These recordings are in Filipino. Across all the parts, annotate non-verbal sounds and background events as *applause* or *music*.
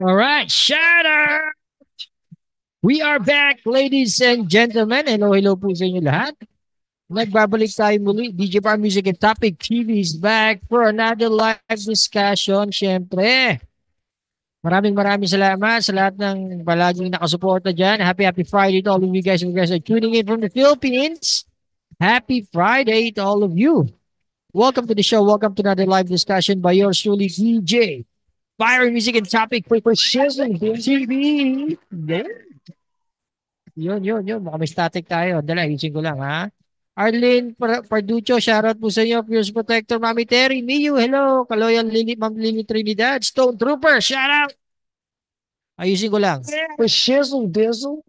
All right, shout out! We are back, ladies and gentlemen. Hello, hello po sa inyo lahat. Nagbabalik tayo muli. DJ Bar Music and Topic TV is back for another live discussion, syempre. Maraming maraming salamat sa lahat ng palaging nakasuporta dyan. Happy, happy Friday to all of you guys you guys are tuning in from the Philippines. Happy Friday to all of you. Welcome to the show. Welcome to another live discussion by yours truly, DJ Fire music and topic for Precision TV. Yeah. Yun, yun, yun. Mukhang may static tayo. Dala, isin ko lang, ha? Arlene Parducho, shoutout po sa inyo. Fierce Protector, Mami Terry, Miyu, hello. Kaloyan, Lili, Ma'am Lili Trinidad. Stone Trooper, shoutout. Ayusin ko lang. Shizzle Diesel.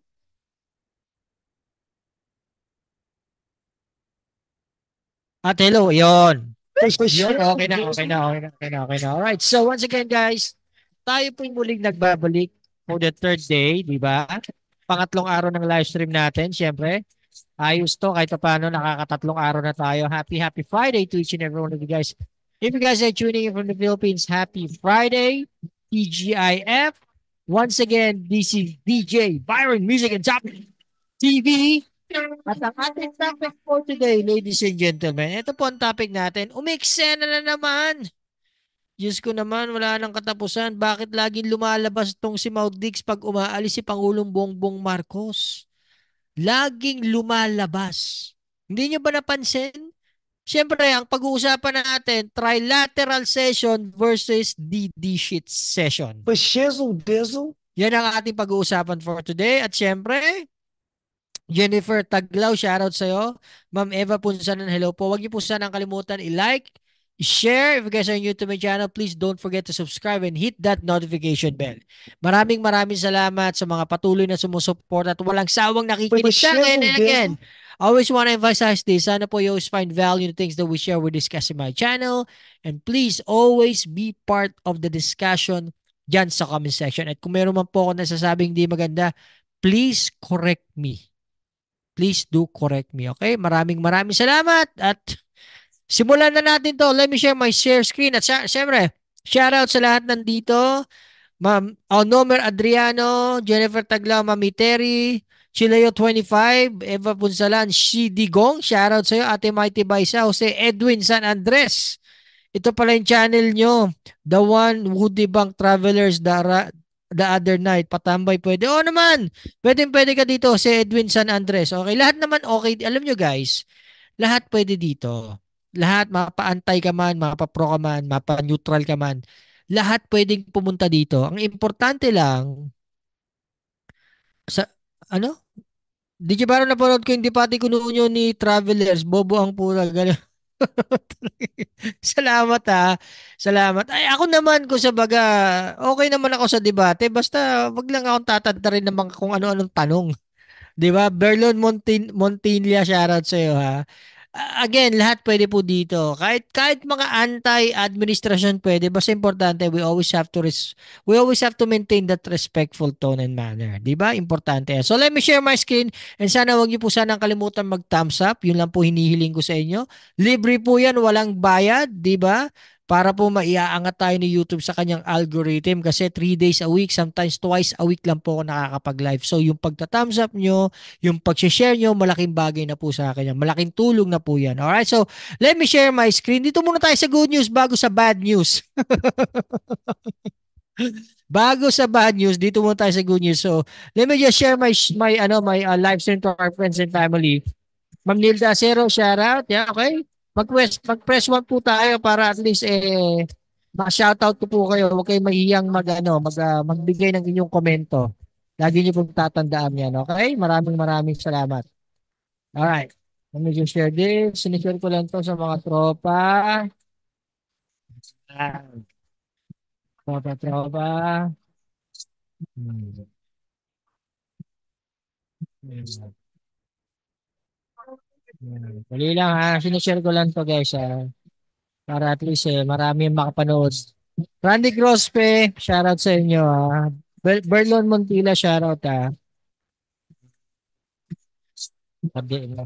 At hello, yon push, push. Yun, okay na, okay na, okay na, okay na, okay na. Alright, so once again guys, tayo po yung muling nagbabalik for the third day, di ba? Pangatlong araw ng live stream natin, syempre. Ayos to, kahit paano, nakakatatlong araw na tayo. Happy, happy Friday to each and every one of you guys. If you guys are tuning in from the Philippines, happy Friday, TGIF. Once again, this is DJ Byron Music and Top TV. At ang ating topic po today, ladies and gentlemen, ito po ang topic natin, umiksena na naman. Diyos ko naman, wala nang katapusan. Bakit laging lumalabas itong si Maud Maudix pag umaalis si Pangulong Bongbong Marcos? Laging lumalabas. Hindi nyo ba napansin? Siyempre, ang pag-uusapan natin, trilateral session versus DD shit session. But shizzle dizzle? Yan ang ating pag-uusapan for today. At siyempre, Jennifer Taglaw, shoutout sa'yo. Ma'am Eva Punsanan, hello po. Huwag niyo po sana kalimutan i-like, share. If you guys are new to my channel, please don't forget to subscribe and hit that notification bell. Maraming maraming salamat sa mga patuloy na sumusuporta at walang sawang nakikinig sa akin. And again, I always want to emphasize this. Sana po you always find value in the things that we share, we discuss in my channel. And please always be part of the discussion dyan sa comment section. At kung meron man po ako nasasabing hindi maganda, please correct me please do correct me. Okay? Maraming maraming salamat at simulan na natin to. Let me share my share screen at syempre, shout out sa lahat nandito. Ma'am oh, Alnomer Adriano, Jennifer Taglao, Mami Terry, Chilayo25, Eva Punsalan, Si Digong, shout out sa iyo, Ate Mighty Baisa, Jose Edwin San Andres. Ito pala yung channel nyo, The One Woody Bank Travelers Dara, the other night, patambay pwede. Oo naman, pwede pwede ka dito si Edwin San Andres. Okay, lahat naman okay. Alam nyo guys, lahat pwede dito. Lahat, mapaantay ka man, mapapro ka man, mapa-neutral ka man. Lahat pwedeng pumunta dito. Ang importante lang, sa, ano? Did DJ Baron, napanood ko yung Dipati Kununo ni Travelers. Bobo ang pura. Ganun. *laughs* Salamat ha. Salamat. Ay, ako naman ko sa baga, okay naman ako sa debate. Basta wag lang akong tatanta rin ng mga kung ano-anong tanong. 'Di ba? Berlon Montin Montilia shoutout sa iyo ha again, lahat pwede po dito. Kahit kahit mga anti-administration pwede, basta importante we always have to res- we always have to maintain that respectful tone and manner, 'di ba? Importante. So let me share my screen and sana wag niyo po sana kalimutan mag thumbs up. Yun lang po hinihiling ko sa inyo. Libre po 'yan, walang bayad, 'di ba? para po maiaangat tayo ni YouTube sa kanyang algorithm kasi 3 days a week, sometimes twice a week lang po ako nakakapag-live. So yung pagta-thumbs up nyo, yung pag-share nyo, malaking bagay na po sa akin yan. Malaking tulong na po yan. Alright, so let me share my screen. Dito muna tayo sa good news bago sa bad news. *laughs* bago sa bad news, dito muna tayo sa good news. So, let me just share my my ano my uh, live stream to our friends and family. Ma'am Nilda Acero, shout out. Yeah, okay. Mag-press, mag-press one po tayo para at least eh ma-shoutout ko po kayo. Huwag kayong mahiyang mag, ano, mag, uh, magbigay ng inyong komento. Lagi niyo pong tatandaan yan. Okay? Maraming maraming salamat. Alright. Let me just share this. Sinishare ko lang to sa mga tropa. Tropa, tropa. Hmm. Yan. Dali lang ha. Sinishare ko lang to guys ha. Para at least eh, marami yung makapanood. Randy Grospe, shoutout sa inyo ha. Ber- Berlon Montila, shoutout ha. Sabi mo. Yan.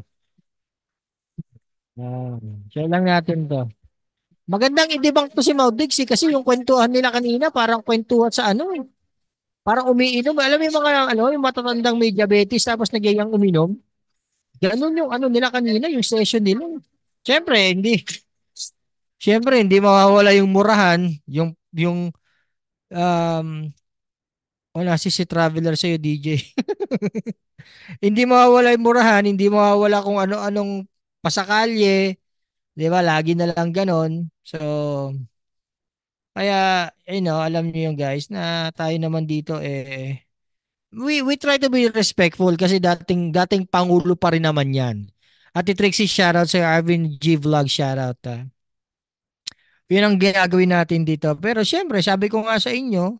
Ah, share lang natin to. Magandang idibang to si Maudig si eh, kasi yung kwentuhan nila kanina parang kwentuhan sa ano eh. Parang umiinom. Alam mo yung mga ano, yung matatandang may diabetes tapos nagyayang uminom. Ganun yung ano nila kanina, yung session nila. Siyempre, hindi Siyempre, hindi mawawala yung murahan, yung yung um wala si si traveler sa DJ. *laughs* hindi mawawala yung murahan, hindi mawawala kung ano-anong pasakalye. 'Di ba? Lagi na lang ganon. So kaya you know, alam niyo yung guys na tayo naman dito eh we we try to be respectful kasi dating dating pangulo pa rin naman 'yan. At Ate Trixie shoutout sa Arvin G Vlog shoutout ha. Ah. Yun ang ginagawin natin dito. Pero siyempre, sabi ko nga sa inyo,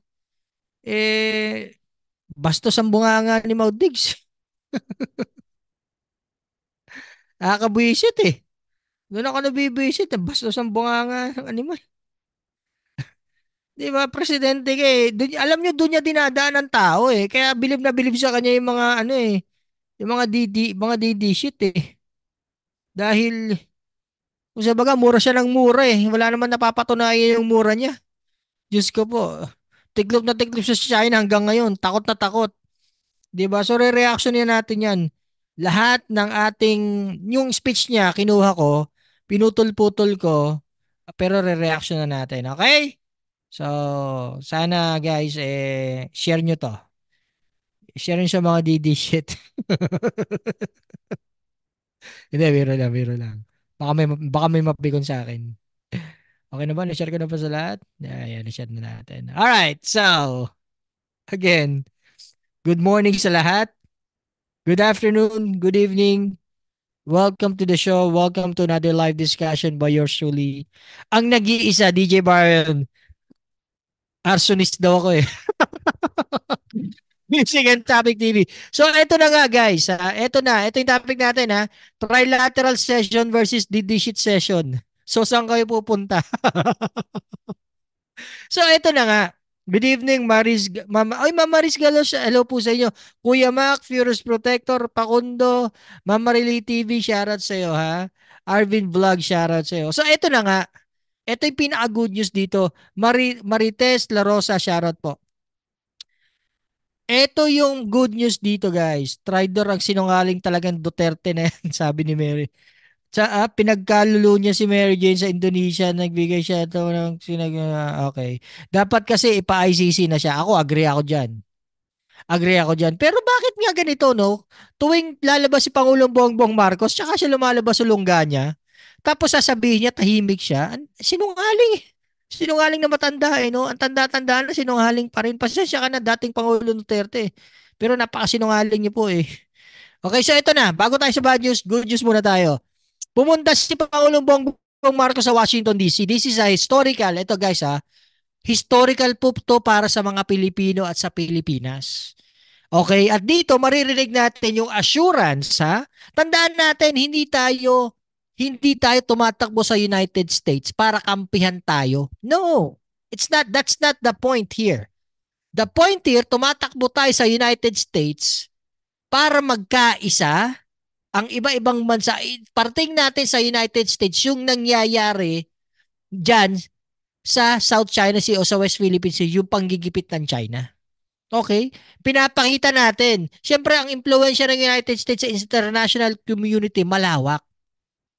eh, bastos ang bunganga ni Mau Diggs. *laughs* Nakakabuisit eh. Doon ako nabibisit. Eh. Bastos ang bunganga ng animal. Di ba, presidente ka eh. Dun, alam nyo, doon niya dinadaan ng tao eh. Kaya bilib na bilib sa kanya yung mga ano eh. Yung mga DD, mga DD shit eh. Dahil, kung sa mura siya ng mura eh. Wala naman napapatunayan yung mura niya. Diyos ko po. Tiglop na tiglop sa China hanggang ngayon. Takot na takot. Di ba? So, re-reaction niya natin yan. Lahat ng ating, yung speech niya, kinuha ko, pinutol-putol ko, pero re-reaction na natin. Okay? So, sana guys, eh, share nyo to. Share nyo sa mga DD shit. *laughs* Hindi, biro lang, biro lang. Baka may, baka may mapikon sa akin. Okay na ba? Na-share ko na pa sa lahat? Ayan, na-share na natin. Alright, so, again, good morning sa lahat. Good afternoon, good evening. Welcome to the show. Welcome to another live discussion by yours truly. Ang nag-iisa, DJ Baron, arsonist daw ako eh. *laughs* Music and Topic TV. So, eto na nga guys. Uh, eto na. Eto yung topic natin ha. Trilateral session versus D-digit session. So, saan kayo pupunta? *laughs* so, eto na nga. Good evening, Maris. Mama, ay, Mama Maris Galos. Hello po sa inyo. Kuya Mac, Furious Protector, Pakundo, Mama Relay TV, shoutout sa iyo ha. Arvin Vlog, shoutout sa iyo. So, eto na nga. Ito yung pinaka-good news dito. Mari, Marites La Rosa, shoutout po. Ito yung good news dito guys. Tridor ang sinungaling talagang Duterte na yan, *laughs* sabi ni Mary. Sa, ah, pinagkalulo niya si Mary Jane sa Indonesia, nagbigay siya ito ng sinag... Ah, okay. Dapat kasi ipa-ICC na siya. Ako, agree ako dyan. Agree ako dyan. Pero bakit nga ganito, no? Tuwing lalabas si Pangulong Bongbong Marcos, tsaka siya lumalabas sa lungga niya, tapos sasabihin niya, tahimik siya. Sinungaling eh. Sinungaling na matanda eh, no? Ang tanda-tandaan na sinungaling pa rin. Pasensya ka na dating Pangulo Duterte. Eh. Pero napakasinungaling niyo po eh. Okay, so ito na. Bago tayo sa bad news, good news muna tayo. Pumunta si Pangulong Bongbong Marcos sa Washington DC. This is a historical, ito guys ha, historical po to para sa mga Pilipino at sa Pilipinas. Okay, at dito maririnig natin yung assurance ha. Tandaan natin, hindi tayo hindi tayo tumatakbo sa United States para kampihan tayo. No. It's not that's not the point here. The point here, tumatakbo tayo sa United States para magkaisa ang iba-ibang bansa. Parting natin sa United States yung nangyayari diyan sa South China Sea o sa West Philippine Sea, yung panggigipit ng China. Okay? Pinapakita natin. Siyempre, ang impluensya ng United States sa international community malawak.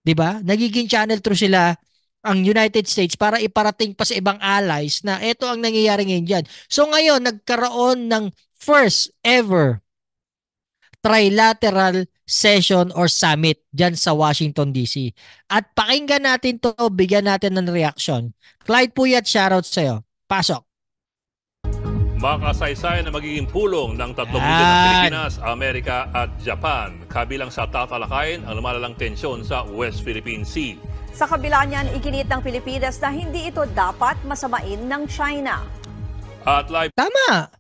'Di ba? Nagiging channel through sila ang United States para iparating pa sa ibang allies na ito ang nangyayari ngayon dyan. So ngayon, nagkaroon ng first ever trilateral session or summit dyan sa Washington DC. At pakinggan natin to, bigyan natin ng reaction. Clyde Puyat, shoutout sa'yo. Pasok. Makasaysay na magiging pulong ng tatlong yeah. ng Pilipinas, Amerika at Japan. Kabilang sa tatalakayin ang lumalalang tensyon sa West Philippine Sea. Sa kabila niyan, iginit ng Pilipinas na hindi ito dapat masamain ng China. At live... Tama!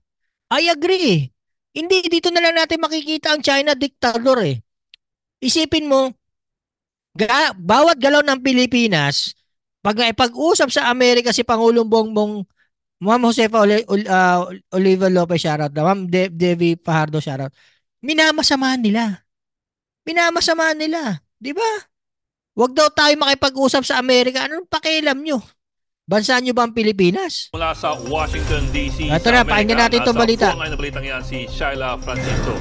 I agree. Hindi, dito na lang natin makikita ang China dictator eh. Isipin mo, ga, bawat galaw ng Pilipinas, pag naipag-usap sa Amerika si Pangulong Bongbong Ma'am Josefa Oli, uh, Oliva Lopez shoutout na. Ma'am De- Devi Fajardo shoutout. Minamasamahan nila. Minamasamahan nila. Di ba? Huwag daw tayo makipag-usap sa Amerika. Anong pakialam nyo? Bansa nyo ba ang Pilipinas? Mula sa Washington, D.C. Ah, ito na, pakinggan natin itong balita. Nasa na balitang yan si Shaila Francisco.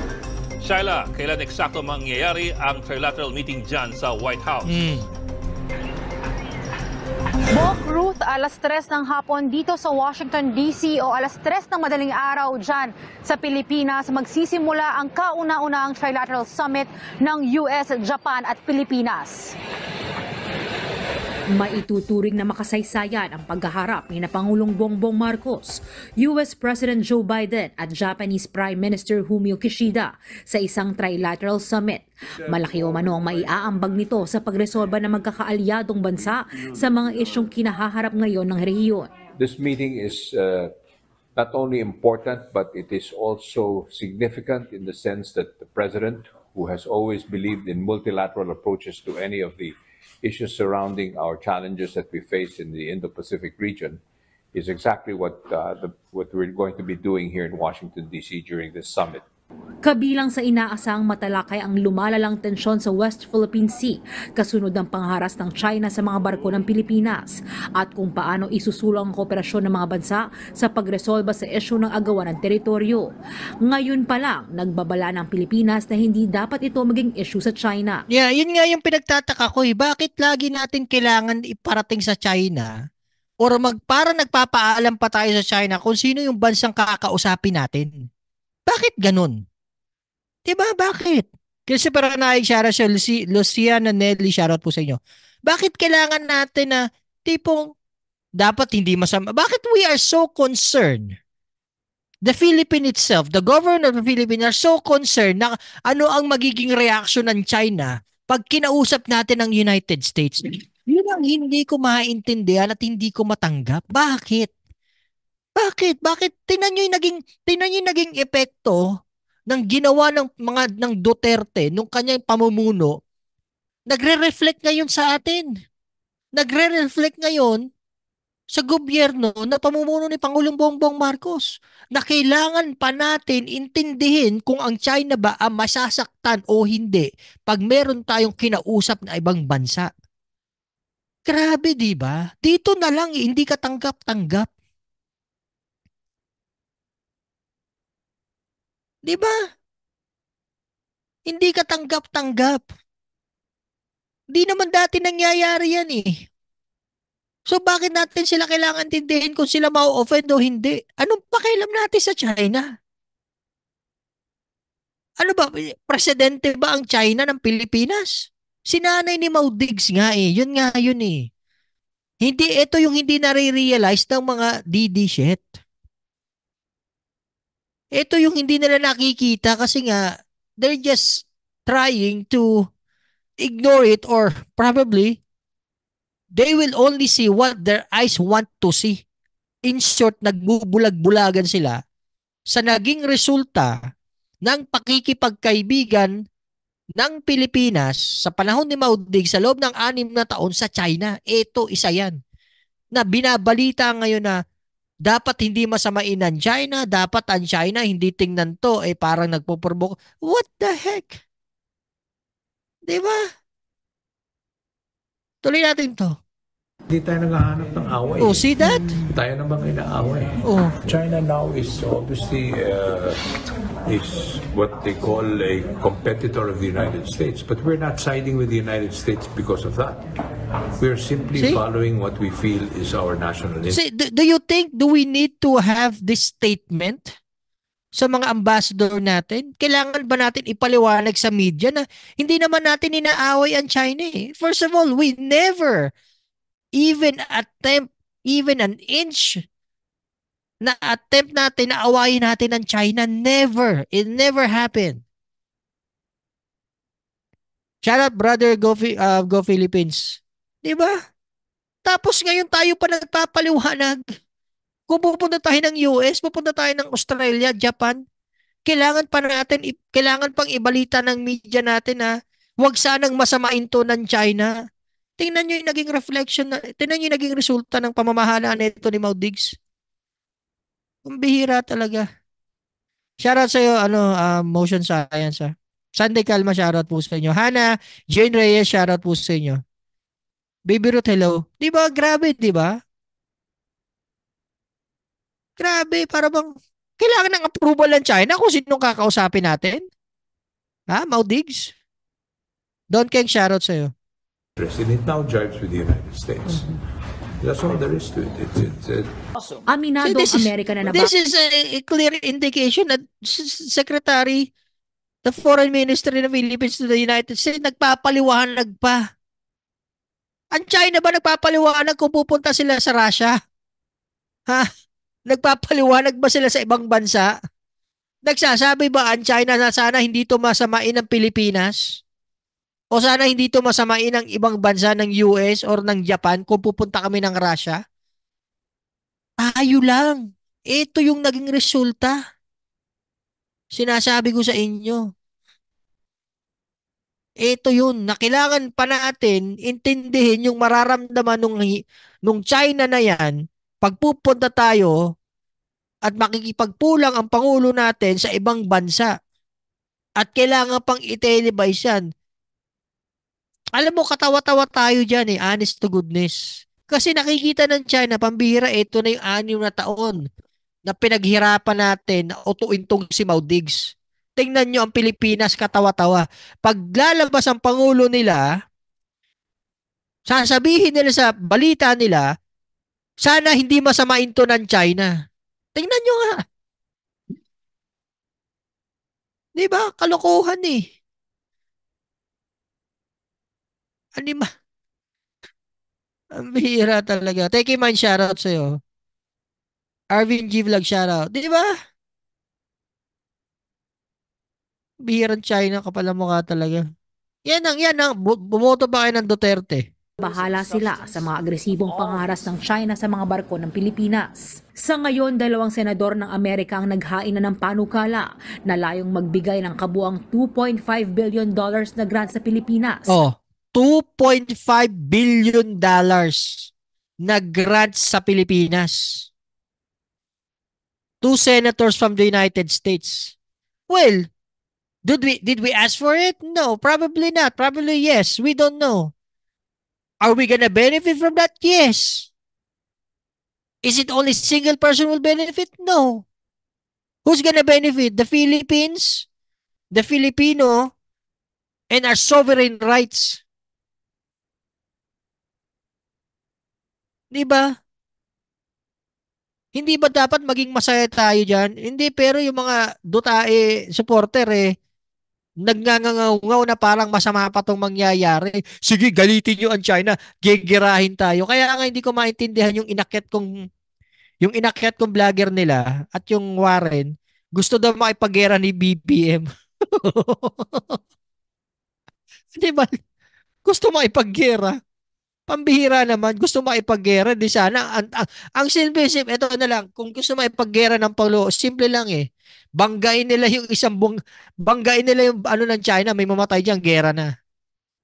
Shaila, kailan eksakto mangyayari ang trilateral meeting dyan sa White House? Mm. Bok Ruth, alas 3 ng hapon dito sa Washington DC o alas tres ng madaling araw dyan sa Pilipinas. Magsisimula ang kauna-unahang trilateral summit ng US, Japan at Pilipinas. Maituturing na makasaysayan ang paghaharap ni na Pangulong Bongbong Marcos, US President Joe Biden at Japanese Prime Minister Fumio Kishida sa isang trilateral summit. Malaki o mano ang maiaambag nito sa pagresolba ng magkakaalyadong bansa sa mga isyong kinahaharap ngayon ng rehiyon. This meeting is uh, not only important but it is also significant in the sense that the President, who has always believed in multilateral approaches to any of the issues surrounding our challenges that we face in the Indo-Pacific region is exactly what, uh, the, what we're going to be doing here in Washington, D.C. during this summit. Kabilang sa inaasang matalakay ang lumalalang tensyon sa West Philippine Sea kasunod ng pangharas ng China sa mga barko ng Pilipinas at kung paano isusulong ang kooperasyon ng mga bansa sa pagresolba sa isyu ng agawan ng teritoryo. Ngayon pa lang, nagbabala ng Pilipinas na hindi dapat ito maging issue sa China. Yeah, yun nga yung pinagtataka ko eh. Bakit lagi natin kailangan iparating sa China or magpara nagpapaalam pa tayo sa China kung sino yung bansang kakausapin natin? Bakit ganun? Diba? Bakit? Kasi para naig Shara siya, Lucy, Lucia na Nelly, shoutout po sa inyo. Bakit kailangan natin na tipong dapat hindi masama? Bakit we are so concerned? The Philippine itself, the government of the Philippines are so concerned na ano ang magiging reaction ng China pag kinausap natin ang United States. Yun ang hindi ko maintindihan at hindi ko matanggap. Bakit? Bakit? Bakit? Tingnan niyo yung naging, tingnan yung naging epekto ng ginawa ng mga ng Duterte nung kanyang pamumuno. Nagre-reflect ngayon sa atin. Nagre-reflect ngayon sa gobyerno na pamumuno ni Pangulong Bongbong Marcos na kailangan pa natin intindihin kung ang China ba ang masasaktan o hindi pag meron tayong kinausap na ibang bansa. Grabe, di ba? Dito na lang, eh, hindi ka tanggap-tanggap. Di ba? Hindi ka tanggap-tanggap. Di naman dati nangyayari yan eh. So bakit natin sila kailangan tindihin kung sila mau-offend o hindi? Anong pakialam natin sa China? Ano ba, presidente ba ang China ng Pilipinas? Sinanay ni Mao Diggs nga eh. Yun nga yun eh. Hindi, ito yung hindi nare-realize ng mga DD shit. Ito yung hindi nila nakikita kasi nga they're just trying to ignore it or probably they will only see what their eyes want to see. In short, nagbubulag-bulagan sila sa naging resulta ng pakikipagkaibigan ng Pilipinas sa panahon ni Maudig sa loob ng anim na taon sa China. Ito isa yan na binabalita ngayon na dapat hindi masamain ang China, dapat ang China hindi tingnan to, eh parang nagpupurbo. What the heck? Di ba? Tuloy natin to. Hindi tayo naghahanap ng away. Oh, see that? Tayo naman kayo na away. Oh. China now is obviously uh, is what they call a competitor of the United States. But we're not siding with the United States because of that. We're simply See? following what we feel is our national interest. See, do, do you think, do we need to have this statement sa mga ambassador natin? Kailangan ba natin ipaliwanag sa media na hindi naman natin inaaway ang China eh? First of all, we never even attempt even an inch na attempt natin na awayin natin ang China. Never. It never happened. Shout out brother Go, uh, Go Philippines. 'Di ba? Tapos ngayon tayo pa nagpapaliwanag. Kung pupunta tayo ng US, pupunta tayo ng Australia, Japan, kailangan pa natin kailangan pang ibalita ng media natin na huwag sanang masamain to ng China. Tingnan niyo yung naging reflection na, tingnan niyo yung naging resulta ng pamamahala nito ni Mao Diggs. Ang bihira talaga. Shoutout sa iyo, ano, uh, Motion Science. Ha? Ah. Sunday Kalma, shoutout po sa inyo. Hana, Jane Reyes, shoutout po sa inyo. Baby Ruth, hello. Di ba? Grabe, di ba? Grabe, para bang kailangan ng approval ng China kung sinong kakausapin natin? Ha? Maudigs? Don Keng, shoutout sa'yo. President now jives with the United States. Mm-hmm. That's all there is to it. It's, it's, it's, awesome. Aminadong so Amerika na nabak- This is a clear indication that Secretary the Foreign Ministry ng Philippines to the United States nagpapaliwanag pa. Ang China ba nagpapaliwanag kung pupunta sila sa Russia? Ha? Nagpapaliwanag ba sila sa ibang bansa? Nagsasabi ba ang China na sana hindi to ang Pilipinas? O sana hindi to masamain ng ibang bansa ng US or ng Japan kung pupunta kami ng Russia. Tayo lang. Ito yung naging resulta. Sinasabi ko sa inyo. Ito yun, Nakilangan pa natin intindihin yung mararamdaman nung, nung China na yan pagpupunta tayo at makikipagpulang ang Pangulo natin sa ibang bansa. At kailangan pang i-televise yan alam mo, katawa-tawa tayo dyan eh, honest to goodness. Kasi nakikita ng China, pambihira, ito na yung anim na taon na pinaghirapan natin na utuin tong si Mau Diggs. Tingnan nyo ang Pilipinas katawa-tawa. Paglalabas ang Pangulo nila, sasabihin nila sa balita nila, sana hindi masamain to ng China. Tingnan nyo nga. Di ba? Kalokohan eh. Ano ba? Ang bihira talaga. Teki man, shoutout sa'yo. Arvin G Vlog, shoutout. Di ba? Bihirang China ka pala mukha talaga. Yan ang, yan ang, bumoto pa kayo ng Duterte. Bahala sila sa mga agresibong pangaras ng China sa mga barko ng Pilipinas. Sa ngayon, dalawang senador ng Amerika ang naghain na ng panukala na layong magbigay ng kabuang 2.5 billion dollars na grant sa Pilipinas. Oh. 2.5 billion dollars na grant sa Pilipinas. Two senators from the United States. Well, did we did we ask for it? No, probably not. Probably yes. We don't know. Are we gonna benefit from that? Yes. Is it only single person will benefit? No. Who's gonna benefit? The Philippines, the Filipino, and our sovereign rights. 'Di ba? Hindi ba dapat maging masaya tayo diyan? Hindi, pero yung mga Dutae supporter eh nagngangangaw na parang masama pa tong mangyayari. Sige, galitin niyo ang China, gigirahin tayo. Kaya nga hindi ko maintindihan yung inakit kong yung inakit kong vlogger nila at yung Warren, gusto daw makipagera ni BBM. Hindi *laughs* ba? Gusto makipagera pambihira naman. Gusto makipaggera, di sana. Ang, ang, ang simple, simple, ito na lang, kung gusto makipaggera ng Pangulo, simple lang eh. Banggain nila yung isang bung, banggain nila yung ano ng China, may mamatay diyan, gera na.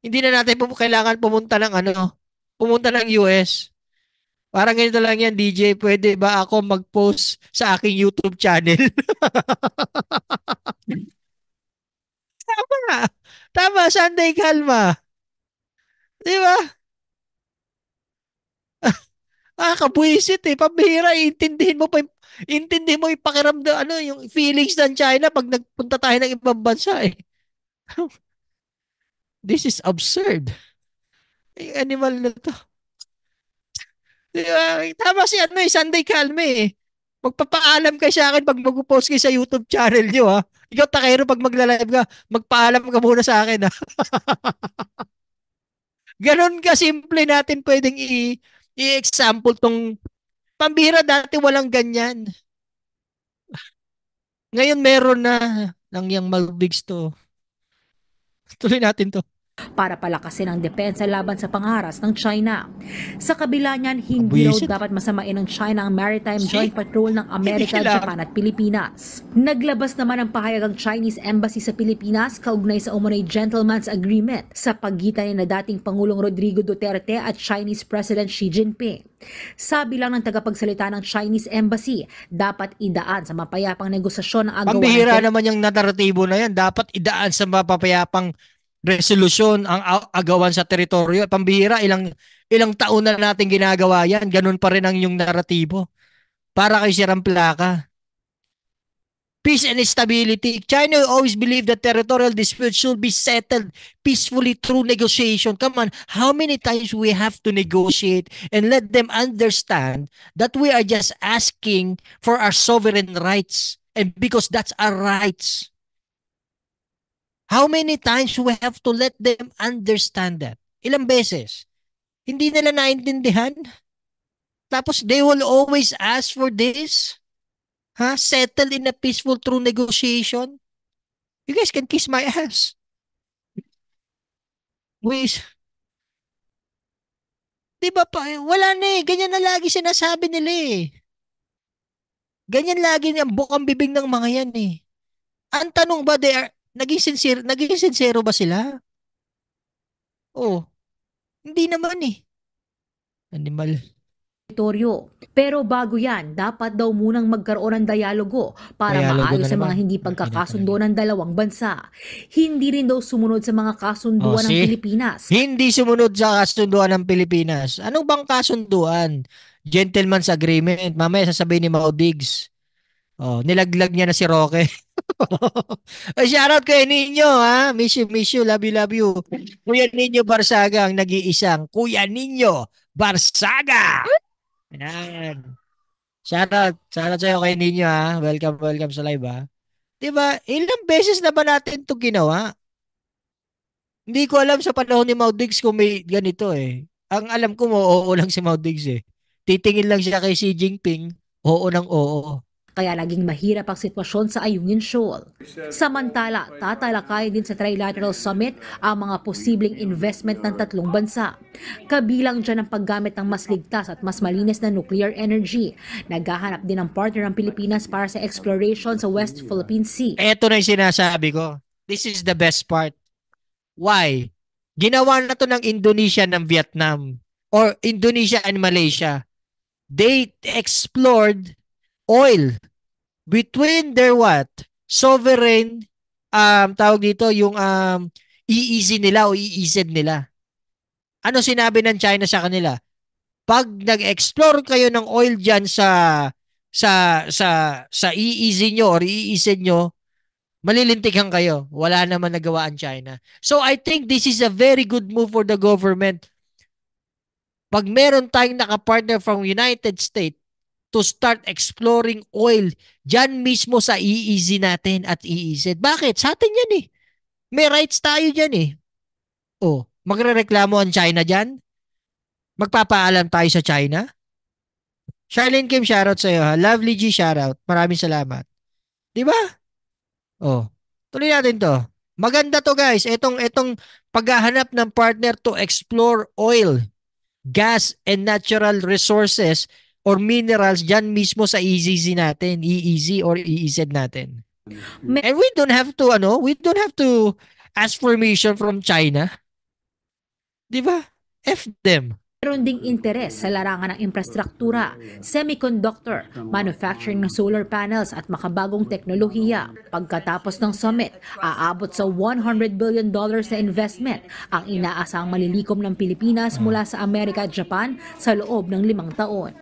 Hindi na natin pum- kailangan pumunta ng ano, pumunta ng US. Parang ganito lang yan, DJ, pwede ba ako mag-post sa aking YouTube channel? *laughs* Tama. Tama, Sunday Kalma. Di ba? Ah, kabwisit eh. Pabihira, intindihin mo pa yung, intindihin mo yung pakiramdam, ano, yung feelings ng China pag nagpunta tayo ng ibang bansa eh. *laughs* This is absurd. Yung animal na to. Diba? Tama si ano eh, Sunday Calme eh. Magpapaalam kay sa akin pag mag-post kayo sa YouTube channel nyo ha. Ikaw takero pag magla-live ka, magpaalam ka muna sa akin ha. *laughs* Ganon ka simple natin pwedeng i i-example tong pambira dati walang ganyan. Ngayon meron na ng yung Maldives to. Tuloy natin to para palakasin ang depensa laban sa pangharas ng China. Sa kabila niyan, hindi daw dapat masamain ng China ang Maritime Joint Patrol ng Amerika, Japan at Pilipinas. Naglabas naman ang pahayag ang Chinese Embassy sa Pilipinas kaugnay sa umunay Gentleman's Agreement sa pagitan ni na dating Pangulong Rodrigo Duterte at Chinese President Xi Jinping. Sabi lang ng tagapagsalita ng Chinese Embassy, dapat idaan sa mapayapang negosasyon ang agawan. Ang naman yung naratibo na yan, dapat idaan sa mapapayapang resolusyon ang agawan sa teritoryo. Pambihira, ilang, ilang taon na natin ginagawa yan. Ganun pa rin ang yung naratibo. Para kay sirang plaka. Peace and stability. China always believed that territorial disputes should be settled peacefully through negotiation. Come on, how many times we have to negotiate and let them understand that we are just asking for our sovereign rights and because that's our rights. How many times we have to let them understand that? Ilang beses? Hindi nila naintindihan? Tapos they will always ask for this? Ha? Settle in a peaceful through negotiation? You guys can kiss my ass. Wait. Di ba pa? Eh, wala na eh. Ganyan na lagi sinasabi nila eh. Ganyan lagi ang bukang bibig ng mga yan eh. Ang tanong ba, they are, Naging sincere, naging sincero ba sila? Oh, hindi naman eh. Animal. Pero bago yan, dapat daw munang magkaroon ng dialogo para dialogo maayos sa mga hindi pagkakasundo ng dalawang bansa. Hindi rin daw sumunod sa mga kasunduan oh, ng Pilipinas. Hindi sumunod sa kasunduan ng Pilipinas. Ano bang kasunduan? Gentleman's agreement. Mamaya sasabihin ni Mao Diggs. Oh, nilaglag niya na si Roque. *laughs* *laughs* Shout out kay Ninyo, ha? Miss you, miss you, love you, love you. Kuya Ninyo Barsaga ang nag-iisang. Kuya Ninyo Barsaga! out. Shout out sa'yo kay Ninyo, ha? Welcome, welcome sa live, ha? Diba, ilang beses na ba natin to ginawa? Hindi ko alam sa panahon ni Maudix kung may ganito eh. Ang alam ko, oo lang si Maudix eh. Titingin lang siya kay Xi Jinping, oo ng oo kaya laging mahirap ang sitwasyon sa Ayungin Shoal. Samantala, tatalakay din sa Trilateral Summit ang mga posibleng investment ng tatlong bansa. Kabilang dyan ang paggamit ng mas ligtas at mas malinis na nuclear energy. Naghahanap din ng partner ang Pilipinas para sa exploration sa West Philippine Sea. Ito na yung sinasabi ko. This is the best part. Why? Ginawa na to ng Indonesia ng Vietnam or Indonesia and Malaysia. They explored oil between their what? Sovereign um tawag dito yung um EEZ nila o EEZ nila. Ano sinabi ng China sa kanila? Pag nag-explore kayo ng oil diyan sa sa sa sa EEZ nyo or EEZ nyo, malilintikan kayo. Wala naman nagawa ang China. So I think this is a very good move for the government. Pag meron tayong nakapartner from United States to start exploring oil dyan mismo sa EEZ natin at EEZ. Bakit? Sa atin yan eh. May rights tayo dyan eh. O, oh, magrereklamo ang China dyan? Magpapaalam tayo sa China? Charlene Kim, shoutout sa iyo ha. Lovely G, shoutout. Maraming salamat. Di ba? Oh, tuloy natin to. Maganda to guys. Itong, itong paghahanap ng partner to explore oil, gas, and natural resources or minerals dyan mismo sa EZZ natin, EEZ or EEZ natin. And we don't have to, ano, we don't have to ask permission from China. Di ba? F them. Meron ding interes sa larangan ng infrastruktura, semiconductor, manufacturing ng solar panels at makabagong teknolohiya. Pagkatapos ng summit, aabot sa $100 billion na investment ang inaasang malilikom ng Pilipinas mula sa Amerika at Japan sa loob ng limang taon.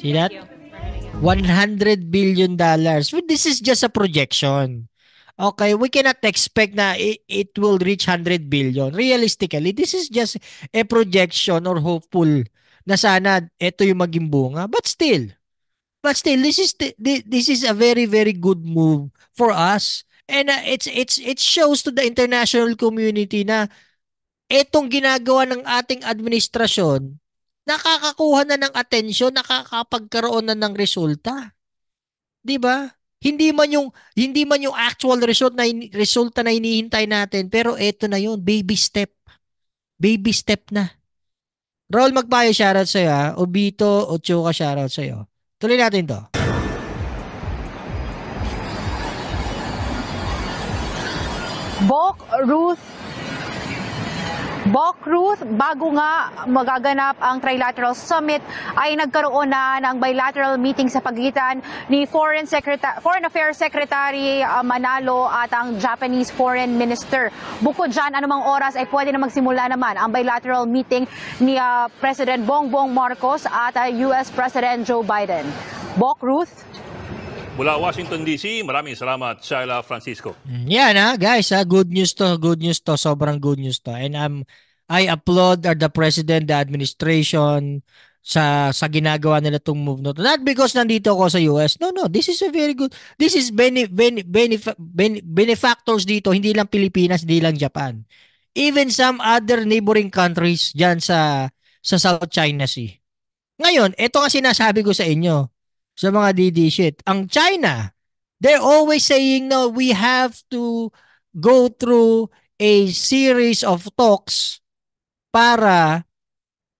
See that? 100 billion dollars. This is just a projection. Okay, we cannot expect na it, will reach 100 billion. Realistically, this is just a projection or hopeful na sana ito yung maging bunga. But still, but still this is this is a very very good move for us and uh, it's it's it shows to the international community na etong ginagawa ng ating administrasyon nakakakuha na ng atensyon, nakakapagkaroon na ng resulta. 'Di ba? Hindi man yung hindi man yung actual result na resulta na hinihintay natin, pero eto na 'yon, baby step. Baby step na. Roll Magbayo, shoutout sa ha. Obito, Ochoka, shoutout sa sa'yo. Tuloy natin to. Bok Ruth Bokruth bago nga magaganap ang Trilateral Summit ay nagkaroon na ng bilateral meeting sa pagitan ni Foreign, Secretary, Foreign Affairs Secretary uh, Manalo at ang Japanese Foreign Minister. Bukod dyan, anumang oras ay pwede na magsimula naman ang bilateral meeting ni uh, President Bongbong Marcos at uh, US President Joe Biden. Bokruth, Mula Washington DC, maraming salamat Shaila Francisco. Mm, yan ha, guys, ha, good news to, good news to, sobrang good news to. And I'm um, I applaud the president, the administration sa sa ginagawa nila tong move na Not because nandito ako sa US. No, no. This is a very good. This is bene, bene, benef, bene, benefactors dito, hindi lang Pilipinas, hindi lang Japan. Even some other neighboring countries diyan sa sa South China Sea. Ngayon, ito ang sinasabi ko sa inyo sa mga DD shit. Ang China, they're always saying no, we have to go through a series of talks para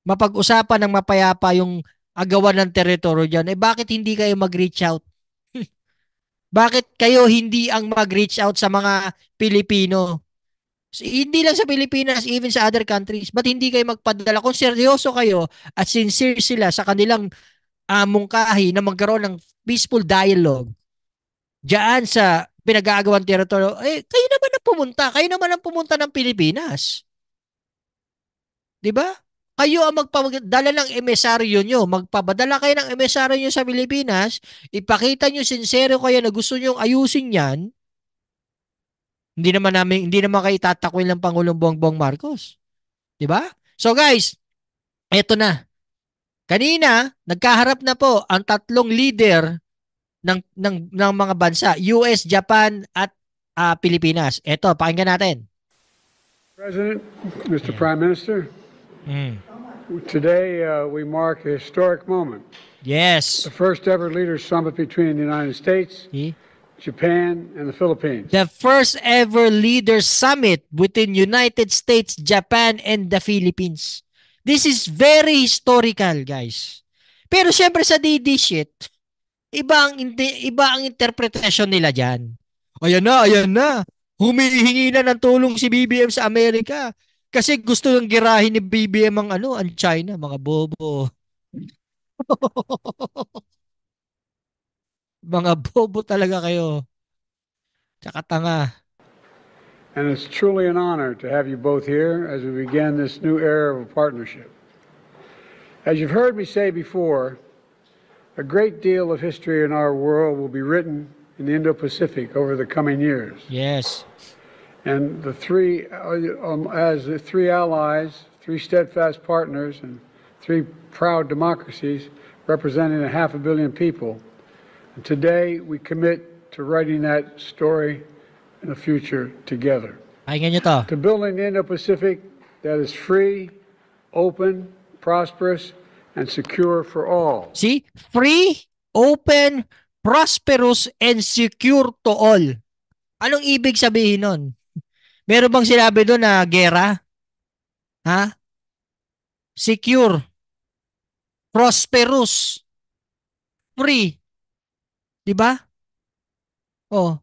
mapag-usapan ng mapayapa yung agawan ng teritoryo dyan. Eh bakit hindi kayo mag-reach out? *laughs* bakit kayo hindi ang mag-reach out sa mga Pilipino? Hindi lang sa Pilipinas, even sa other countries. but hindi kayo magpadala? Kung seryoso kayo at sincere sila sa kanilang among kahi na magkaroon ng peaceful dialogue diyan sa pinag-aagawan teritoryo, eh, kayo naman ang pumunta. Kayo naman ang pumunta ng Pilipinas. Di ba? Kayo ang magpadala ng emesaryo nyo. Magpapadala kayo ng emesaryo nyo sa Pilipinas. Ipakita nyo sincero kayo na gusto nyo ayusin yan. Hindi naman namin, hindi naman kayo tatakwil ng Pangulong Bongbong Marcos. Di ba? So guys, eto na. Kanina, nagkaharap na po ang tatlong leader ng ng ng mga bansa, US, Japan at uh, Pilipinas. Ito, pakinggan natin. President, Mr. Prime Minister. Mm. Today uh, we mark a historic moment. Yes. The first ever leaders summit between the United States, hmm? Japan and the Philippines. The first ever leaders summit between United States, Japan and the Philippines. This is very historical, guys. Pero syempre sa DD shit, iba ang iba ang interpretation nila diyan. Ayan na, ayan na. Humihingi na ng tulong si BBM sa Amerika kasi gusto ng girahin ni BBM ang ano, ang China, mga bobo. *laughs* mga bobo talaga kayo. Tsaka tanga. and it's truly an honor to have you both here as we begin this new era of partnership. As you've heard me say before, a great deal of history in our world will be written in the Indo Pacific over the coming years. Yes. And the three, um, as the three allies, three steadfast partners, and three proud democracies representing a half a billion people. And today we commit to writing that story and a future together. Pakinggan nyo to. To build an Indo-Pacific that is free, open, prosperous, and secure for all. See? Free, open, prosperous, and secure to all. Anong ibig sabihin nun? *laughs* Meron bang sinabi doon na gera? Ha? Secure. Prosperous. Free. 'Di ba? Oh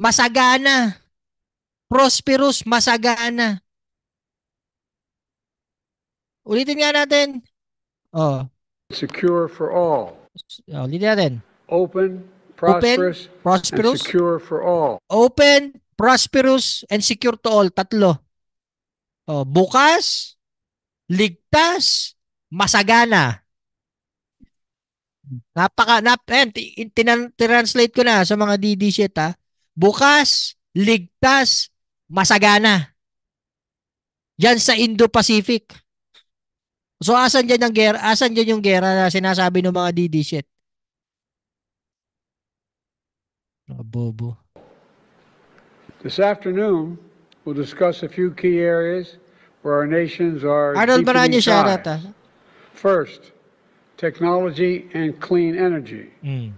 masagana. Prosperous, masagana. Ulitin nga natin. Oh. Secure for all. Oh, ulitin natin. Open, prosperous, Open, prosperous, and secure for all. Open, prosperous, and secure to all. Tatlo. Oh, bukas, ligtas, masagana. Napaka nap and tinan translate ko na sa mga DD shit ha bukas, ligtas, masagana. Yan sa Indo-Pacific. So asan diyan ang gera? Asan diyan yung gera na sinasabi ng mga DD shit? Oh, bobo. This afternoon, we'll discuss a few key areas where our nations are Arnold Baranyo siya ah. First, technology and clean energy. Mm.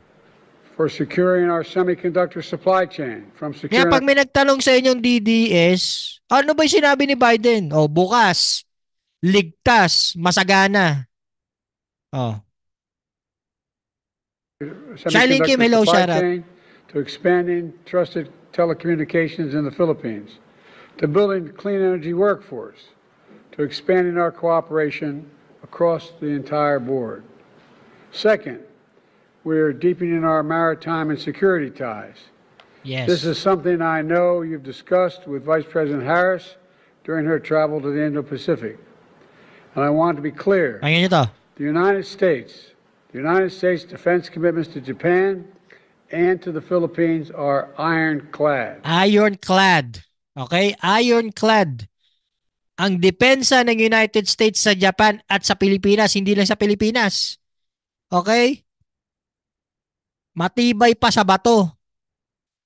for securing our semiconductor supply chain from securing... Kaya pag may nagtanong sa inyong DDS, ano ba sinabi ni Biden? O, oh, bukas, ligtas, masagana. Oh. Kim, hello, shout out. To expanding trusted telecommunications in the Philippines, to building clean energy workforce, to expanding our cooperation across the entire board. Second, we're deepening our maritime and security ties. Yes. This is something I know you've discussed with Vice President Harris during her travel to the Indo Pacific. And I want to be clear the United States, the United States defense commitments to Japan and to the Philippines are ironclad. Ironclad. Okay? Ironclad. Ang depensa ng United States sa Japan at sa Pilipinas, hindi lang sa Pilipinas. Okay? Matibay pa sa bato.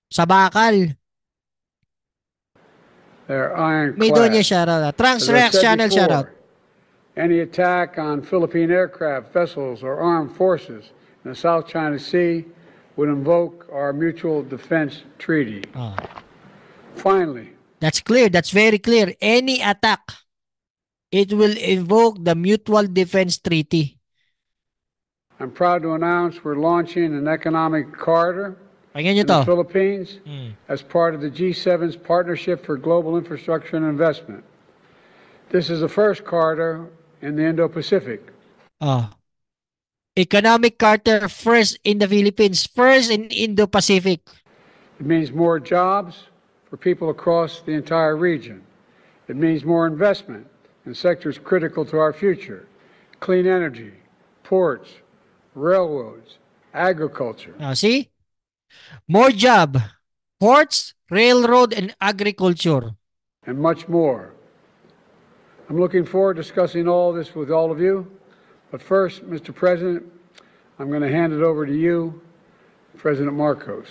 Sa bakal. May doon niya shoutout. Ah. Trunks Channel before, shoutout. Any attack on Philippine aircraft, vessels, or armed forces in the South China Sea would invoke our mutual defense treaty. Oh. Finally. That's clear. That's very clear. Any attack, it will invoke the mutual defense treaty. I'm proud to announce we're launching an economic corridor in the Philippines mm. as part of the G7's Partnership for Global Infrastructure and Investment. This is the first corridor in the Indo-Pacific. Ah. Economic corridor first in the Philippines, first in Indo-Pacific. It means more jobs for people across the entire region. It means more investment in sectors critical to our future. Clean energy, ports, railroads, agriculture. Now, see? More job, ports, railroad, and agriculture. And much more. I'm looking forward to discussing all this with all of you. But first, Mr. President, I'm going to hand it over to you, President Marcos.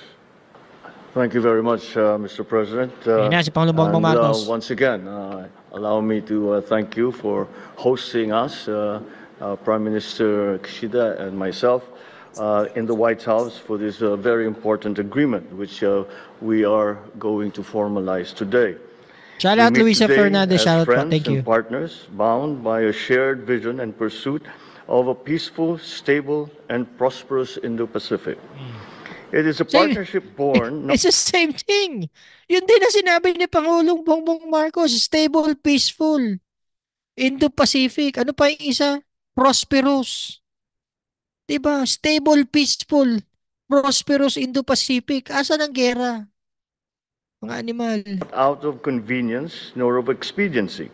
Thank you very much, uh, Mr. President. Uh, and, uh, once again, uh, allow me to uh, thank you for hosting us uh, uh, Prime Minister Kishida and myself uh, in the White House for this uh, very important agreement, which uh, we are going to formalize today. Shout out Luisa Fernandez. Shout out, thank you. Partners bound by a shared vision and pursuit of a peaceful, stable, and prosperous Indo-Pacific. It is a same, partnership born. *laughs* It's the same thing. Yun din na sinabi ni Pangulong Bongbong Marcos, stable, peaceful. Indo-Pacific. Ano pa yung isa? prosperous. 'Di ba? Stable, peaceful, prosperous Indo-Pacific. Asan ng gera? Mga animal. Out of convenience nor of expediency,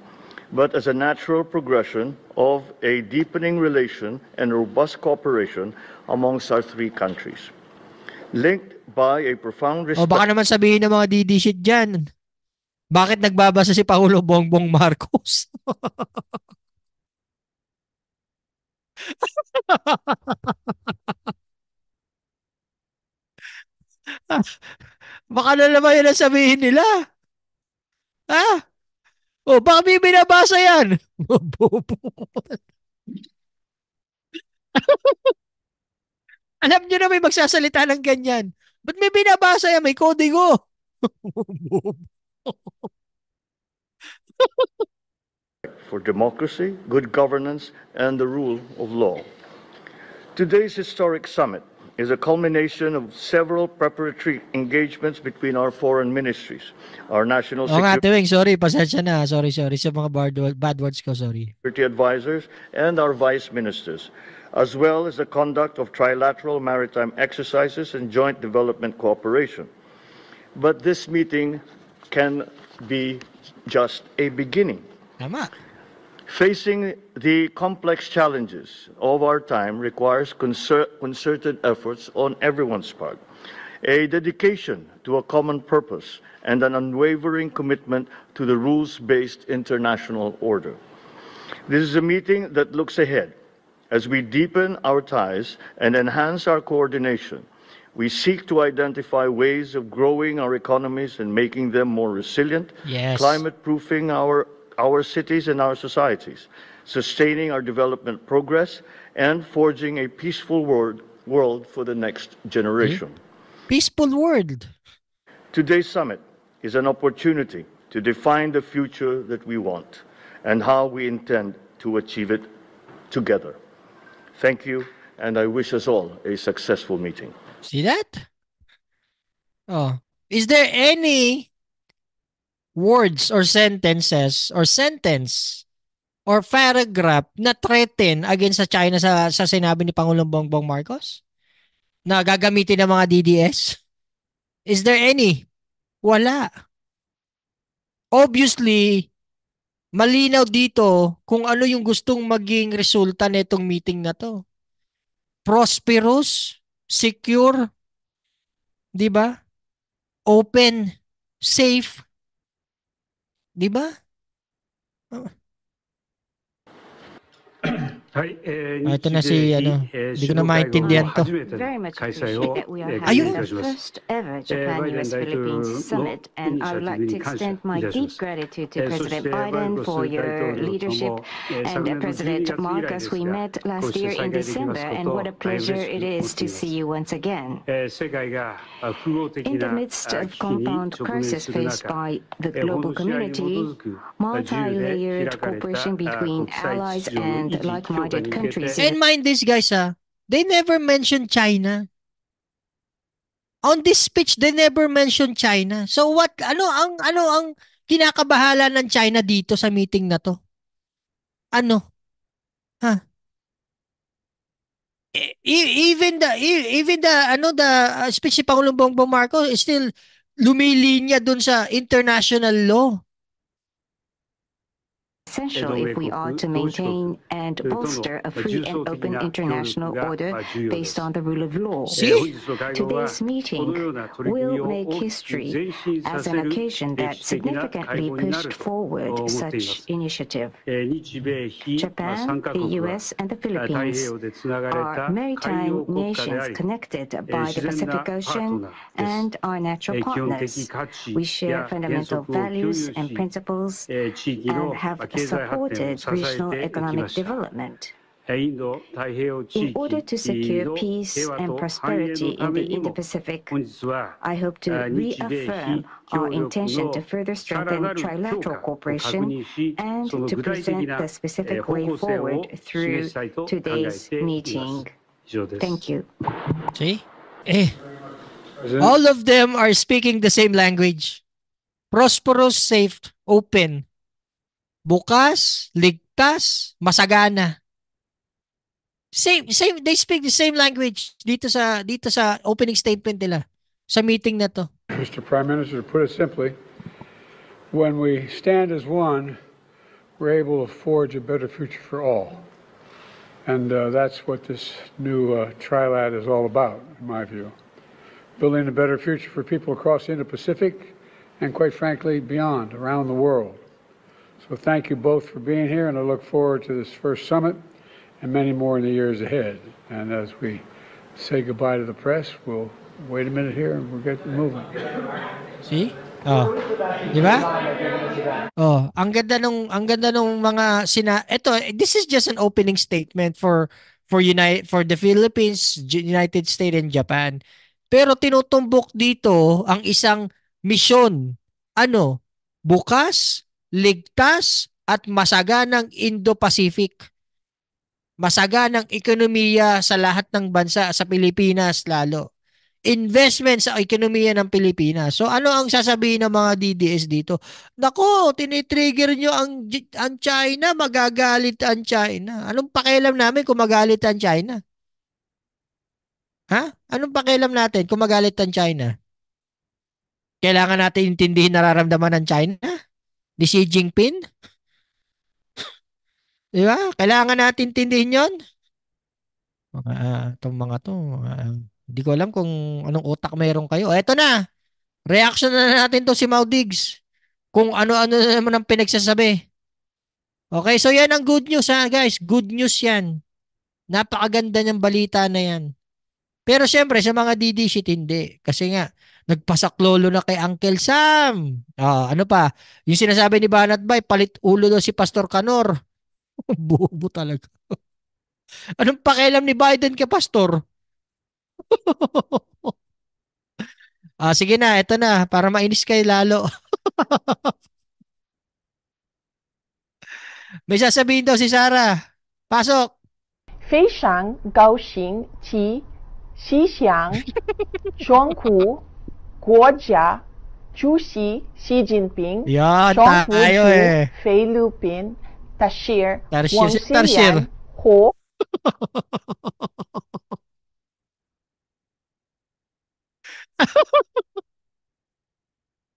but as a natural progression of a deepening relation and robust cooperation amongst our three countries. Linked by a profound respect... O baka naman sabihin ng mga didishit dyan, bakit nagbabasa si Paolo Bongbong Marcos? *laughs* *laughs* baka na naman yun ang sabihin nila. Ha? O, oh, baka may binabasa yan. *laughs* *laughs* Alam nyo na may magsasalita ng ganyan. Ba't may binabasa yan? May kodigo. for democracy, good governance, and the rule of law. Today's historic summit is a culmination of several preparatory engagements between our foreign ministries, our national oh, security... sorry, pasensya na. Sorry, sorry. Sa mga bad, bad words ko, sorry. ...security advisors and our vice ministers, as well as the conduct of trilateral maritime exercises and joint development cooperation. But this meeting can be just a beginning. Facing the complex challenges of our time requires concert, concerted efforts on everyone's part, a dedication to a common purpose, and an unwavering commitment to the rules based international order. This is a meeting that looks ahead. As we deepen our ties and enhance our coordination, we seek to identify ways of growing our economies and making them more resilient, yes. climate proofing our our cities and our societies, sustaining our development progress, and forging a peaceful world, world for the next generation. Hmm? Peaceful world. Today's summit is an opportunity to define the future that we want and how we intend to achieve it together. Thank you, and I wish us all a successful meeting. See that? Oh, is there any words or sentences or sentence or paragraph na threaten against sa China sa, sa sinabi ni Pangulong Bongbong Marcos? Na gagamitin ng mga DDS? Is there any? Wala. Obviously, malinaw dito kung ano yung gustong maging resulta nitong meeting na to. Prosperous, secure, 'di ba? Open, safe, 'Di ba? Oh. Uh, to. Very much appreciate oh, that are eh, the first ever Japan-US-Philippines summit, and I would like to extend my deep gratitude to President Biden for your leadership and uh, President Marcos. We met last year in December, and what a pleasure it is to see you once again. In the midst of compound crisis faced by the global community, multi-layered cooperation between allies and like-minded minded countries. And mind this, guys, ah, they never mentioned China. On this speech, they never mentioned China. So what, ano ang, ano ang kinakabahala ng China dito sa meeting na to? Ano? Ha? Huh? E, e, even the e, even the ano the uh, speech ni Pangulong Bongbong Marcos is still lumilinya doon sa international law. essential if we are to maintain and bolster a free and open international order based on the rule of law. Today's meeting will make history as an occasion that significantly pushed forward such initiative. Japan, the U.S., and the Philippines are maritime nations connected by the Pacific Ocean and are natural partners. We share fundamental values and principles and have supported regional economic development. In order to secure peace and prosperity in the Indo-Pacific, I hope to uh, reaffirm our intention to further strengthen trilateral cooperation and to present the specific uh, way forward through today's meeting. Thank you. See? Eh. All of them are speaking the same language. Prosperous, safe, open, bukas, ligtas, masagana. Same same they speak the same language dito sa dito sa opening statement nila sa meeting na to. Mr. Prime Minister, to put it simply, when we stand as one, we're able to forge a better future for all. And uh, that's what this new uh, TriLAD is all about, in my view. Building a better future for people across the Indo-Pacific and, quite frankly, beyond, around the world. So thank you both for being here, and I look forward to this first summit and many more in the years ahead. And as we say goodbye to the press, we'll wait a minute here and we'll get moving. See? Oh. 'Di ba? Oh, ang ganda nung ang ganda nung mga sina Ito, eh, this is just an opening statement for for United for the Philippines, United States and Japan. Pero tinutumbok dito ang isang mission. Ano? Bukas ligtas at masaganang Indo-Pacific. Masaganang ekonomiya sa lahat ng bansa sa Pilipinas lalo. Investment sa ekonomiya ng Pilipinas. So ano ang sasabihin ng mga DDS dito? Nako, tinitrigger nyo ang, ang China, magagalit ang China. Anong pakialam namin kung magalit ang China? Ha? Anong pakialam natin kung magalit ang China? Kailangan natin intindihin nararamdaman ng China? ni Xi Jinping? *laughs* Di ba? Kailangan natin tindihin yon. Mga, uh, ah, itong mga to, ah, hindi ko alam kung anong utak meron kayo. Oh, eto na. Reaction na natin to si Mau Diggs. Kung ano-ano naman ang pinagsasabi. Okay, so yan ang good news ha guys. Good news yan. Napakaganda ng balita na yan. Pero siyempre sa mga DD shit hindi. Kasi nga, Nagpasaklolo na kay Uncle Sam. Oh, ano pa? Yung sinasabi ni Banat Bay, palit ulo daw si Pastor Kanor. *laughs* Bobo talaga. *laughs* Anong pakialam ni Biden kay Pastor? *laughs* ah, sige na, ito na. Para mainis kay lalo. May sasabihin daw si Sarah. Pasok. Fei Shang, Gao Xing, Qi, Xi Xiang, Zhuang Guo Jia, Xi, Jinping, Yan, Chong tayo Wu eh. Fei Lupin, Tashir, Tarshir, Wang si Tarshir. Silian,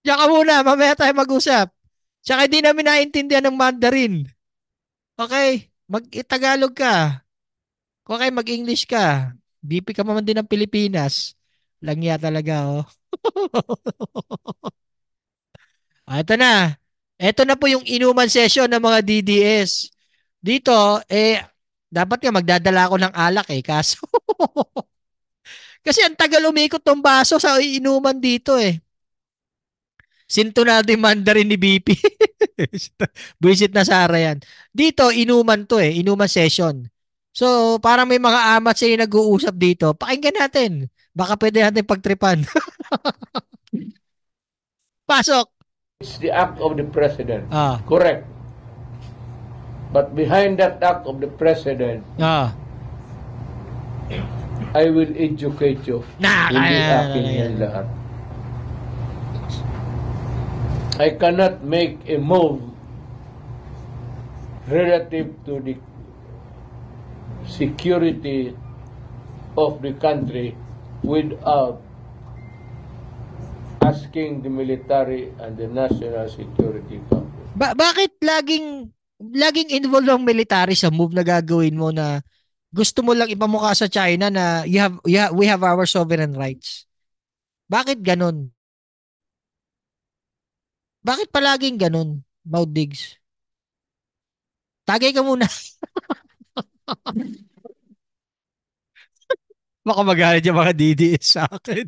ka muna, mamaya tayo mag-usap. Tsaka hindi namin naintindihan ng Mandarin. Okay, mag-Tagalog ka. Okay, mag-English ka. BP ka man din ng Pilipinas. Langya talaga, oh ah, ito na. Ito na po yung inuman session ng mga DDS. Dito, eh, dapat nga magdadala ako ng alak eh, kaso. *laughs* Kasi ang tagal umikot tong baso sa iinuman dito eh. Sinto na yung mandarin ni BP. *laughs* Buisit na Sara yan. Dito, inuman to eh. Inuman session. So, parang may mga amat sa'yo nag-uusap dito. Pakinggan natin. Baka pwede natin pagtripan. *laughs* Pasok. It's the act of the president. Ah. Correct. But behind that act of the president, ah. I will educate you. Nah, Hindi nah, akin nah, I cannot make a move relative to the security of the country without uh, asking the military and the National Security Council. Ba- bakit laging laging involved ang military sa move na gagawin mo na gusto mo lang ipamukha sa China na you have, you have we have our sovereign rights. Bakit ganun? Bakit palaging ganun, Maud Diggs? Tagay ka muna. *laughs* Baka magalit yung mga DDS sa akin.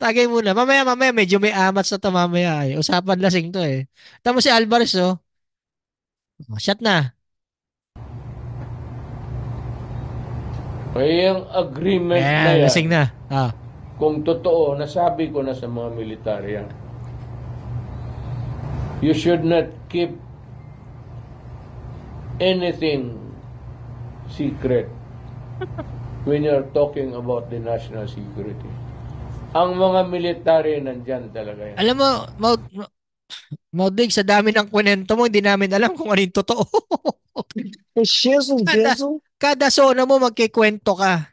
Tagay muna. Mamaya, mamaya, medyo may amat sa to mamaya. Eh. Usapan lasing to eh. Tapos si Alvarez, oh. oh shot na. Kaya yung agreement Ayan, na yan, lasing na. Ah. Kung totoo, nasabi ko na sa mga militarya, you should not keep anything secret. *laughs* when you're talking about the national security. Ang mga military nandyan talaga yan. Alam mo, Maud, Maudig, sa dami ng kwento mo, hindi namin alam kung ano totoo. shizzle, *laughs* kada, oh. kada sona mo magkikwento ka.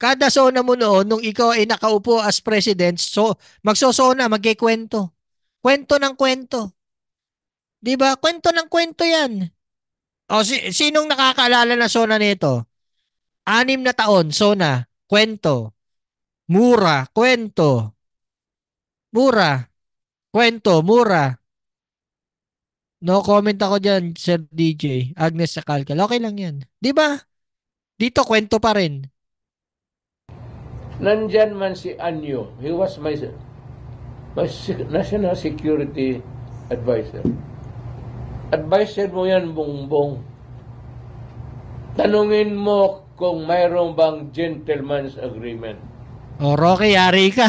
Kada sona mo noon, nung ikaw ay nakaupo as president, so, magsosona, magkikwento. Kwento ng kwento. Di ba? Kwento ng kwento yan. O, si, sinong nakakaalala na sona nito? Anim na taon, Sona, kwento. Mura, kwento. Mura, kwento, mura. No comment ako dyan, Sir DJ. Agnes sa Calcal. Okay lang yan. Di ba? Dito, kwento pa rin. Nandyan man si Anyo. He was my, my national security advisor. Advisor mo yan, bongbong. Tanungin mo kung mayroong bang gentleman's agreement. O, oh, Rocky, yari ka.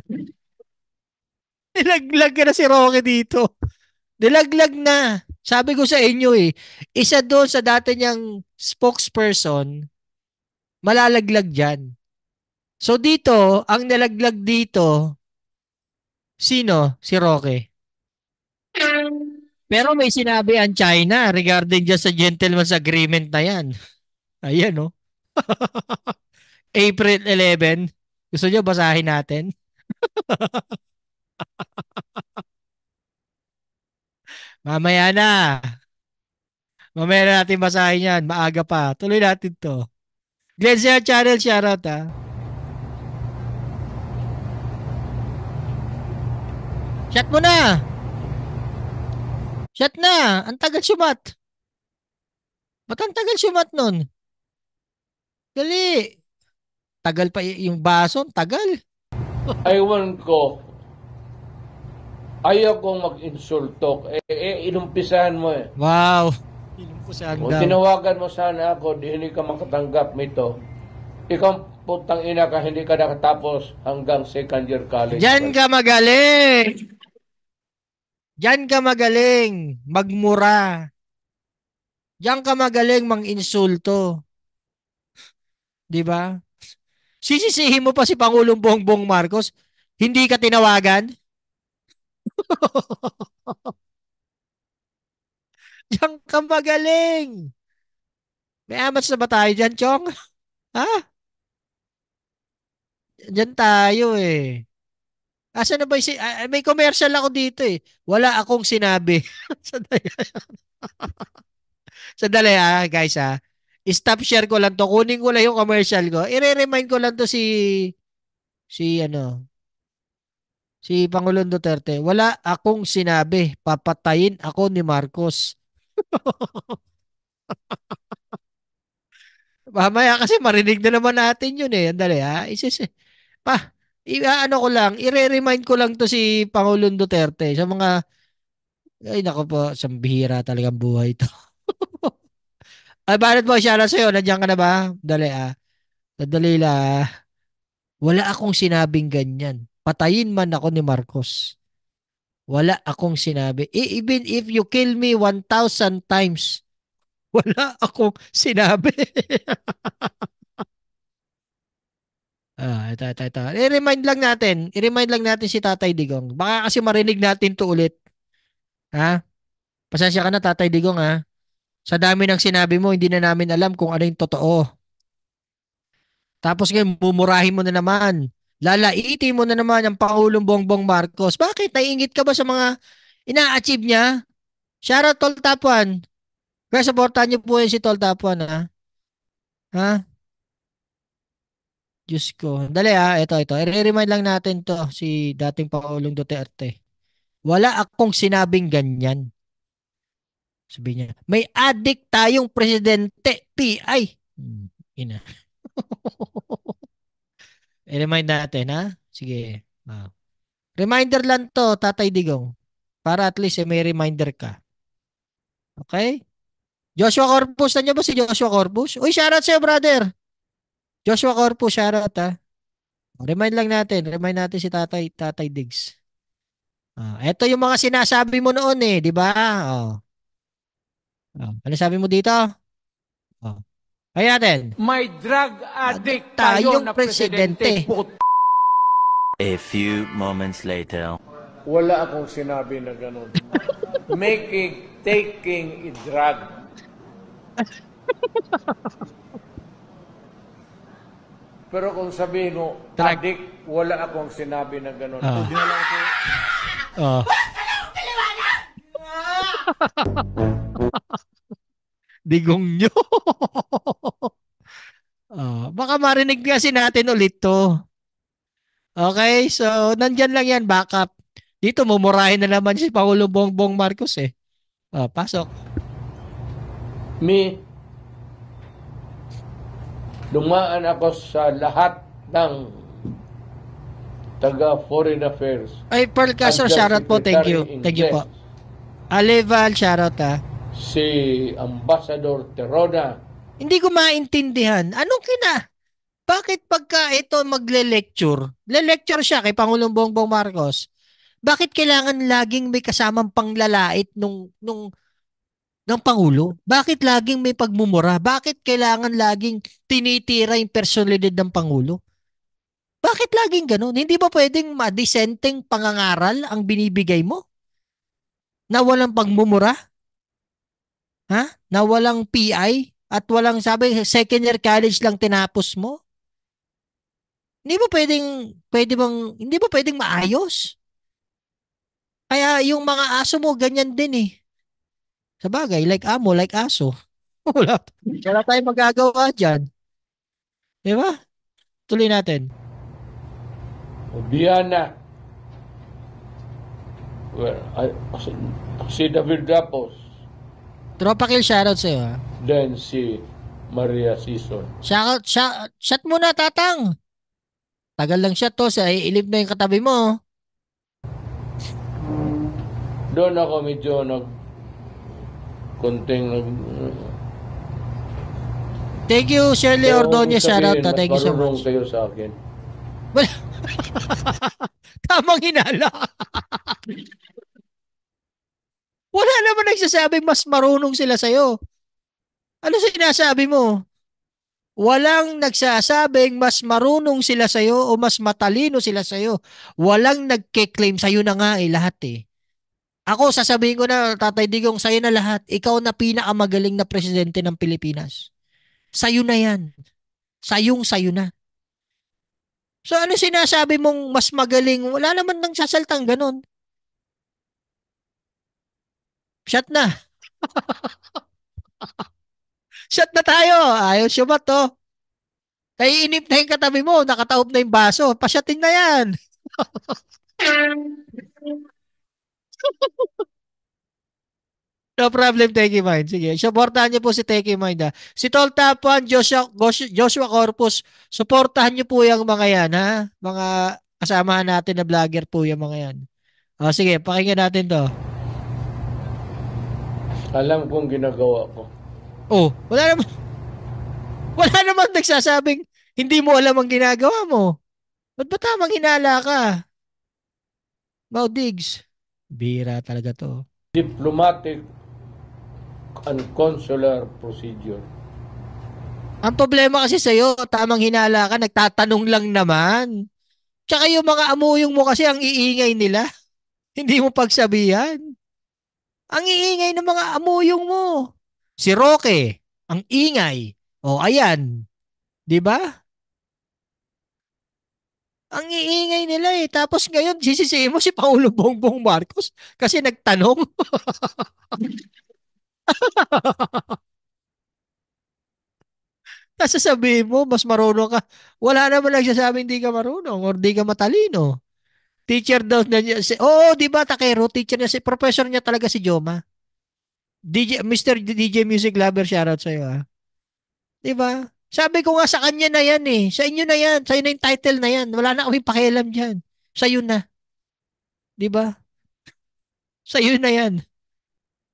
*laughs* Nilaglag ka na si Rocky dito. Nilaglag na. Sabi ko sa inyo eh, isa doon sa dati niyang spokesperson, malalaglag dyan. So dito, ang nalaglag dito, sino? Si Rocky. Pero may sinabi ang China regarding just sa gentleman's agreement na yan. Ayan, no? Oh. *laughs* April 11. Gusto niyo basahin natin? *laughs* Mamaya na. Mamaya na natin basahin yan. Maaga pa. Tuloy natin to. Glenn Sierra Channel, shoutout ha. Ah. Chat mo na! Shut na! Ang tagal sumat! Ba't ang tagal sumat nun? Dali! Tagal pa yung baso. tagal. Aywan *laughs* ko. Ayaw kong mag-insulto. Eh, eh, inumpisahan mo eh. Wow! Inumpisahan Kung daw. tinawagan mo sana ako, di hindi ka makatanggap nito. Ikaw putang ina ka, hindi ka nakatapos hanggang second year college. Diyan ka magaling! Diyan ka magaling magmura. Diyan ka magaling manginsulto. 'Di ba? Sisisihin mo pa si Pangulong Bongbong Marcos, hindi ka tinawagan? *laughs* Diyan ka magaling. May amat na ba tayo dyan, Chong? Ha? Diyan tayo eh. Asa na ba si uh, may commercial ako dito eh. Wala akong sinabi. *laughs* Sandali. *laughs* Sandali ah, guys ah. Stop share ko lang to. Kunin ko lang yung commercial ko. I-remind ko lang to si si ano si Pangulong Duterte. Wala akong sinabi. Papatayin ako ni Marcos. *laughs* Mamaya kasi marinig na naman natin yun eh. Andali ha. Ah. Isis, eh. pa, i- ano ko lang, i-remind ko lang to si Pangulong Duterte sa mga ay nako po, bihira talagang buhay to. *laughs* ay Barret Boy, siya out sa'yo. Nandiyan ka na ba? Dali ah. Nadali la. Ah. Wala akong sinabing ganyan. Patayin man ako ni Marcos. Wala akong sinabi. E, even if you kill me 1,000 times, *laughs* wala akong sinabi. *laughs* Ah, ito, ito, ito. I-remind lang natin. I-remind lang natin si Tatay Digong. Baka kasi marinig natin to ulit. Ha? Pasensya ka na, Tatay Digong, ha? Sa dami ng sinabi mo, hindi na namin alam kung ano yung totoo. Tapos ngayon, bumurahin mo na naman. Lalaitin mo na naman ang Pangulong Bongbong Marcos. Bakit? Naiingit ka ba sa mga ina-achieve niya? Shoutout, Tol Tapuan. Kaya supportan niyo po yun si Tol Tapuan, ha? Ha? Diyos ko. Dali ah, ito, ito. I-remind lang natin to si dating Pangulong Duterte. Wala akong sinabing ganyan. Sabi niya, may addict tayong presidente, PI. Hmm, ina. *laughs* I-remind natin ha. Sige. Wow. Ah. Reminder lang to, Tatay Digong. Para at least eh, may reminder ka. Okay? Joshua Corpus, nandiyan ba si Joshua Corpus? Uy, shoutout sa'yo, brother. Joshua Corpo, shoutout ha. Ah. Oh, remind lang natin, remind natin si Tatay, Tatay Diggs. Ah, uh, ito yung mga sinasabi mo noon eh, di ba? Oh. oh. Ano sabi mo dito? Oh. Kaya natin. May drug addict tayo na presidente. presidente. A few moments later. Wala akong sinabi na ganun. *laughs* Making, taking a drug. *laughs* Pero kung sabihin mo, Talag- adik, wala akong sinabi na gano'n. Ah. Hindi ah. lang *laughs* Digong nyo. oh, *laughs* baka marinig kasi natin ulit to. Okay, so nandyan lang yan, backup. Dito mumurahin na naman si Pangulo Bongbong Marcos eh. Oh, pasok. Me, Dumaan ako sa lahat ng taga Foreign Affairs. Ay, Pearl Castro, shoutout po. Thank you. Thank you po. Aleval, shoutout ha. Si Ambassador Terona. Hindi ko maintindihan. Anong kina? Bakit pagka ito magle-lecture, le-lecture siya kay Pangulong Bongbong Marcos, bakit kailangan laging may kasamang panglalait nung, nung ng Pangulo? Bakit laging may pagmumura? Bakit kailangan laging tinitira yung personalidad ng Pangulo? Bakit laging ganun? Hindi ba pwedeng madisenteng pangangaral ang binibigay mo? Na walang pagmumura? Ha? Na walang PI? At walang sabi, second year college lang tinapos mo? Hindi ba pwedeng, pwede bang, hindi ba pwedeng maayos? Kaya yung mga aso mo, ganyan din eh. Sa bagay, like amo, like aso. *laughs* Wala, wala tayong magagawa dyan. Di ba? Tuloy natin. Diana. Well, I, si David Dapos. Tropa kill shoutout sa'yo ha. Then si Maria Season. Shoutout, shout, shout muna tatang. Tagal lang siya to, sa iilib na yung katabi mo. Doon ako medyo nag konting uh, Thank you, Shirley so, Shout out na. Thank you so much. kayo sa akin. Wala. *laughs* Tamang hinala. *laughs* Wala naman nagsasabing mas marunong sila sa'yo. Ano sinasabi mo? Walang nagsasabing mas marunong sila sa'yo o mas matalino sila sa'yo. Walang nagkiklaim sa'yo na nga eh lahat eh. Ako, sasabihin ko na, Tatay Digong, sa'yo na lahat. Ikaw na pinakamagaling na presidente ng Pilipinas. Sa'yo na yan. Sayong sayo na. So ano sinasabi mong mas magaling? Wala naman nang sasaltang ganun. Shut na. *laughs* Shut na tayo. Ayos siya ba to? Naiinip na yung katabi mo. Nakataob na yung baso. Pasyatin na yan. *laughs* No problem, Techie Mind. Sige, supportahan niyo po si Techie Mind. Ha. Ah. Si Tol Tapuan, Joshua, Joshua Corpus, supportahan niyo po yung mga yan, ha? Mga kasamahan natin na vlogger po yung mga yan. O, sige, pakinggan natin to. Alam kong ginagawa ko. Oh, wala naman. *laughs* Wala naman nagsasabing hindi mo alam ang ginagawa mo. Ba't ba tamang hinala ka? Maudigs. Diggs. Bira talaga to. Diplomatic and consular procedure. Ang problema kasi sa'yo, tamang hinala ka, nagtatanong lang naman. Tsaka yung mga amuyong mo kasi ang iingay nila. *laughs* Hindi mo pagsabihan. Ang iingay ng mga amuyong mo. Si Roque, ang ingay. O ayan, 'di ba? Ang iingay nila eh. Tapos ngayon, sisisihin mo si Paulo Bongbong Marcos kasi nagtanong. *laughs* Tapos sasabihin mo, mas marunong ka. Wala naman nagsasabi hindi ka marunong or di ka matalino. Teacher daw na niya. Si, Oo, oh, di ba Takero? Teacher niya. Si, professor niya talaga si Joma. DJ, Mr. DJ Music Lover, shoutout sa'yo ah. Di ba? Sabi ko nga sa kanya na yan eh. Sa inyo na yan. Sa inyo na yung title na yan. Wala na kaming pakialam dyan. Sa iyo na. Di ba? Sa iyo na yan.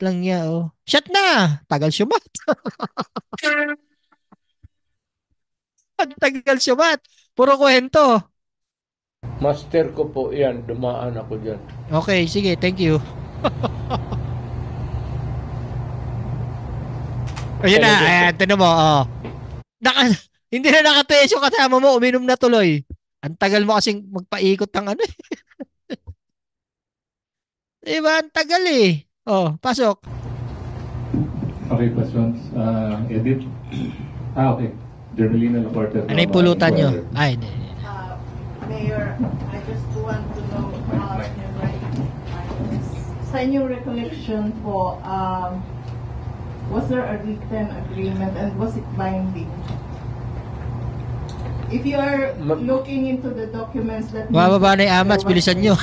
Lang niya oh. Shut na! Tagal sumat. *laughs* Ang tagal sumat. Puro kwento. Master ko po yan. Dumaan ako dyan. Okay, sige. Thank you. Ayun *laughs* oh, na, ayan, tanong mo, oh naka, *laughs* hindi na nakatesyo kasama mo, uminom na tuloy. Ang tagal mo kasing magpaikot ng ano eh. *laughs* diba? Ang tagal eh. Oh, pasok. Okay, questions. Uh, ah, edit. Ah, okay. Jermelina Laporte. Ano yung pulutan nyo? Ay, hindi. Uh, Mayor, I just want to know uh, right, sa inyong recollection po, um, uh, Was there a written agreement and was it binding? If you are looking into the documents that... Mababa na yung amats, *laughs* bilisan nyo.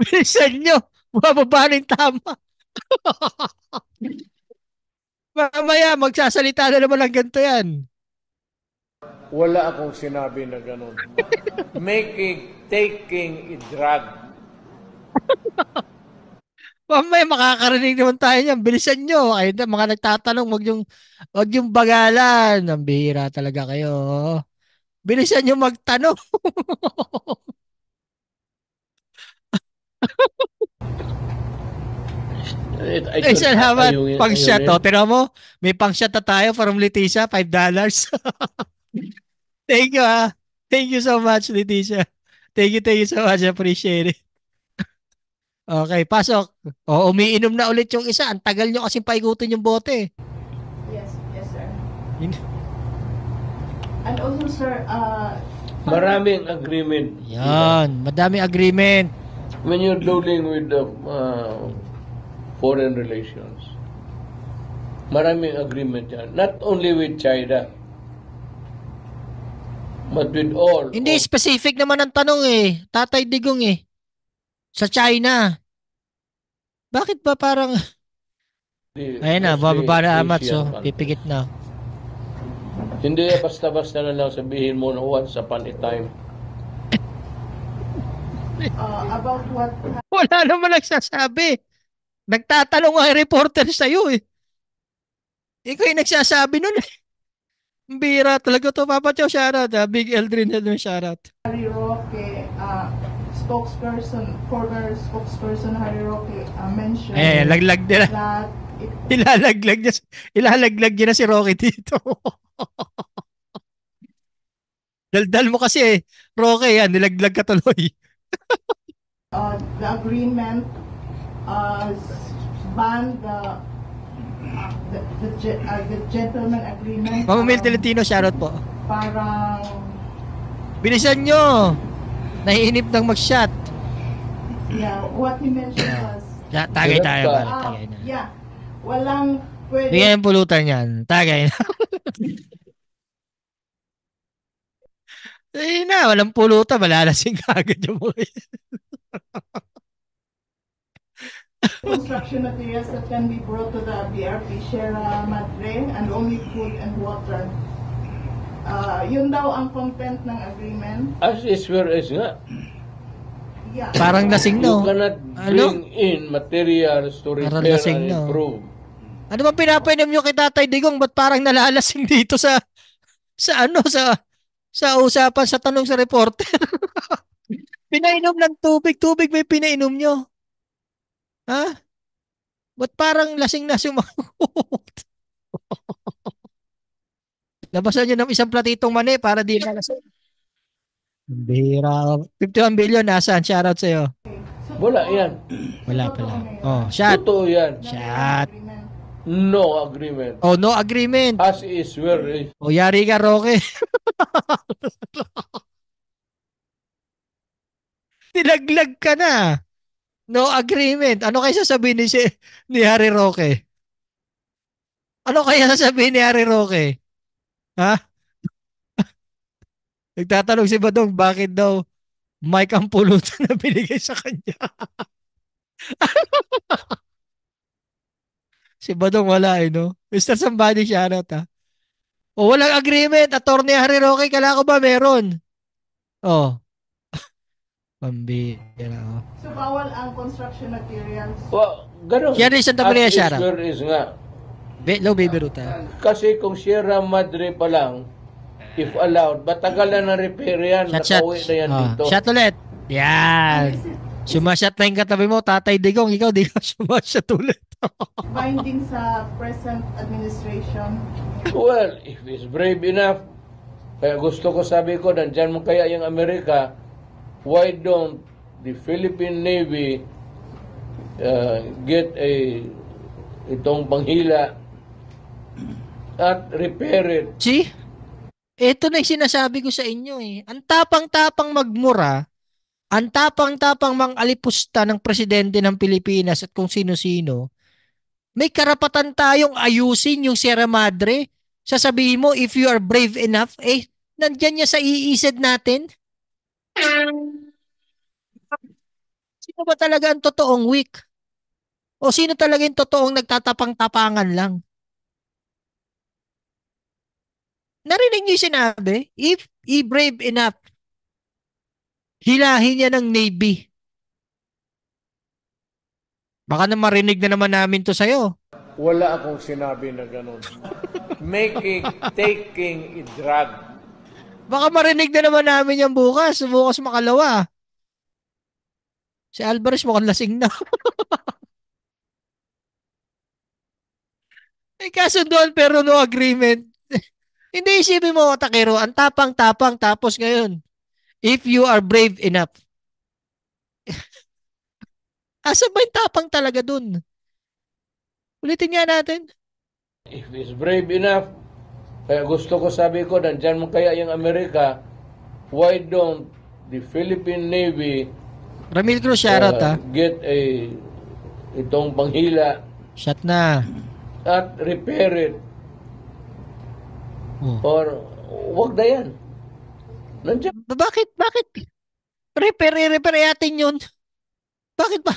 bilisan nyo! Mababa na yung tama. *laughs* Mamaya, magsasalita na naman ng ganito yan. Wala akong sinabi na ganun. *laughs* Making, taking a drug *laughs* Mamaya makakarinig naman tayo niyan. Bilisan nyo. Ay, mga nagtatanong, wag yung, wag yung bagalan. Ang bihira talaga kayo. Oh. Bilisan nyo magtanong. I, *laughs* I Ay, salamat. Pang-shot, oh. Tira mo, may pang-shot na tayo from Leticia, $5. *laughs* thank you, ah. Thank you so much, Leticia. Thank you, thank you so much. I Appreciate it. Okay, pasok. O, umiinom na ulit yung isa. Ang tagal nyo kasi paigutin yung bote. Yes, yes, sir. In- And also, sir, uh, maraming agreement. Yan, madami agreement. When you're dealing with the uh, foreign relations, maraming agreement yan. Not only with China, but with all. Hindi, specific naman ang tanong eh. Tatay Digong eh sa China. Bakit ba parang Ayun na, bababa na amat so pipigit na. Hindi basta-basta na lang sabihin mo na once upon a time. Uh, *laughs* about what? Wala naman nagsasabi. Nagtatanong ang reporter sa'yo eh. Ikaw yung nagsasabi nun eh. Bira talaga to, Papa Chow, shoutout. Ah. Big Eldrin, shoutout. Are you okay? spokesperson, former spokesperson Harry Roque uh, mentioned eh, laglag nila. that it, *laughs* ilalaglag niya, ilalaglag niya na si Roque dito. *laughs* Daldal mo kasi eh. Roque yan, ah, nilaglag ka tuloy. *laughs* uh, the agreement uh, banned the uh, the, the, uh, the gentleman agreement. Mamamil Tilitino, shoutout po. Parang Bilisan nyo! Naiinip ng mag-shot. Yeah, what he mentioned was... Yeah, tagay tayo. Uh, tagay na. Yeah, walang pwede... Bigyan yung pulutan yan. Tagay na. Ayun *laughs* eh, na, walang pulutan. Malalasing kagad yung mga *laughs* Construction materials that can be brought to the BRP share madre and only food and water Uh, yun daw ang content ng agreement. As is where is nga. Yeah. Parang lasing You no. cannot Ano? in materials to repair Parang lasing and na. improve. Ano ba pinapainom nyo kay Tatay Digong? Ba't parang nalalasing dito sa, sa ano, sa, sa usapan, sa tanong sa reporter? *laughs* pinainom ng tubig. Tubig may pinainom nyo. Ha? Ba't parang lasing na si Labasan nyo ng isang platitong mani para di malasok. Ang 51 billion, nasaan? Shoutout sa'yo. Wala yan. Wala pala. Oh, shot. Totoo yan. Shot. No agreement. Oh, no agreement. As is, where is. Oh, yari ka, Roque. *laughs* Tinaglag ka na. No agreement. Ano kaya sasabihin ni, si, ni Harry Roque? Ano kaya sasabihin ni Harry Roque? Ha? Nagtatanong si Badong bakit daw Mike ang pulutan na binigay sa kanya. *laughs* si Badong wala eh, no? Mr. Somebody shout out, ha? O, oh, walang agreement. Attorney Harry Roque, kala ko ba meron? Oh. *laughs* Pambi. Yan ako. Oh. So, bawal ang construction materials? Well, ganun. Yan rin siya tabi niya, Shara. As is nga. Be, low baby ruta. Ah. Kasi kung Sierra Madre pa lang, if allowed, batagal na ng repair yan, shot, nakauwi na yan oh. dito. Shot ulit. Yan. Sumasyat na yung katabi mo, Tatay Digong, ikaw di ka *laughs* sumasyat ulit. Binding sa present administration. Well, if he's brave enough, kaya gusto ko sabi ko, nandyan mo kaya yung Amerika, why don't the Philippine Navy uh, get a itong panghila at repair it. See? Ito na yung sinasabi ko sa inyo eh. Ang tapang-tapang magmura, ang tapang-tapang mang alipusta ng presidente ng Pilipinas at kung sino-sino, may karapatan tayong ayusin yung Sierra Madre. Sasabihin mo, if you are brave enough, eh, nandyan niya sa iisid natin. Sino ba talaga ang totoong weak? O sino talaga yung totoong nagtatapang-tapangan lang? narinig niyo sinabi, if he brave enough, hilahin niya ng Navy. Baka na marinig na naman namin to sa'yo. Wala akong sinabi na ganun. *laughs* Making, taking a drug. Baka marinig na naman namin yan bukas. Bukas makalawa. Si Alvarez mukhang lasing na. May *laughs* eh, doon pero no agreement. Hindi isipin mo, takero, ang tapang-tapang tapos ngayon. If you are brave enough. *laughs* Asa ba yung tapang talaga dun? Ulitin nga natin. If he's brave enough, kaya gusto ko sabi ko, nandiyan mo kaya yung Amerika, why don't the Philippine Navy Ramil Cruz, shoutout uh, ah. Get a itong panghila. shut na. At repair it Hmm. Or wag na yan. Nandiyan. Bakit? Bakit? Repere-repereatin yun. Bakit ba?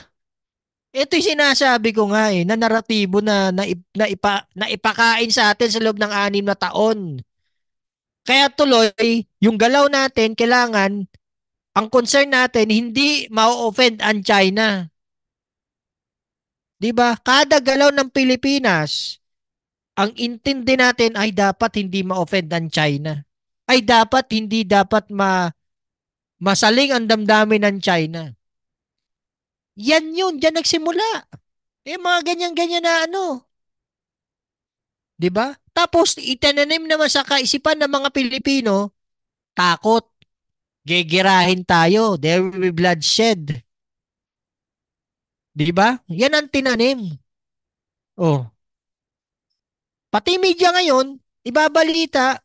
Ito'y sinasabi ko nga eh, na naratibo na, na, na, ipa, na ipakain sa atin sa loob ng anim na taon. Kaya tuloy, yung galaw natin, kailangan, ang concern natin, hindi ma-offend ang China. 'di ba? Kada galaw ng Pilipinas ang intindi natin ay dapat hindi ma-offend ang China. Ay dapat hindi dapat ma masaling ang damdamin ng China. Yan yun, diyan nagsimula. Eh mga ganyan-ganyan na ano. 'Di ba? Tapos itinanim naman sa kaisipan ng mga Pilipino, takot. Gegirahin tayo. There will be bloodshed. 'Di ba? Yan ang tinanim. Oh, Pati media ngayon, ibabalita,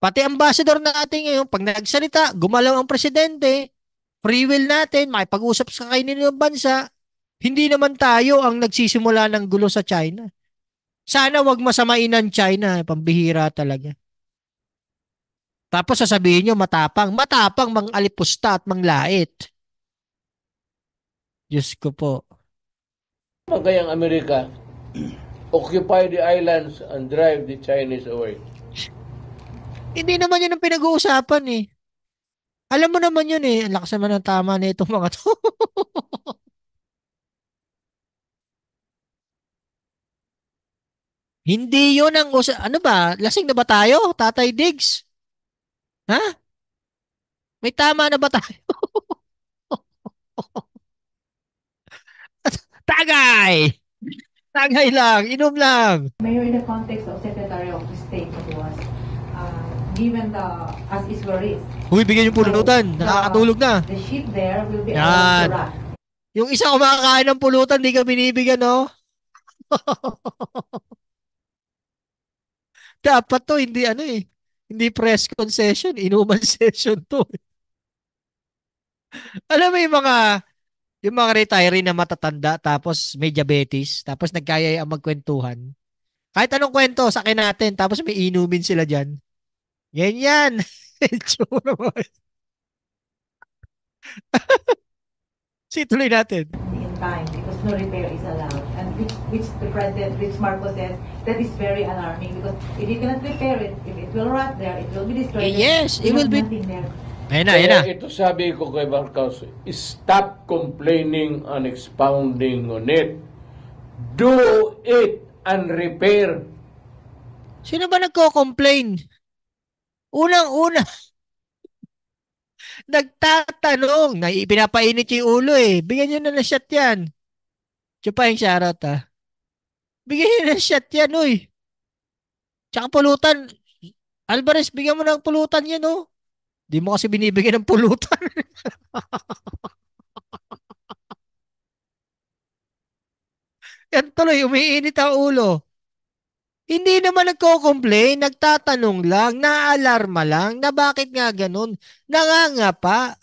pati ambassador natin ngayon, pag nagsalita, gumalaw ang presidente, free will natin, makipag-usap sa kainin ng bansa, hindi naman tayo ang nagsisimula ng gulo sa China. Sana wag masamain ng China, pambihira talaga. Tapos sasabihin nyo, matapang. Matapang, mang alipusta at mang lait. Diyos ko po. Pagkayang ano Amerika, occupy the islands and drive the Chinese away. Hindi naman yun ang pinag-uusapan eh. Alam mo naman yun eh. Ang lakas naman ng tama na itong mga to. *laughs* Hindi yun ang usa- Ano ba? Lasing na ba tayo, Tatay Diggs? Ha? May tama na ba tayo? *laughs* Tagay! Tangay lang, inom lang. Mayor, in the context of Secretary of State was uh, given the as is where is. Uy, bigyan yung pulutan. Nakakatulog na. The sheep there will be Yan. Yung isa kumakain ng pulutan, di ka binibigyan, no? *laughs* Dapat to, hindi ano eh. Hindi press concession, inuman *laughs* session to. Eh. Alam mo yung mga yung mga retiree na matatanda tapos may diabetes, tapos nagkaya ang magkwentuhan. Kahit anong kwento, sakin natin, tapos may inumin sila diyan. Yan yan. *laughs* Tsura mo. *laughs* Situloy natin. In time, because no repair is allowed. And which, which the president, which Marcos says, that is very alarming because if you cannot repair it, if it will rot there, it will be destroyed. Yes, it will be... There Ayan na, ayan na. Ito sabi ko kay Marcos, stop complaining and expounding on it. Do it and repair. Sino ba nagko-complain? Unang-una, *laughs* nagtatanong, na pinapainit yung ulo eh. Bigyan nyo na ng shot yan. Tsaka yung shoutout ah. Bigyan nyo na ng shot yan, uy. Tsaka pulutan. Alvarez, bigyan mo ng pulutan yan, oh. Di mo kasi binibigyan ng pulutan. *laughs* Yan tuloy, umiinit ang ulo. Hindi naman nagko-complain, nagtatanong lang, naaalarma lang na bakit nga ganun, nangangapa.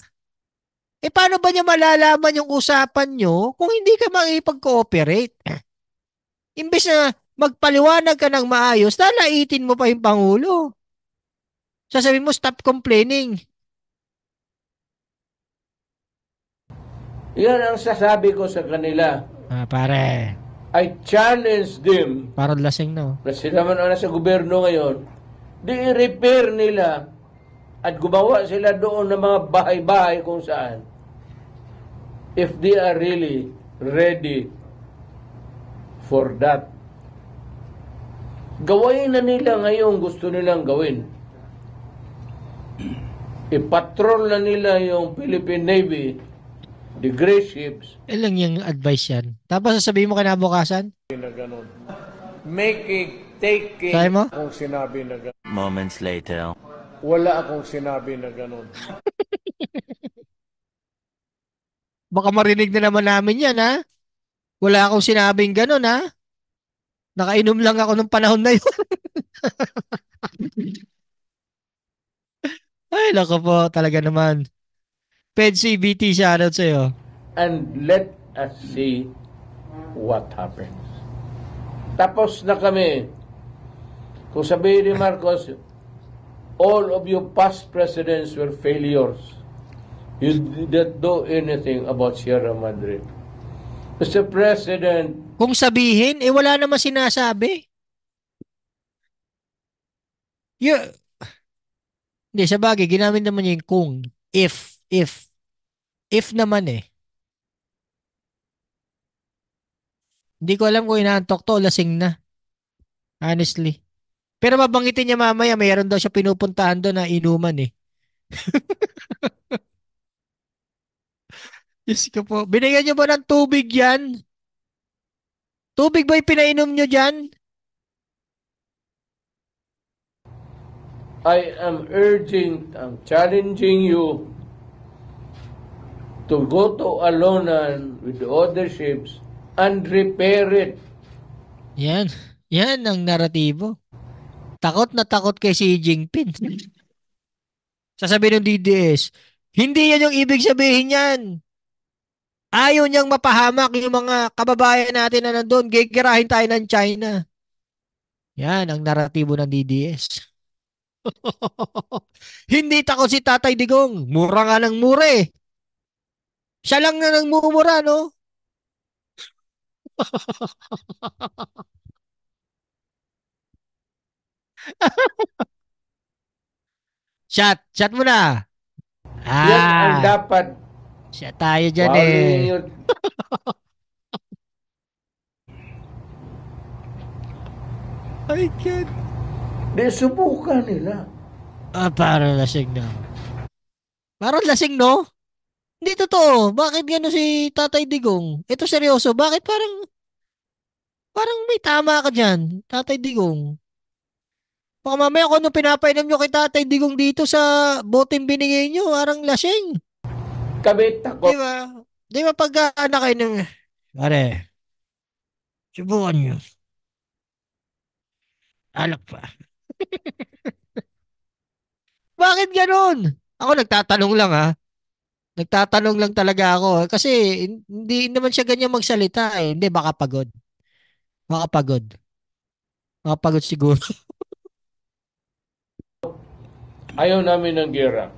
E paano ba niya malalaman yung usapan nyo kung hindi ka makipag-cooperate? *clears throat* Imbes na magpaliwanag ka ng maayos, lalaitin mo pa yung Pangulo. Sasabihin mo, stop complaining. Yan ang sasabi ko sa kanila. Ah, pare. I challenge them. Parang lasing na. No? Na sila man ang nasa gobyerno ngayon, di repair nila at gumawa sila doon ng mga bahay-bahay kung saan. If they are really ready for that. Gawain na nila ngayon gusto nilang gawin. *clears throat* ipatrol na nila yung Philippine Navy, the gray ships. Ilang yung advice yan. Tapos sasabihin mo kinabukasan? Na ganun. Make it, take it. mo? Kung sinabi na ganun. Moments later. Wala akong sinabi na ganun. *laughs* Baka marinig na naman namin yan, ha? Wala akong sinabing ganun, ha? Nakainom lang ako nung panahon na yun. *laughs* Ay, nako po, talaga naman. Pedsi, BT, shoutout sa'yo. And let us see what happens. Tapos na kami. Kung sabihin ni Marcos, all of your past presidents were failures. You didn't do anything about Sierra Madre. Mr. President. Kung sabihin, eh wala naman sinasabi. You, hindi, sa bagay, ginamit naman niya yung kung. If, if. If naman eh. Hindi ko alam kung inaantok to lasing na. Honestly. Pero mabanggitin niya mamaya, mayroon daw siya pinupuntahan doon na inuman eh. *laughs* Diyos ko po. Binigyan niyo ba ng tubig yan? Tubig ba yung pinainom niyo dyan? I am urging, I'm challenging you to go to Alonan with the other ships and repair it. Yan. Yan ang naratibo. Takot na takot kay Xi Jinping. Sasabihin ng DDS, hindi yan yung ibig sabihin yan. Ayaw niyang mapahamak yung mga kababayan natin na nandun. Gigirahin tayo ng China. Yan ang naratibo ng DDS. *laughs* Hindi takot si Tatay Digong. Mura nga ng mure. Eh. Siya lang na nang mumura, no? chat, *laughs* chat mo na. Ah, Yan ang dapat. Siya tayo dyan wow, eh. Yun. *laughs* I can't. Di, subukan nila. Ah, para lasing na. Parang lasing, no? Hindi totoo. Bakit gano'n si Tatay Digong? Ito seryoso. Bakit parang... Parang may tama ka dyan, Tatay Digong. Baka mamaya kung ano pinapainom nyo kay Tatay Digong dito sa boteng binigay nyo, parang lasing. Kabit ako. Di ba? Di ba pag ah, ano kayo ng... Pare, subukan nyo. Alak pa. *laughs* Bakit ganun? Ako nagtatanong lang ha. Ah. Nagtatanong lang talaga ako. Eh. Kasi hindi naman siya ganyan magsalita eh. Hindi, baka pagod. Baka pagod. Baka pagod siguro. *laughs* Ayaw namin ng gera.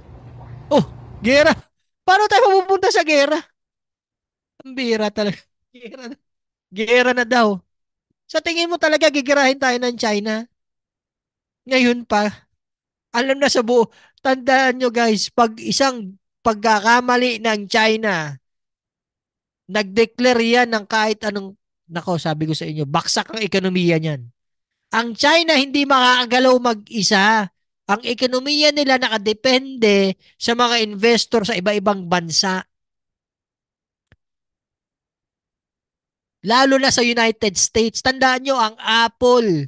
Oh, gera! Paano tayo pupunta sa gera? Ang bira talaga. *laughs* Gera na. Gera na daw. Sa tingin mo talaga gigirahin tayo ng China? Ngayon pa, alam na sa buo, tandaan nyo guys, pag isang pagkakamali ng China, nag-declare yan ng kahit anong, nako sabi ko sa inyo, baksak ang ekonomiya niyan. Ang China hindi makakagalaw mag-isa. Ang ekonomiya nila nakadepende sa mga investor sa iba-ibang bansa. Lalo na sa United States. Tandaan nyo, ang Apple,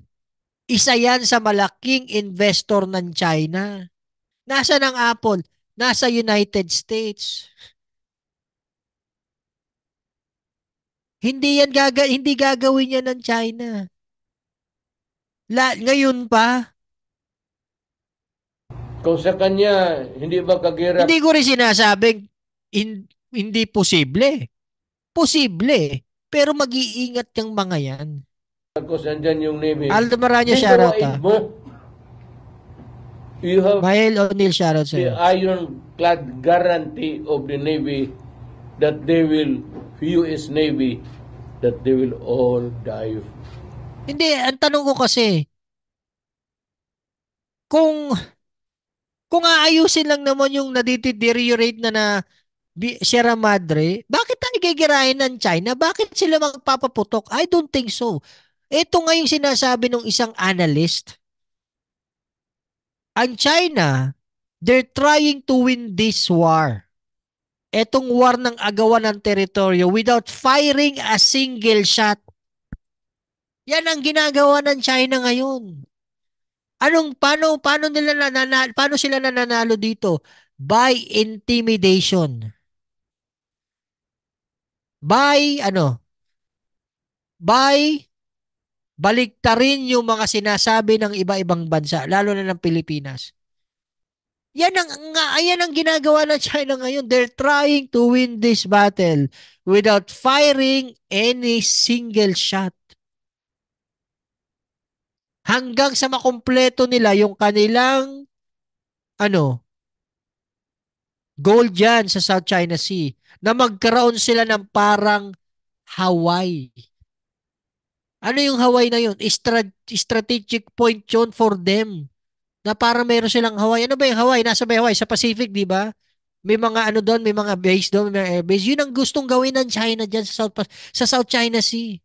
isa yan sa malaking investor ng China. Nasa ng Apple? Nasa United States. Hindi yan gaga hindi gagawin yan ng China. La ngayon pa kung sa kanya hindi ba kagira? Hindi ko rin sinasabing in, hindi posible. Posible, pero mag-iingat yung mga yan. Marcos, andyan yung name. Eh. Aldo Marano, shoutout ah. mo. You have Mael O'Neill, shoutout the ironclad guarantee of the Navy that they will, U.S. Navy, that they will all die. Hindi, ang tanong ko kasi, kung kung aayusin lang naman yung nadideteriorate na na Bi- Sierra Madre, bakit tayo gigirahin ng China? Bakit sila magpapaputok? I don't think so. Ito nga yung sinasabi ng isang analyst. Ang China, they're trying to win this war. Etong war ng agawan ng teritoryo without firing a single shot. Yan ang ginagawa ng China ngayon. Anong paano paano nila nananalo, paano sila nananalo dito? By intimidation. By ano? By baligtarin yung mga sinasabi ng iba-ibang bansa, lalo na ng Pilipinas. Yan ang, nga, yan ang ginagawa ng China ngayon. They're trying to win this battle without firing any single shot. Hanggang sa makumpleto nila yung kanilang ano, goal dyan sa South China Sea na magkaroon sila ng parang Hawaii ano yung Hawaii na yun? Strat- strategic point yun for them. Na para meron silang Hawaii. Ano ba yung Hawaii? Nasa ba Hawaii? Sa Pacific, di ba? May mga ano doon, may mga base doon, may mga airbase. Yun ang gustong gawin ng China dyan sa South, sa South China Sea.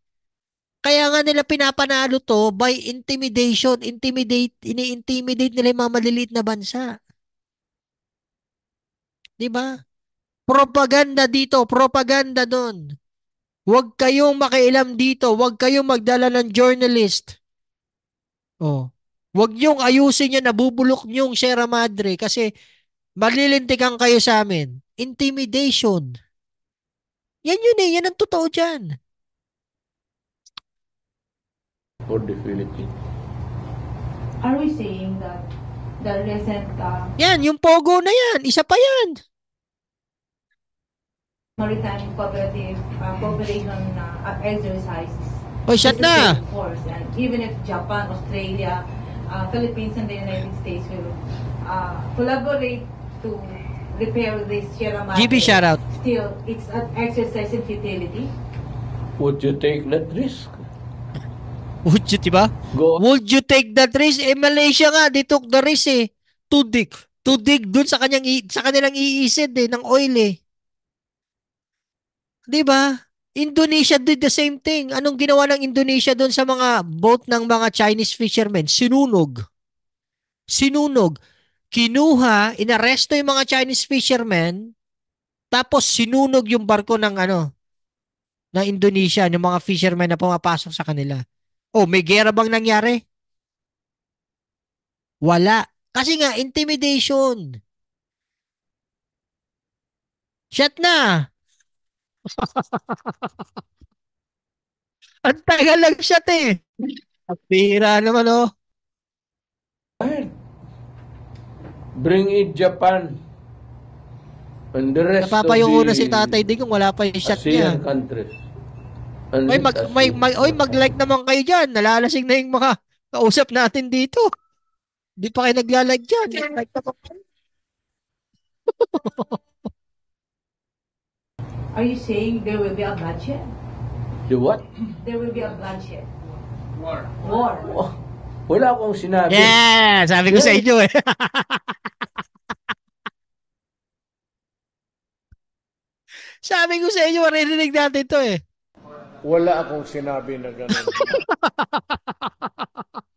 Kaya nga nila pinapanalo to by intimidation. Intimidate, ini-intimidate nila yung mga maliliit na bansa. Di ba? Propaganda dito, propaganda doon. Huwag kayong makialam dito. Huwag kayong magdala ng journalist. Oh. Huwag niyong ayusin yan, nabubulok niyong Sierra Madre kasi malilintikan kayo sa amin. Intimidation. Yan yun eh, yan ang totoo dyan. For the Philippines. Are we saying that the recent... Uh... Yan, yung Pogo na yan, isa pa yan. Maritime Cooperative uh, Cooperation uh, Exercises. Oh, shut na! Force. And even if Japan, Australia, uh, Philippines, and the United States will uh, collaborate to repair this Sierra GB shout out. Still, it's an exercise in futility. Would you take that risk? Would you, diba? Go. Would you take that risk? Eh, Malaysia nga, they took the risk eh. To dig. To dig dun sa, kanyang, sa kanilang iisid eh, ng oil eh. 'Di ba? Indonesia did the same thing. Anong ginawa ng Indonesia doon sa mga boat ng mga Chinese fishermen? Sinunog. Sinunog. Kinuha, inaresto yung mga Chinese fishermen, tapos sinunog yung barko ng ano, ng Indonesia, ng mga fishermen na pumapasok sa kanila. Oh, may gera bang nangyari? Wala. Kasi nga, intimidation. Shut na. Ang tagal lang siya, te. Eh. Ang pira naman, oh. Bring it Japan. And the rest yung una si Tatay din kung wala pa yung shot ASEAN niya. countries. And Oy, mag, may, may, oy, mag-like naman kayo dyan. Nalalasing na yung mga kausap natin dito. Hindi pa kayo nagla-like dyan. Like naman kayo. *laughs* Are you saying there will be a bloodshed? The what? There will be a bloodshed. War. War. Oh, wala akong sinabi. Yeah! Sabi ko yeah. sa inyo eh. *laughs* sabi ko sa inyo, maririnig natin to eh. Wala akong sinabi na gano'n.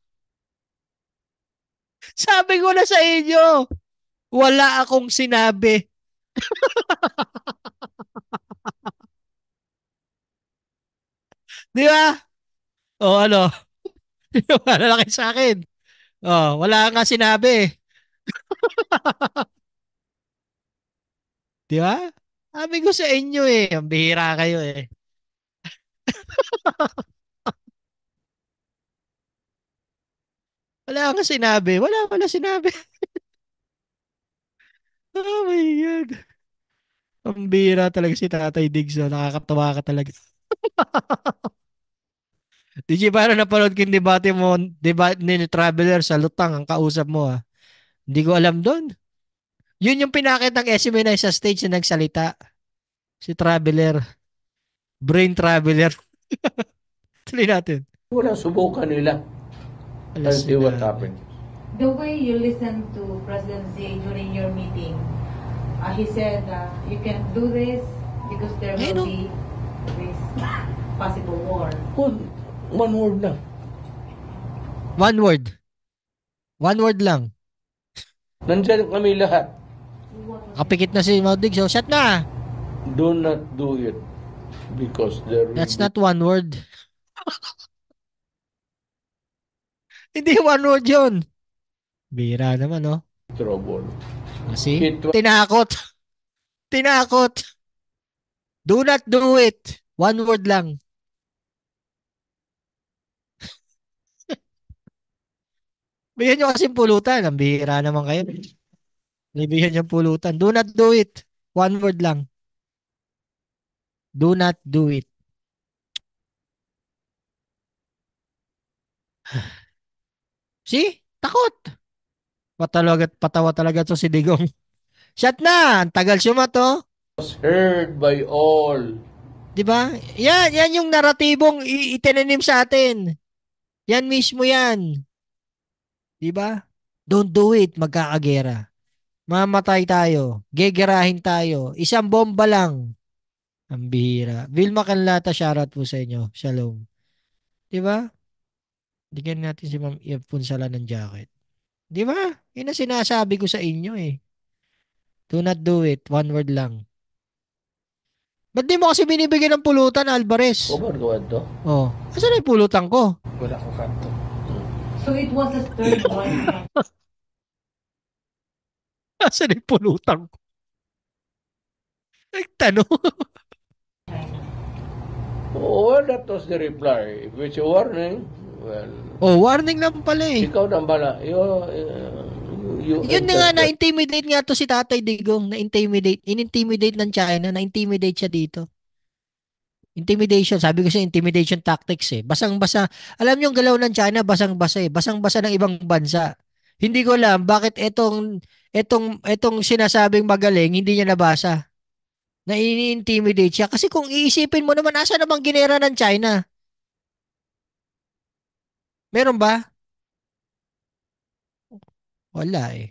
*laughs* sabi ko na sa inyo, wala akong sinabi. *laughs* Di ba? O oh, ano? *laughs* Yung lalaki sa akin. O, oh, wala nga sinabi eh. *laughs* Di ba? Sabi ko sa inyo eh, ang bihira kayo eh. *laughs* wala nga sinabi. Wala wala sinabi. oh my God. Ang bihira talaga si Tatay Diggs. Nakakatawa ka talaga. DJ, para na ko kin debate mo, debate ni Traveler sa Lutang, ang kausap mo ah. Hindi ko alam doon. Yun yung pinakit ng SME na sa stage na nagsalita. Si Traveler. Brain Traveler. *laughs* Tuloy natin. Walang subukan nila. Let's see what happened. The way you listen to President Z during your meeting, uh, he said uh, you can do this because there will be this possible war. Well, One word lang. One word. One word lang. Nandiyan kami lahat. Kapikit na si Maudig. So, oh. shut na. Do not do it because there That's not one word. *laughs* Hindi one word yun. Bira naman, no? Oh. Trouble. Kasi, ah, tinakot. *laughs* tinakot. Do not do it. One word lang. Bigyan nyo kasi pulutan. Ang bihira naman kayo. Bigyan nyo pulutan. Do not do it. One word lang. Do not do it. *sighs* See? Takot. Patalaga, patawa talaga to si Digong. *laughs* Shut na! Ang tagal sumato. Was heard by all. Diba? Yan, yan yung naratibong itinanim sa atin. Yan mismo yan. 'Di ba? Don't do it, magkakagera. Mamatay tayo, gegerahin tayo. Isang bomba lang. Ang bihira. Vilma Canlata, shoutout po sa inyo. Shalom. 'Di ba? Bigyan natin si Ma'am Eve ng jacket. 'Di ba? 'Yan ang sinasabi ko sa inyo eh. Do not do it. One word lang. Ba't di mo kasi binibigyan ng pulutan, Alvarez? Oo, ba to? Oo. Oh. Asan na yung pulutan ko? Wala ko kanto. So it was a third boyfriend. *laughs* Asan yung pulutang ko? Nagtanong. *laughs* oh, well, that was the reply. If it's a warning, well... Oh, warning lang pala eh. Ikaw nang bala. Uh, you, uh, you Yun na nga, na-intimidate nga to si Tatay Digong. Na-intimidate. In-intimidate ng China. Na-intimidate siya dito. Intimidation, sabi ko sa intimidation tactics eh. Basang-basa. Alam niyo ang galaw ng China, basang-basa eh. Basang-basa ng ibang bansa. Hindi ko alam bakit etong etong etong sinasabing magaling hindi niya nabasa. Na ini-intimidate siya kasi kung iisipin mo naman asa namang ginera ng China. Meron ba? Wala eh.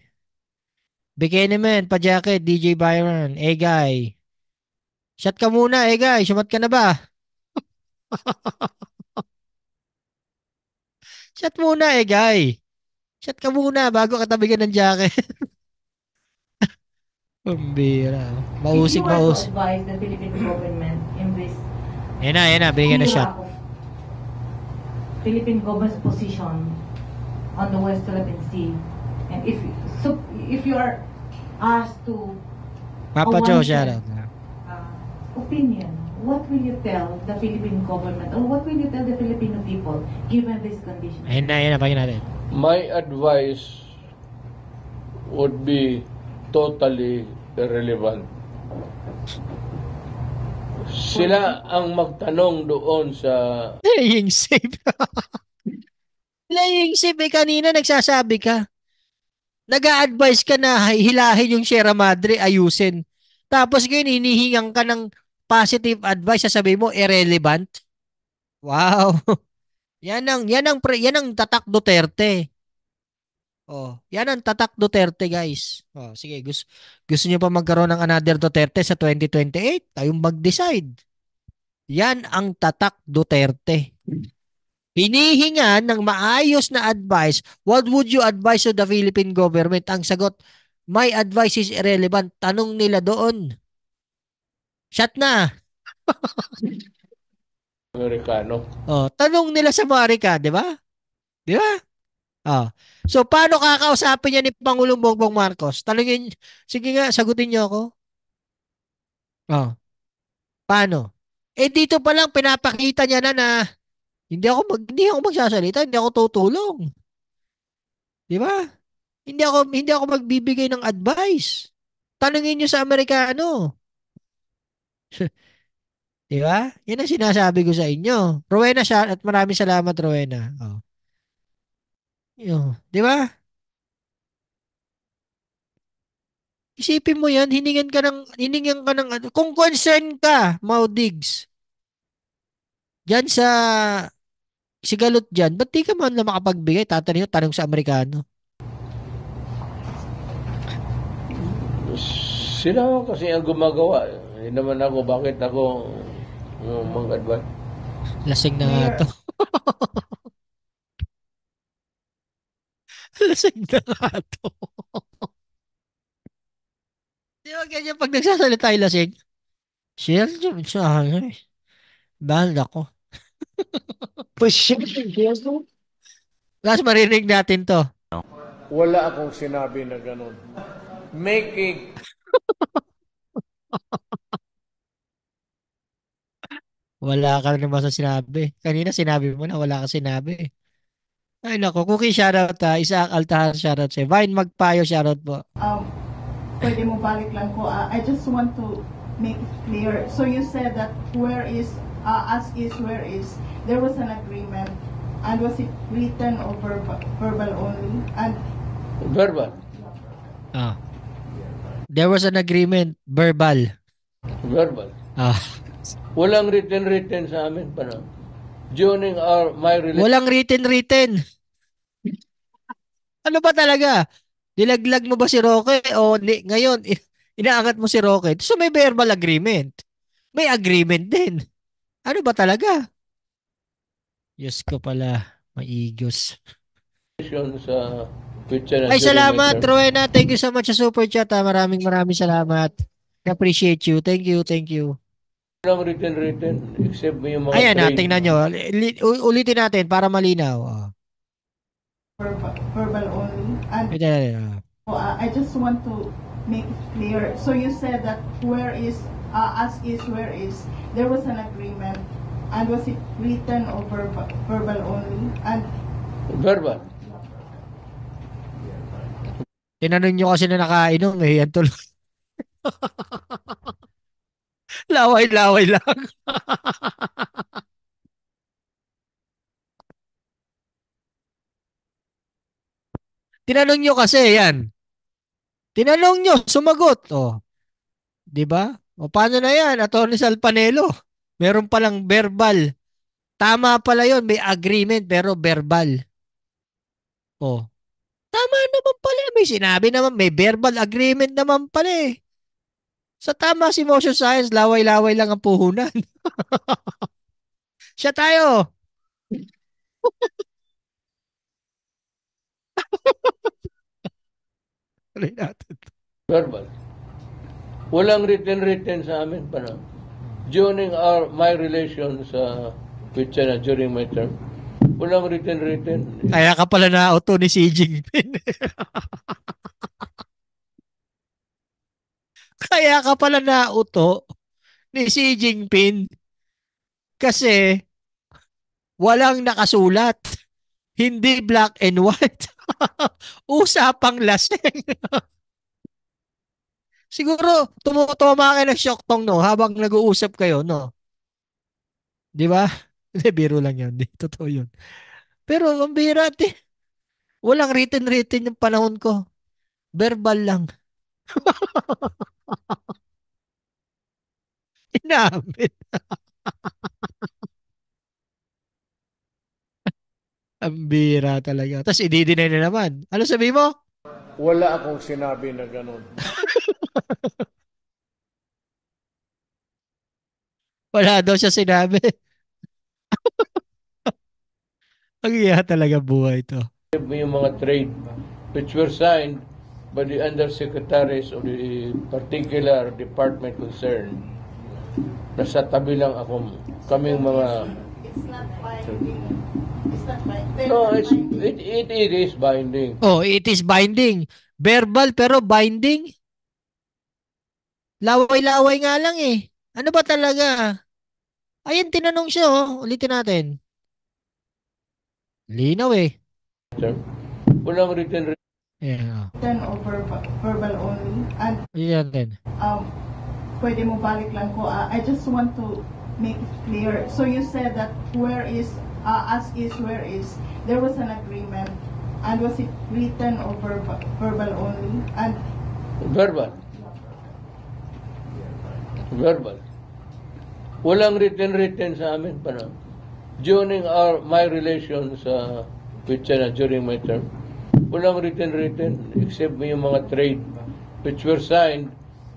naman, pa-jacket, DJ Byron, eh guy Shot ka muna, eh guys. Shot ka na ba? *laughs* Shot muna, eh guy. Shot ka muna bago ka tabigan ng jacket. *laughs* Pambira. Mausig, mausig. If the Philippine government in this... Yan na, yan na. Binigyan na shot. Philippine government's position on the West Philippine Sea. And if so, if you are asked to... Papa Joe, shout out opinion, what will you tell the Philippine government or what will you tell the Filipino people given this condition? Ayun na, ayun na, pagin natin. My advice would be totally irrelevant. Sila ang magtanong doon sa... Playing safe. *laughs* Playing safe eh, kanina nagsasabi ka. nag advise ka na hilahin yung Sierra Madre, ayusin. Tapos ngayon, hinihingang ka ng positive advice, sabi mo irrelevant. Wow. *laughs* Yan ang yan ang yan ang tatak Duterte. Oh, yan ang tatak Duterte, guys. Oh, sige, gusto gusto niyo pa magkaroon ng another Duterte sa 2028? Tayong mag-decide. Yan ang tatak Duterte. Hinihingan ng maayos na advice. What would you advise to the Philippine government? Ang sagot, my advice is irrelevant. Tanong nila doon. Shot na. Amerikano. Oh, tanong nila sa Marika, di ba? Di ba? Oh. So, paano kakausapin niya ni Pangulong Bongbong Marcos? Tanungin, sige nga, sagutin niyo ako. Oh. Paano? Eh, dito pa lang pinapakita niya na na hindi ako mag, hindi ako magsasalita, hindi ako tutulong. Di ba? Hindi ako hindi ako magbibigay ng advice. Tanungin niyo sa Amerikano. *laughs* Di ba? Yan ang sinasabi ko sa inyo. Rowena siya at maraming salamat Rowena. Oh. Yo, 'di ba? Isipin mo 'yan, hiningan ka ng hiningan ka ng ano, kung concern ka, Maudigs, Diggs. Diyan sa sigalot diyan, ba't di ka man na makapagbigay? Tatanong tanong sa Amerikano. Sila kasi ang gumagawa. Eh. Hindi naman ako, bakit ako um, ano, mag-advise? Lasing na nga to. *laughs* Lasing na to. Di ba ganyan pag nagsasalita ay lasing? Share siya sa akin. Bahal ako. Pues shit, Jesu. Last marinig natin to. Wala akong sinabi na ganun. Making *laughs* Wala ka rin ba sa sinabi? Kanina sinabi mo na wala ka sinabi. Ay nako, Cookie shoutout ha. Ah. Isaac Altahan shoutout sa'yo. Vine Magpayo shoutout po. Um, pwede mo balik lang ko. Uh, I just want to make it clear. So you said that where is, uh, as is, where is, there was an agreement. And was it written or verbal, verbal only? And Verbal. Ah. There was an agreement, verbal. Verbal. Ah. Walang written-written sa amin pa na. During our, my relationship. Walang written-written. ano ba talaga? Nilaglag mo ba si Roque? O ni, ngayon, inaangat mo si Roque? So may verbal agreement. May agreement din. Ano ba talaga? Diyos ko pala, maigos. Sa ay, salamat, Rowena. Thank you so much sa super chat. Ha. Maraming maraming salamat. Appreciate you. Thank you, thank you. Walang written, written. Except yung mga Ayan, trade. tingnan nyo. Ulitin natin para malinaw. Verbal, only. And, yeah, so, uh, I just want to make it clear. So you said that where is, uh, as is, where is, there was an agreement. And was it written or verbal, verbal only? And Verbal. Tinanong nyo kasi na nakainom eh, yan tuloy. Laway-laway *laughs* lang. *laughs* Tinanong nyo kasi, yan. Tinanong nyo, sumagot. O, oh, di ba? O, paano na yan? Attorney Salpanelo. Meron palang verbal. Tama pala yon may agreement pero verbal. O, oh, Tama naman pala. Eh. May sinabi naman. May verbal agreement naman pala eh. Sa tama si motion science, laway-laway lang ang puhunan. *laughs* Siya tayo. *laughs* Tuloy natin. Verbal. Walang written-written sa amin pa na. During our, my relations uh, with China during my term, Walang written-written. Kaya ka pala na-auto ni Xi Jinping. Kaya ka pala na-auto ni Xi Jinping kasi walang nakasulat. Hindi black and white. *laughs* Usapang lasing. *laughs* Siguro tumutoma kayo ng shock tong no habang nag-uusap kayo no. 'Di ba? *laughs* Hindi, biro lang yun. Hindi, totoo yun. Pero ang bihira ate. Walang written-written yung panahon ko. Verbal lang. *laughs* Inamin. *laughs* Ang bira talaga. Tapos ididinay na naman. Ano sabi mo? Wala akong sinabi na ganun. Wala daw siya sinabi. Ang iya talaga buhay ito. Yung mga trade which were signed by the undersecretaries of the particular department concerned. Nasa tabi lang ako, kaming mga... It's not binding. It's not binding. No, it's, it, it, it is binding. Oh, it is binding. Verbal pero binding? Laway-laway nga lang eh. Ano ba talaga? Ayun, tinanong siya oh. Ulitin natin. Linaw eh. Sir, walang written Yeah. Then o verbal, verbal only. And yeah, then. um, pwede mo balik lang ko. ah, I just want to make it clear. So you said that where is, ah, as is, where is, there was an agreement. And was it written or verbal, verbal only? And verbal. Verbal. Walang written-written sa amin pa during our, my relations uh, with China during my term, walang written-written except yung mga trade which were signed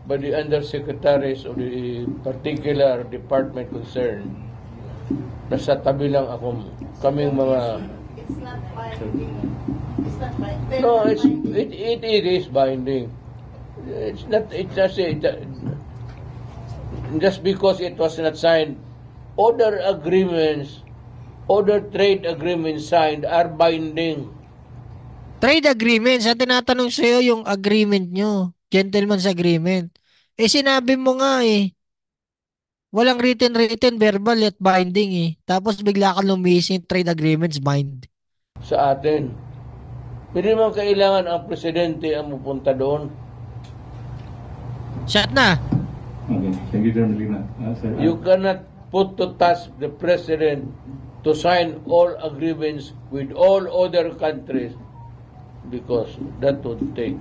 by the undersecretaries of the particular department concerned. Nasa tabi lang ako, kaming mga... It's not binding. It's not binding. No, it's, it, it, it is binding. It's not, it's just, it, just because it was not signed, other agreements other trade agreements signed are binding. Trade agreements, sa tinatanong sa'yo yung agreement nyo, gentleman's agreement. Eh sinabi mo nga eh, walang written written verbal yet binding eh. Tapos bigla kang lumis yung trade agreements bind. Sa atin. Hindi naman kailangan ang presidente ang pupunta doon. Shut na. Okay. Thank you, General Lina. Uh, ah, ah. you cannot put to task the president to sign all agreements with all other countries because that would take.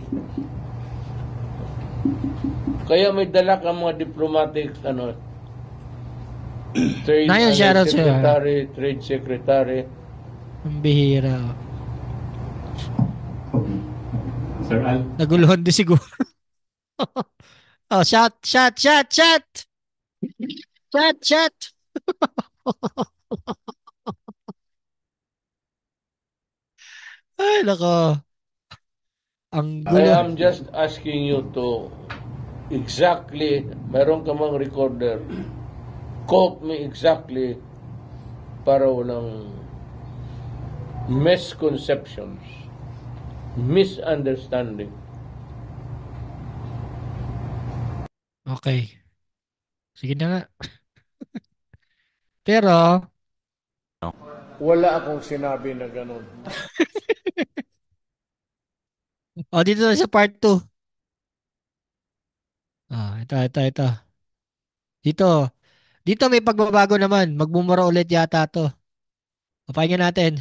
Kaya may dala kang mga diplomatic ano, trade Nayon, ah. secretary, trade secretary. Ang bihira. Sir Al? Naguluhan din siguro. *laughs* oh, shot, shot, shot, shot! Shot, shot! *laughs* Ay, nako. Ang gulo. I am just asking you to exactly, meron ka mang recorder, quote me exactly para walang misconceptions, misunderstanding. Okay. Sige na nga. *laughs* Pero, wala akong sinabi na ganun. *laughs* o, oh, dito na sa part 2. Ah, ito, ito, ito. Dito. Dito may pagbabago naman. Magbumura ulit yata to. Papahinga natin.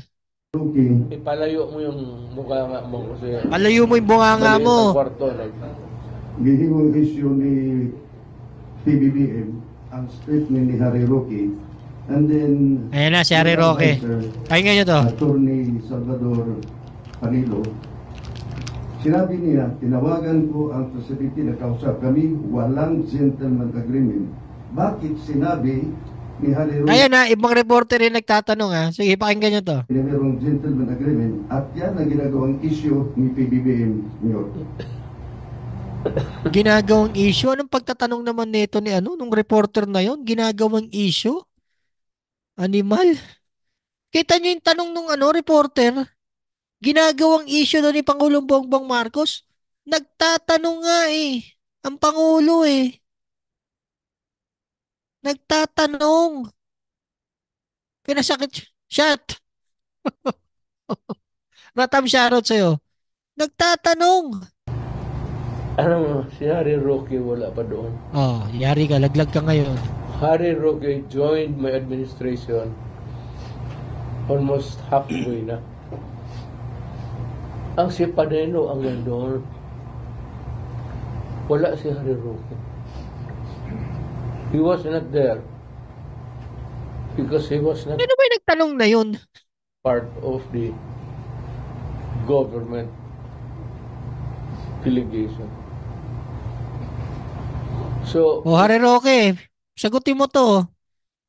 Okay. Ipalayo mo yung mukha mo kasi... Palayo mo yung bunga bunganga mo. Sa kwarto, like... Gihimong issue ni PBBM ang statement ni Harry Rookie And then, Ayan na, si Harry Roque. Pakinggan nyo to. Attorney Salvador Panilo, sinabi niya, tinawagan ko ang facility na kausap kami, walang gentleman agreement. Bakit sinabi ni Harry Roque? Ayan na, ibang reporter rin nagtatanong ha. Ah. Sige, pakinggan nyo to. na gentleman agreement at yan ang ginagawang issue ni PBBM New Ginagawang issue? Anong pagtatanong naman nito ni ano, nung reporter na yon Ginagawang issue? Animal? Kita niyo yung tanong nung ano, reporter? Ginagawang issue doon ni Pangulong Bongbong Marcos? Nagtatanong nga eh. Ang Pangulo eh. Nagtatanong. Pinasakit siya. Shot! Ratam *laughs* shoutout sa'yo. Nagtatanong. Anong si Harry Roque wala pa doon? Oh, yari ka, laglag ka ngayon. Harry Roque joined my administration almost halfway na. Ang si Padeno ang nandoon. Wala si Harry Roque. He was not there because he was not Sino ba yung nagtanong na yun? part of the government delegation. So, o Hari Roque, sagutin mo to.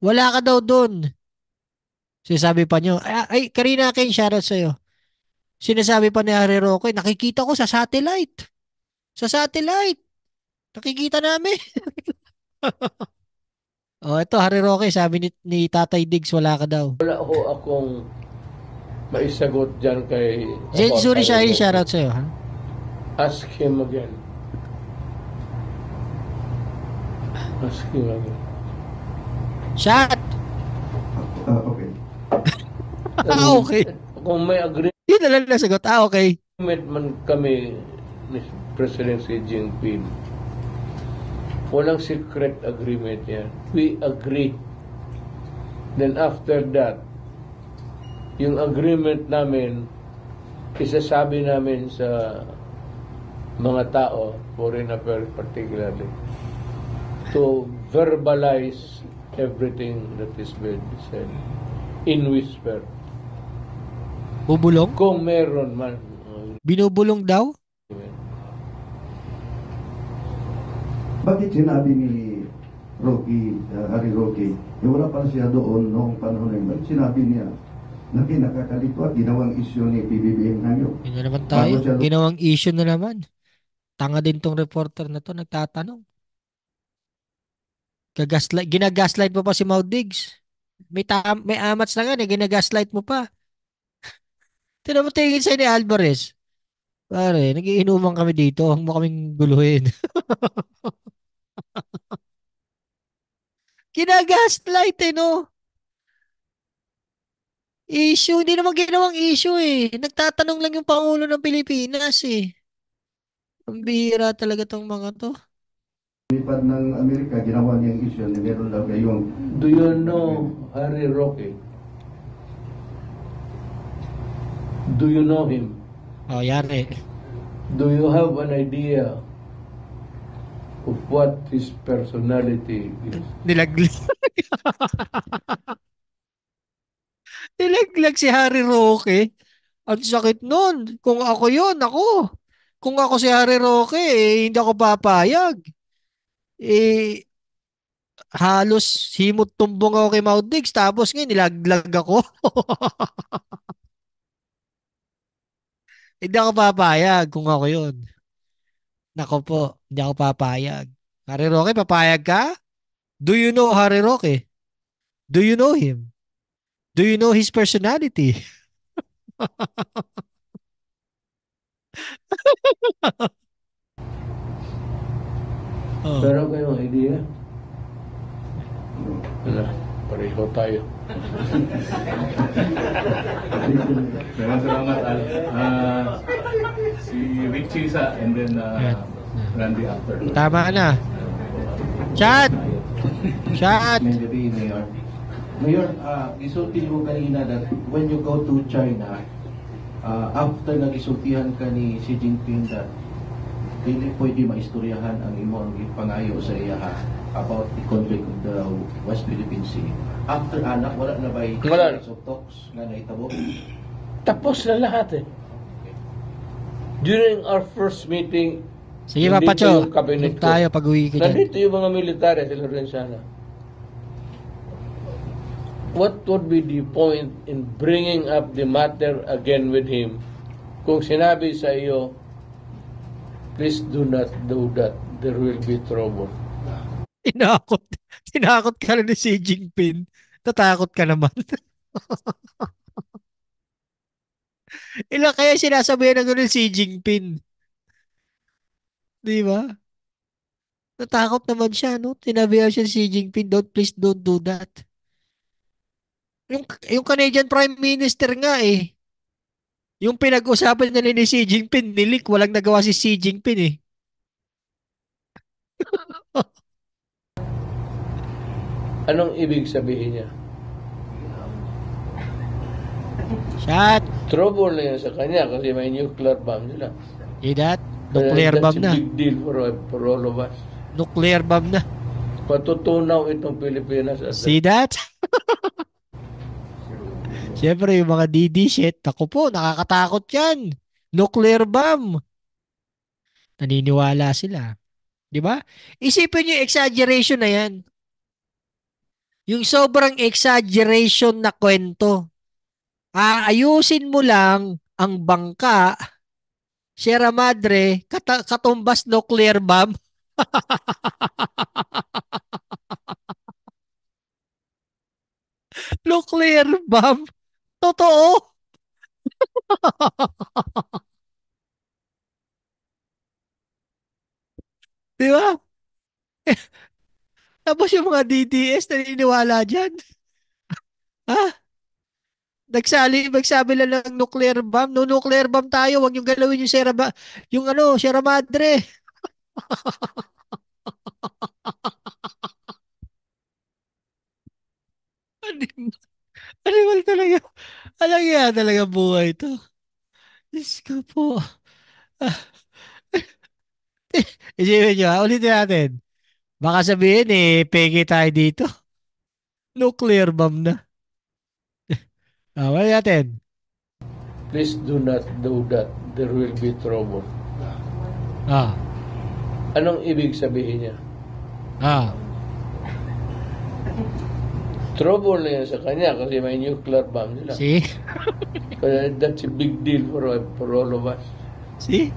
Wala ka daw doon. Sinasabi pa niyo, ay, ay Karina Ken, shoutout sa'yo. Sinasabi pa ni Hari Roque, nakikita ko sa satellite. Sa satellite. Nakikita namin. *laughs* oh, ito, Hari Roque, sabi ni, ni Tatay Diggs, wala ka daw. Wala ako akong maisagot dyan kay... Jen Suri Shahil, shoutout sa'yo. Ha? Ask him again. Shot! Ah, okay. *laughs* ah, okay. Kung may agreement, Yun na lang nasagot. Ah, okay. man kami ni President Xi Jinping, walang secret agreement yan. We agree. Then after that, yung agreement namin, isasabi namin sa mga tao, foreign affairs particularly, to verbalize everything that is being said in whisper. Bubulong? Kung meron man. Binubulong daw? Bakit sinabi ni Rocky, uh, Harry Rocky, eh wala pa siya doon noong panahon na yun. sinabi niya na pinakakalito at ginawang isyo ni PBBM ngayon. Yun na naman tayo. Ginawang issue na naman. Tanga din tong reporter na to, nagtatanong. Gagaslight, ginagaslight mo pa si Maud Diggs. May, tam, may amats na nga, eh, ginagaslight mo pa. *laughs* Tinan mo tingin sa'yo ni Alvarez. Pare, nagiinuman kami dito. Huwag mo kaming guluhin. *laughs* Ginagaslight eh, no? Issue. Hindi naman ginawang issue eh. Nagtatanong lang yung Pangulo ng Pilipinas eh. Ang bihira talaga tong mga to. Lipad ng Amerika, ginawa niya ang issue na meron daw kayong... Do you know Harry Roque? Do you know him? Oh, yari. Do you have an idea of what his personality is? Nilaglag. *laughs* Nilaglag si Harry Roque. Ang sakit nun. Kung ako yon ako. Kung ako si Harry Roque, eh, hindi ako papayag eh, halos himot tumbong ako kay Maud Diggs, tapos ngayon nilaglag ako. *laughs* hindi ako papayag kung ako yun. Nako po, hindi ako papayag. Harry Roque, papayag ka? Do you know Harry Roque? Do you know him? Do you know his personality? *laughs* Oh. kayo, hindi eh. Wala. Pareho tayo. Maraming salamat, Al. Uh, si Rick Chisa and then uh, ah, yeah. Randy after. Tama ka na. Chat! Chat! Mayor, Mayor uh, ah, isulti mo kanina that when you go to China, uh, after nagisultihan ka ni Xi Jinping that dili pwede maistoryahan ang imong ipangayo sa iyaha about the conflict of the West Philippine Sea. After anak, wala na ba wala. of talks nga naitabo? Tapos na lahat eh. During our first meeting, Sige Papa Cho, tayo pag-uwi ko dyan. Nandito yung mga militar, sa Lorenzana. What would be the point in bringing up the matter again with him kung sinabi sa iyo Please do not do that. There will be trouble. Tinakot. Tinakot ka na ni Xi Jinping. Tatakot ka naman. *laughs* Ilan kaya sinasabi ng ganun si Jinping? Di ba? Natakot naman siya, no? Tinabihan siya si Jinping, don't, please don't do that. Yung, yung Canadian Prime Minister nga eh, yung pinag-usapan na ni Xi Jinping, nilik, walang nagawa si Xi Jinping eh. *laughs* Anong ibig sabihin niya? Shot. Trouble na yan sa kanya kasi may nuclear bomb nila. See eh, that? Nuclear bomb na. big deal for, for all of us. Nuclear bomb na. Patutunaw itong Pilipinas. As See that? *laughs* Siyempre, yung mga DD shit, ako po, nakakatakot yan. Nuclear bomb. Naniniwala sila. Di ba? Isipin yung exaggeration na yan. Yung sobrang exaggeration na kwento. Aayusin mo lang ang bangka, Sierra Madre, kat- katumbas nuclear bomb. *laughs* nuclear bomb. Totoo! *laughs* Di ba? *laughs* Tapos yung mga DDS na niniwala dyan. *laughs* Ha? Nagsali, magsabi lang ng nuclear bomb. No nuclear bomb tayo, wag yung galawin yung Sierra, ba- yung ano, Sierra Madre. ano Animal talaga. Alam niya talaga buhay to. Diyos ko po. Ah. *laughs* Isipin nyo ha, ulitin natin. Baka sabihin eh, peke tayo dito. Nuclear bomb na. *laughs* ah, wala natin. Please do not do that. There will be trouble. Ah. Anong ibig sabihin niya? Ah trouble yan sa kanya kasi may nuclear bomb nila. See? *laughs* Kaya that's a big deal for, for all of us. See?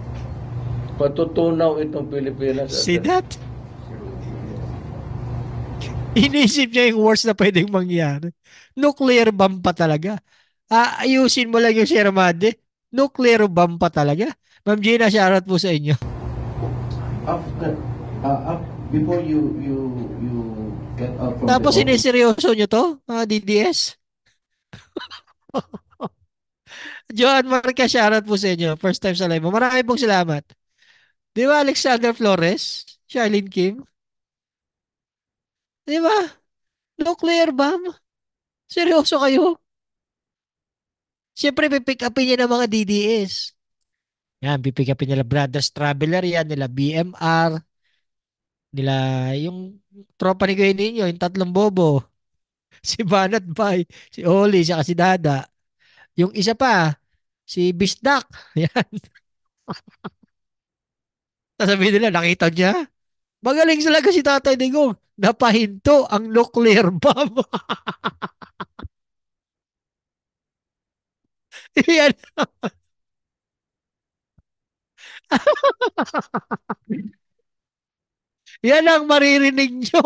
Patutunaw itong Pilipinas. See that? Inisip niya yung worst na pwedeng mangyari. Nuclear bomb pa talaga. Ah, ayusin mo lang yung Shermade. Nuclear bomb pa talaga. Ma'am Gina, shoutout po sa inyo. After, uh, ah, after, before you, you, you Get out from Tapos siniseryoso nyo to, mga DDS? *laughs* Joan Marquez, shoutout po sa inyo. First time sa live mo. Marami pong salamat. Di ba Alexander Flores? Charlene Kim? Di ba? Nuclear bomb? Seryoso kayo? Siyempre, pipick upin niya ng mga DDS. Yan, pipick upin nila Brothers Traveler yan, nila BMR, nila yung tropa ni Kuya Ninyo, yung tatlong bobo, *laughs* si Banat Bay, si Oli, siya si Dada. Yung isa pa, si Bisdak. *laughs* Yan. *laughs* Sasabihin nila, nakita niya. Magaling talaga si Tatay Digong. Napahinto ang nuclear bomb. Yan. Yan ang maririnig nyo.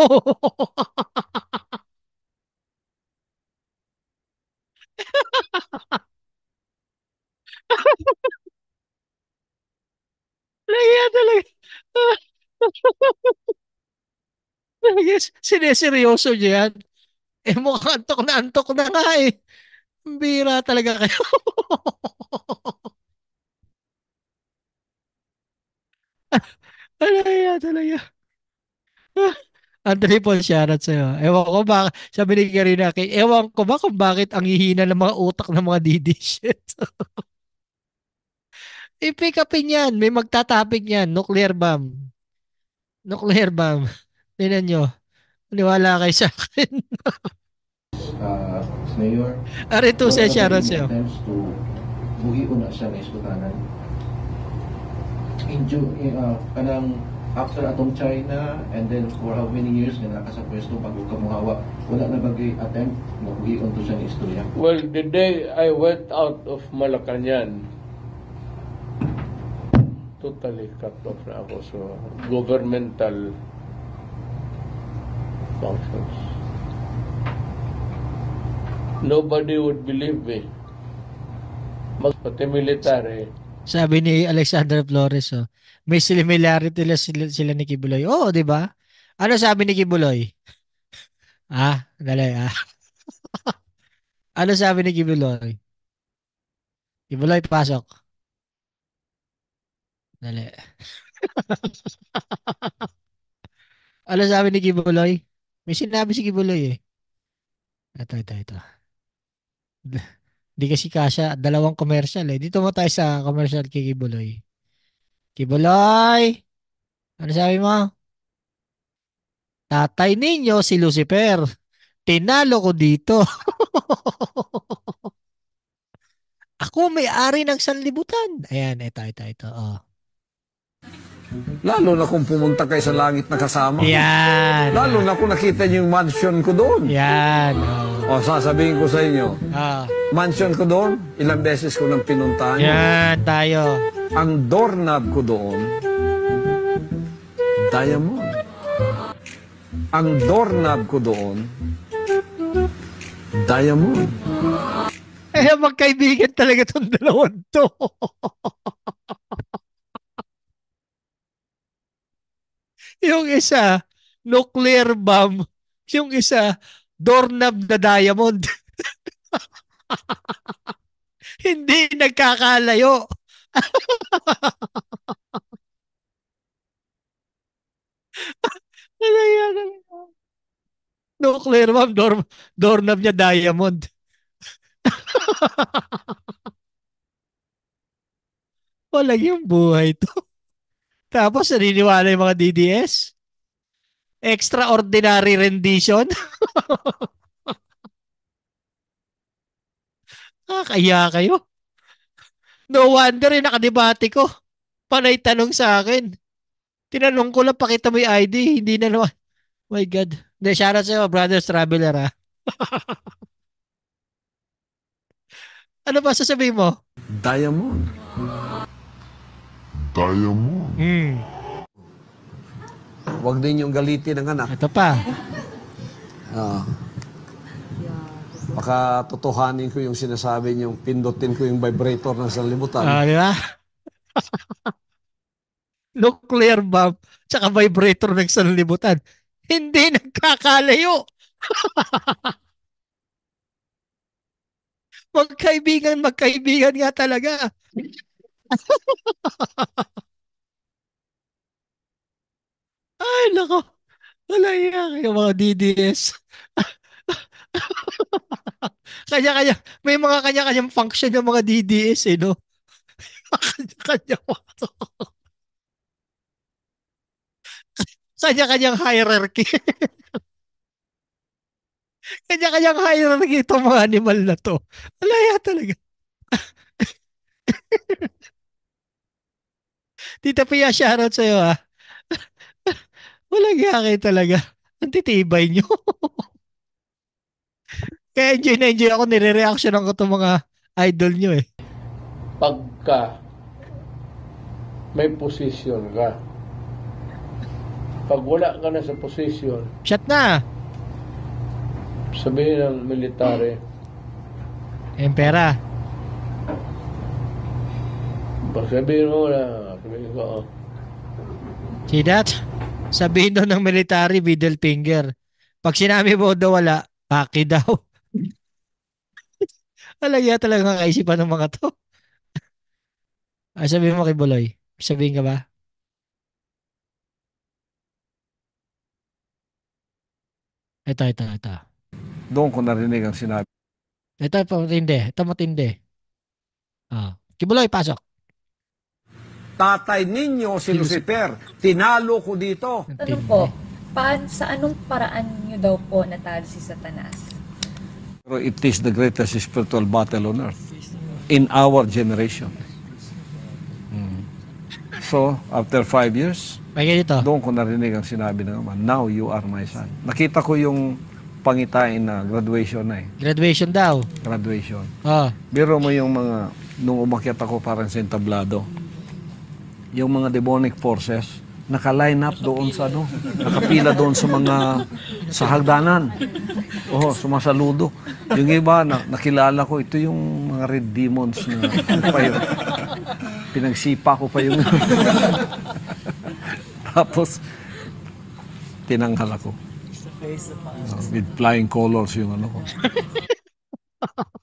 Lahiya talaga. yes, sineseryoso nyo yan. Eh, mukhang antok na antok na nga eh. Bira talaga kayo. Alaya *laughs* talaga. *laughs* Anthony Paul, shoutout sa'yo. Ewan ko ba, sabi ni Karina, ewan ko ba kung bakit ang hihina ng mga utak ng mga DD shit. *laughs* I-pick upin yan. May magtatapik yan. Nuclear bomb. Nuclear bomb. *laughs* Tinan nyo. Niwala kayo sa akin. uh, Mayor. Arito siya, shoutout sa'yo. Buhi una sa na iskutanan. Injo, uh, eh, ah, kanang after atong China and then for how many years nga naka sa pwesto bago ka wala na bagay attempt nga on to siya ni istorya well the day I went out of Malacañan totally cut off na ako so governmental functions nobody would believe me mas pati military sabi ni Alexander Flores oh may similarity sila, sila, sila ni Kibuloy. Oo, di ba? Ano sabi ni Kibuloy? *laughs* ah, dali ah. *laughs* ano sabi ni Kibuloy? Kibuloy, pasok. Dali. *laughs* ano sabi ni Kibuloy? May sinabi si Kibuloy eh. Ito, ito, ito. Hindi kasi kasha, dalawang commercial eh. Dito mo tayo sa commercial kay Kibuloy. Kibuloy! Ano sabi mo? Tatay ninyo si Lucifer. Tinalo ko dito. *laughs* Ako may-ari ng sanlibutan. Ayan, ito, ito, ito. Oh. Lalo na kung pumunta kayo sa langit na kasama. Yan. Lalo na kung nakita niyo yung mansion ko doon. Yan. O, sasabihin ko sa inyo, Ah. mansion ko doon, ilang beses ko nang pinuntahan. Yan tayo. Ang doorknob ko doon, diamond. Ang doorknob ko doon, diamond. Eh, magkaibigan talaga itong dalawang to. *laughs* Yung isa, nuclear bomb. Yung isa, doorknob na diamond. *laughs* Hindi nagkakalayo. *laughs* ano yan? Nuclear bomb, door, doorknob niya diamond. *laughs* Walang yung buhay to. Tapos naniniwala yung mga DDS. Extraordinary rendition. ah, *laughs* kaya kayo. No wonder yung nakadebate ko. Panay tanong sa akin. Tinanong ko lang, pakita mo yung ID. Hindi na naman. My God. Hindi, shout out sa'yo, Brothers Traveler, ha? Ah. *laughs* ano ba sasabihin mo? Diamond. Diamond. Hmm. Huwag din yung galitin ng anak. Ito pa. Ah. Baka totohanin ko yung sinasabi niyong pindutin ko yung vibrator ng sanlibutan. Ah, di ba? Nuclear bomb tsaka vibrator ng sanlibutan. Hindi nagkakalayo. *laughs* magkaibigan, magkaibigan nga talaga. *laughs* Ay, nako. Wala yan. Yung mga DDS. *laughs* Kanya-kanya. May mga kanya-kanyang function yung mga DDS eh, no? *laughs* Kanya-kanya Kanya-kanyang hierarchy. Kanya-kanyang hierarchy itong mga animal na to. Wala yan talaga. Tita Pia, shoutout sa'yo ah. Walang yaki talaga. Ang titibay nyo. *laughs* Kaya enjoy na enjoy ako, nire-reaction ako itong mga idol nyo eh. Pagka may position ka, pag wala ka na sa position, shut na! Sabihin ng military, Empera. pag sabihin mo na Oo. See that? Sabihin daw ng military, middle finger. Pag sinabi mo daw wala, paki daw. *laughs* Alaya talaga ang kaisipan ng mga to. *laughs* ah, sabihin mo kay Buloy. Sabihin ka ba? Ito, ito, ito. Doon ko narinig ang sinabi. Ito, matindi. Ito matindi. Ah. Kibuloy, pasok. Tatay ninyo si Lucifer, tinalo ko dito. Tanong po, paan, sa anong paraan niyo daw po natalo si Satanas? Pero it is the greatest spiritual battle on earth in our generation. Mm. So, after five years, May dito. doon ko narinig ang sinabi ng ama, now you are my son. Nakita ko yung pangitain na graduation na eh. Graduation daw. Graduation. Oh. Biro mo yung mga, nung umakyat ako parang sentablado yung mga demonic forces naka-line up doon sa ano, nakapila doon sa mga sa hagdanan. Oo, sumasaludo. Yung iba na nakilala ko, ito yung mga red demons na pa yun. Pinagsipa ko pa yung *laughs* Tapos tinanggal ako. Uh, with flying colors yung ano ko.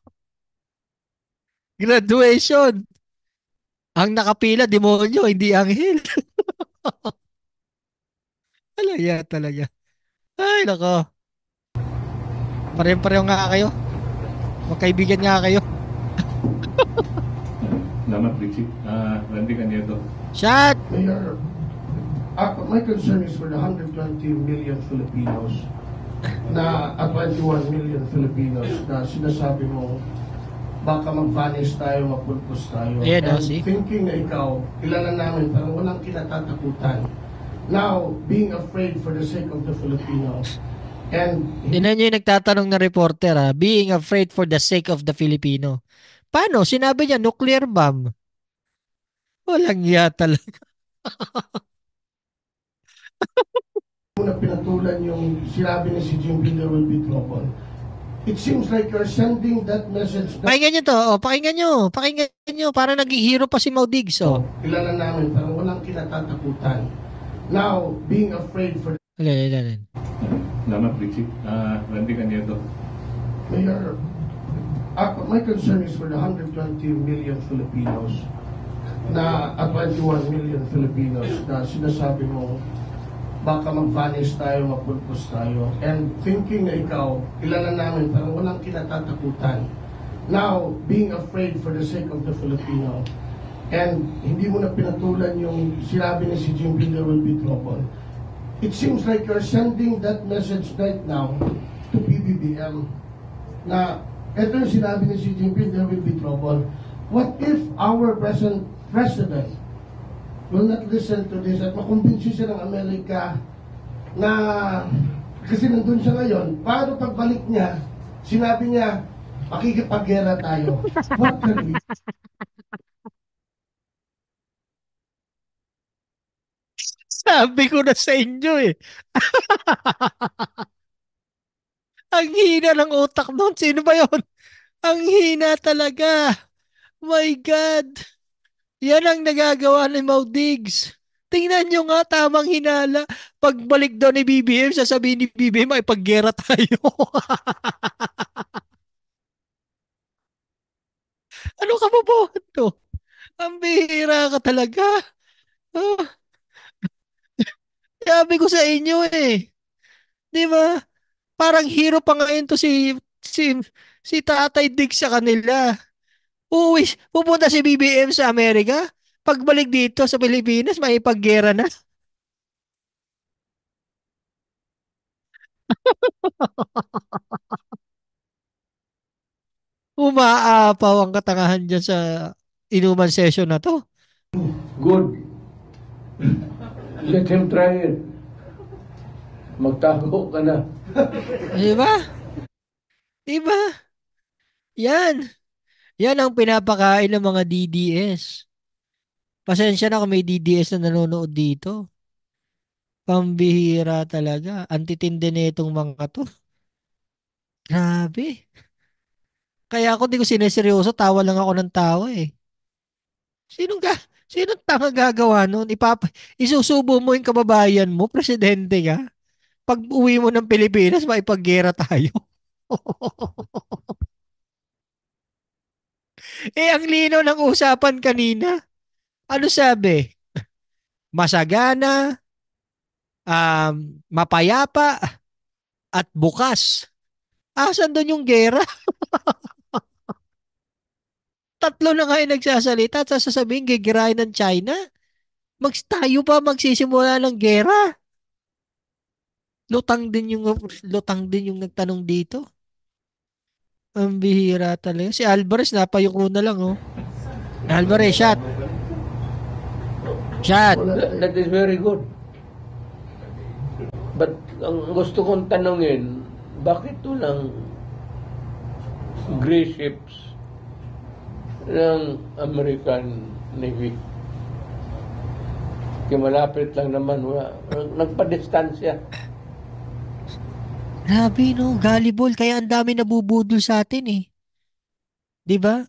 *laughs* Graduation! Ang nakapila, demonyo, hindi anghel. *laughs* Alaya talaga. Ay, nako. Pareho-pareho nga kayo. Magkaibigan nga kayo. Namat *laughs* Richie. Ah, Randy Canedo. Shut! Mayor, uh, my concern is for the 120 million Filipinos na uh, ah, 21 million Filipinos na sinasabi mo baka mag-vanish tayo, mapulpos tayo. Yeah, no, see? thinking na ikaw, kilala namin, parang walang kinatatakutan. Now, being afraid for the sake of the Filipinos, And Tinan nyo yung nagtatanong na reporter ha, ah. being afraid for the sake of the Filipino. Paano? Sinabi niya, nuclear bomb. Walang iya talaga. *laughs* Una pinatulan yung sinabi ni si Jim Bill there will be trouble. It seems like you're sending that message. That... Pakinggan nyo to. Oh, pakinggan nyo. Pakinggan nyo. Para naghihiro pa si Maudigs. Oh. Kilala namin parang walang kinatatakutan. Now, being afraid for... Alin, alin, alin. Salamat, Richie. Uh, Randy Canieto. Mayor, uh, my concern is for the 120 million Filipinos na, at ah, 21 million Filipinos na sinasabi mo baka mag-vanish tayo, mapulpos tayo. And thinking na ikaw, kilala namin, parang walang kinatatakutan. Now, being afraid for the sake of the Filipino, and hindi mo na pinatulan yung sinabi ni si Jim B. there will be trouble. It seems like you're sending that message right now to PBBM na ito yung sinabi ni Xi Jinping, there will be trouble. What if our present president will not listen to this at makumbinsi siya ng Amerika na kasi nandun siya ngayon, paano pagbalik niya, sinabi niya, makikipaggera tayo. What can we Sabi ko na sa inyo eh. *laughs* Ang hina ng utak noon. Sino ba yon? Ang hina talaga. My God. Yan ang nagagawa ni Mau Diggs. Tingnan nyo nga, tamang hinala. Pagbalik daw ni BBM, sasabihin ni BBM, ay paggera tayo. *laughs* ano ka ba po? Ang bihira ka talaga. Oh. Sabi ko sa inyo eh. Di ba? Parang hero pa ngayon to si, si, si Tatay Dick sa kanila. Uwis, pupunta si BBM sa Amerika. Pagbalik dito sa Pilipinas, may paggera na. *laughs* Umaapaw ang katangahan dyan sa inuman session na to. Good. Let him try it. Magtago ka na. diba? Diba? Yan. Yan ang pinapakain ng mga DDS. Pasensya na kung may DDS na nanonood dito. Pambihira talaga. Antitindi na itong mga to. *laughs* Grabe. Kaya ako di ko sineseryoso. Tawa lang ako ng tawa eh. Sino ga? Sino tanga gagawa noon? Ipap isusubo mo yung kababayan mo, presidente ka? Pag uwi mo ng Pilipinas, maipaggera tayo. *laughs* Eh, ang lino ng usapan kanina. Ano sabi? *laughs* Masagana, um, mapayapa, at bukas. Asan ah, doon yung gera? *laughs* Tatlo na kayo nagsasalita at sasabihin gigirahin ng China? Mags tayo pa magsisimula ng gera? Lutang din yung lutang din yung nagtanong dito. Ang bihira talaga. Si Alvarez, napayuko na lang, oh. Alvarez, shot. Shot. That is very good. But ang gusto kong tanongin, bakit walang gray ships ng American Navy? malapit lang naman, wala. Nagpa-distansya. Grabe no, volleyball. Kaya ang dami nabubudol sa atin eh. 'Di ba?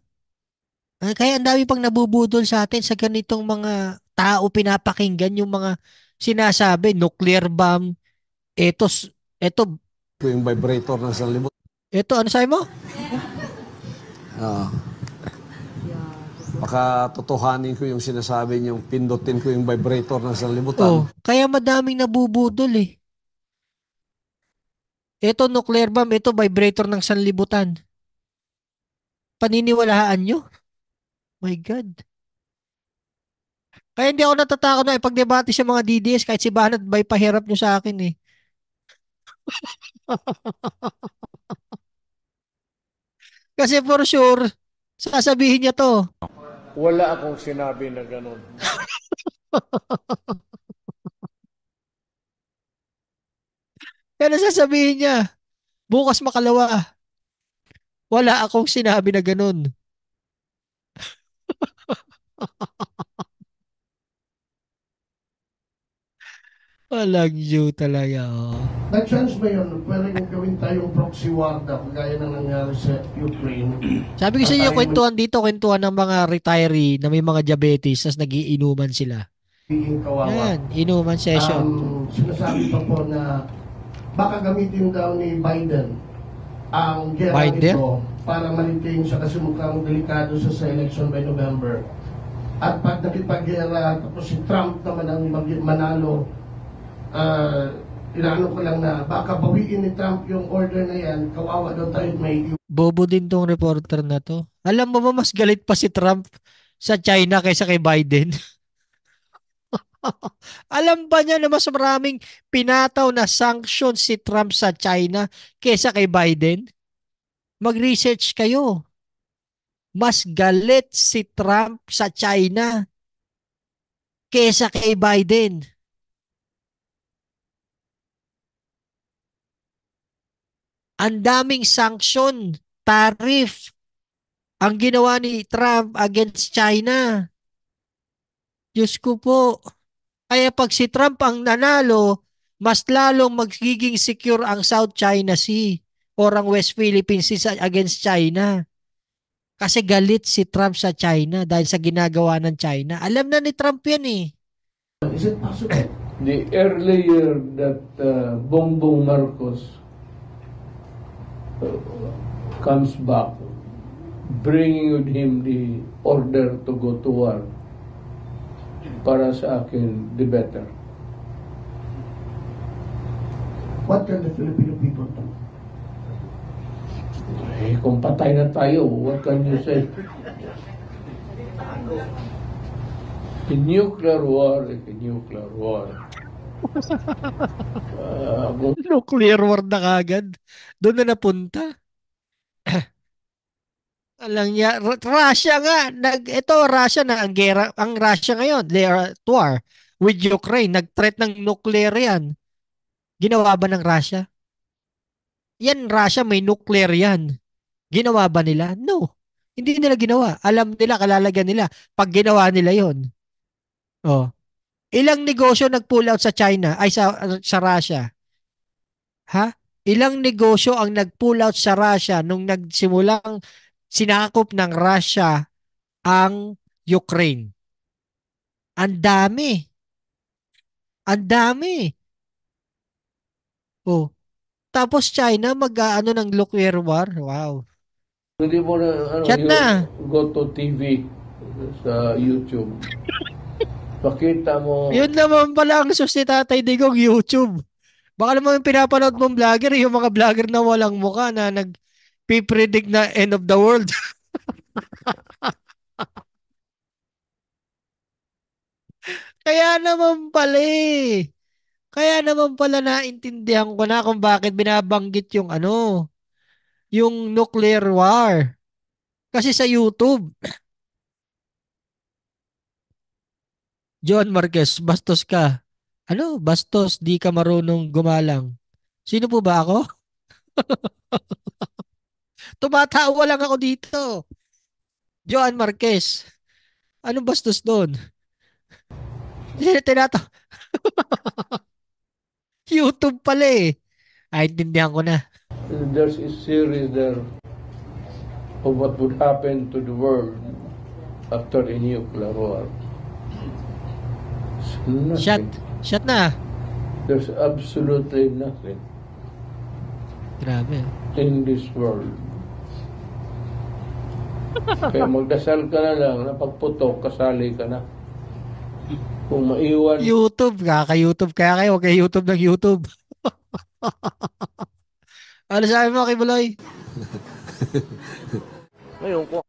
Ah, kaya ang dami pang nabubudol sa atin sa ganitong mga tao pinapakinggan yung mga sinasabi, nuclear bomb, eto, eto. Ito yung vibrator na sa libot. Eto, ano sabi mo? Oo. Uh, ah. baka totohanin ko yung sinasabi niyong pindutin ko yung vibrator na sa libutan. Ah. Oh, kaya madaming nabubudol eh. Ito nuclear bomb, ito vibrator ng sanlibutan. Paniniwalaan nyo? My God. Kaya hindi ako natatakot na ipagdebate sa mga DDS kahit si Banat Bay pahirap nyo sa akin eh. *laughs* Kasi for sure, sasabihin niya to. Wala akong sinabi na ganun. *laughs* Pero sasabihin niya, bukas makalawa. Wala akong sinabi na ganun. *laughs* Walang you talaga, oh. May chance ba yun? Pwede kung gawin tayong proxy war daw kagaya ng nangyari sa Ukraine. *clears throat* Sabi ko sa inyo, kwentuhan dito, kwentuhan ng mga retiree na may mga diabetes tapos nagiinuman sila. Piging kawawa. Yan, inuman session. Um, sinasabi pa po na baka gamitin daw ni Biden ang ginawa Biden? ito para maliting siya kasi mukhang delikado sa, sa election by November. At pag nakipagyera, tapos si Trump naman ang manalo, uh, inaano ko lang na baka bawiin ni Trump yung order na yan, kawawa daw tayo may Bobo din tong reporter na to. Alam mo ba mas galit pa si Trump sa China kaysa kay Biden? *laughs* *laughs* Alam ba niya na mas maraming pinataw na sanction si Trump sa China kesa kay Biden? Mag-research kayo. Mas galit si Trump sa China kesa kay Biden. Ang daming sanction, tariff, ang ginawa ni Trump against China. Diyos ko po, kaya pag si Trump ang nanalo, mas lalong magiging secure ang South China Sea or ang West Philippine Sea against China. Kasi galit si Trump sa China dahil sa ginagawa ng China. Alam na ni Trump yan eh. Is it possible? The earlier that uh, Bongbong Marcos uh, comes back, bringing with him the order to go to war, para sa akin, the better. What can the Filipino people do? Eh, kung patay na tayo, what can you say? A nuclear war is a nuclear war. Uh, *laughs* nuclear war na kagad. Doon na napunta. *clears throat* Alang niya, Russia nga, nag, ito Russia na ang gera, ang Russia ngayon, they are at war with Ukraine, nag-threat ng nuclear yan. Ginawa ba ng Russia? Yan Russia may nuclear yan. Ginawa ba nila? No. Hindi nila ginawa. Alam nila, kalalagyan nila pag ginawa nila 'yon. Oh. Ilang negosyo nag-pull out sa China ay sa sa Russia? Ha? Ilang negosyo ang nag-pull out sa Russia nung nagsimulang sinakop ng Russia ang Ukraine. Ang dami. Ang dami. Oh. Tapos China mag aano ng nuclear war. Wow. Hindi mo na, ano, Chat na. Go to TV sa YouTube. Pakita mo. Yun naman pala ang sus ni Tatay Digong, YouTube. Baka naman yung pinapanood mong vlogger, yung mga vlogger na walang mukha na nag pipredict na end of the world. *laughs* Kaya naman pala eh. Kaya naman pala naintindihan ko na kung bakit binabanggit yung ano, yung nuclear war. Kasi sa YouTube, *coughs* John Marquez, bastos ka. Ano, bastos, di ka marunong gumalang. Sino po ba ako? *laughs* Tumatawa lang ako dito. Joan Marquez. Anong bastos doon? *laughs* Tinata. *laughs* YouTube pala eh. Ay, ah, tindihan ko na. There's a series there of what would happen to the world after a nuclear war. Shut. Shut na. There's absolutely nothing. Grabe. In this world. Kaya magdasal ka na lang na pagputok, kasali ka na. Kung maiwan... YouTube, kaka-YouTube. Kaya kayo, huwag kayo YouTube ng YouTube. *laughs* ano sabi mo, Kibuloy? *laughs* Ngayon ko.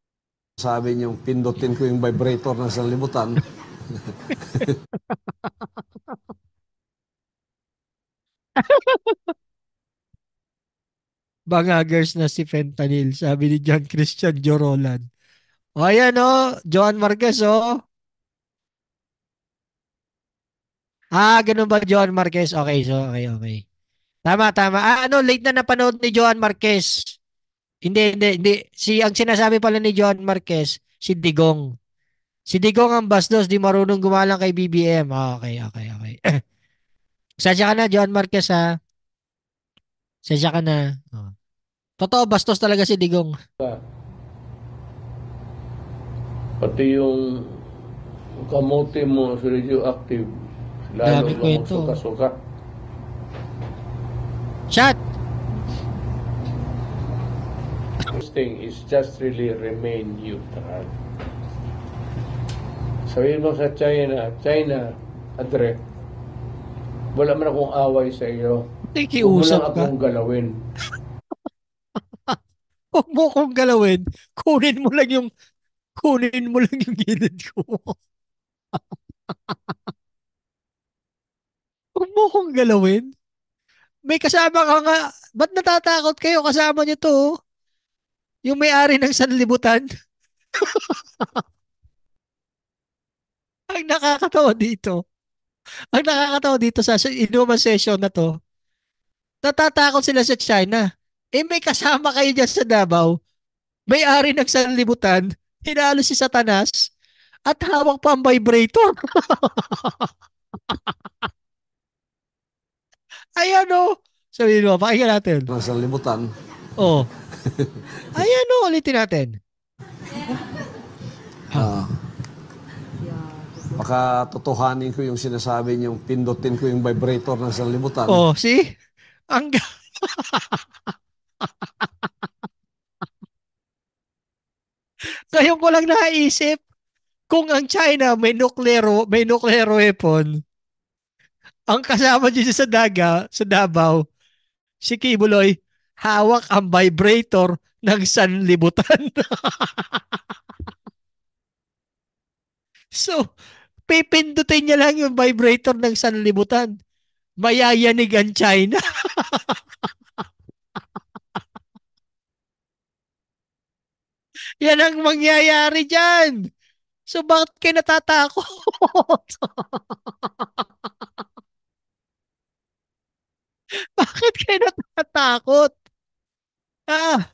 Sabi niyong pindutin ko yung vibrator ng salibutan. *laughs* bangagers na si fentanyl, sabi ni John Christian Jorolan. O ayan o, Joan Marquez o. Ah, ganun ba Joan Marquez? Okay, so okay, okay. Tama, tama. Ah, ano, late na napanood ni Joan Marquez. Hindi, hindi, hindi. Si, ang sinasabi pala ni Joan Marquez, si Digong. Si Digong ang bastos, di marunong gumalang kay BBM. Ah, okay, okay, okay. Sadya *clears throat* ka na, John Marquez, ha? Sadya ka na. Oh. Totoo, bastos talaga si Digong. Pati yung kamote mo, si radioactive. Lalo Dami ko ito. Suka-suka. Chat! This thing is just really remain neutral. Sabihin mo sa China, China, Adre, wala man akong away sa iyo. Hindi kiusap ka. Wala akong galawin. Huwag mo kong galawin. Kunin mo lang yung kunin mo lang yung gilid ko. *laughs* Huwag mo kong galawin. May kasama ka nga. Ba't natatakot kayo? Kasama niyo to. Oh. Yung may-ari ng sanlibutan. *laughs* Ang nakakatawa dito. Ang nakakatawa dito sa inuman session na to. Natatakot sila sa China. Eh may kasama kayo dyan sa Davao. May ari ng sanlibutan, hinalo si Satanas, at hawak pa ang vibrator. *laughs* Ayan o. Oh. Sabihin mo, pakinggan natin. Nasa sanlibutan. Oo. Oh. *laughs* Ayan o, oh, ulitin natin. Uh, ah. baka totohanin ko yung sinasabi niyong pindutin ko yung vibrator ng sanlibutan. Oh, see? Ang *laughs* *laughs* Ngayon ko lang naisip kung ang China may nuklero, may nuclear weapon, ang kasama dito sa daga, sa Davao, si Kibuloy, hawak ang vibrator ng sanlibutan. *laughs* so, pipindutin niya lang yung vibrator ng sanlibutan. Mayayanig ang China. *laughs* Yan ang mangyayari dyan. So bakit kayo natatakot? *laughs* bakit kayo natatakot? Ah,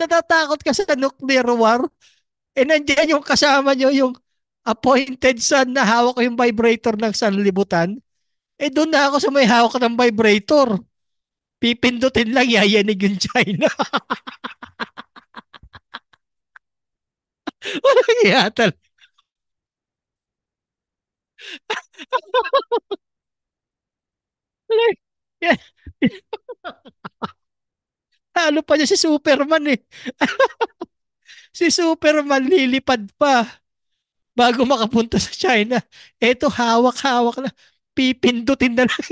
natatakot ka sa nuclear war? Eh nandiyan yung kasama nyo, yung appointed son na hawak ko yung vibrator ng sanlibutan. Eh doon na ako sa may hawak ng vibrator. Pipindutin lang, yayanig yung China. *laughs* Walang iya talaga. *laughs* Halo pa niya si Superman eh. *laughs* si Superman lilipad pa bago makapunta sa China. Eto hawak-hawak na pipindutin na lang. *laughs*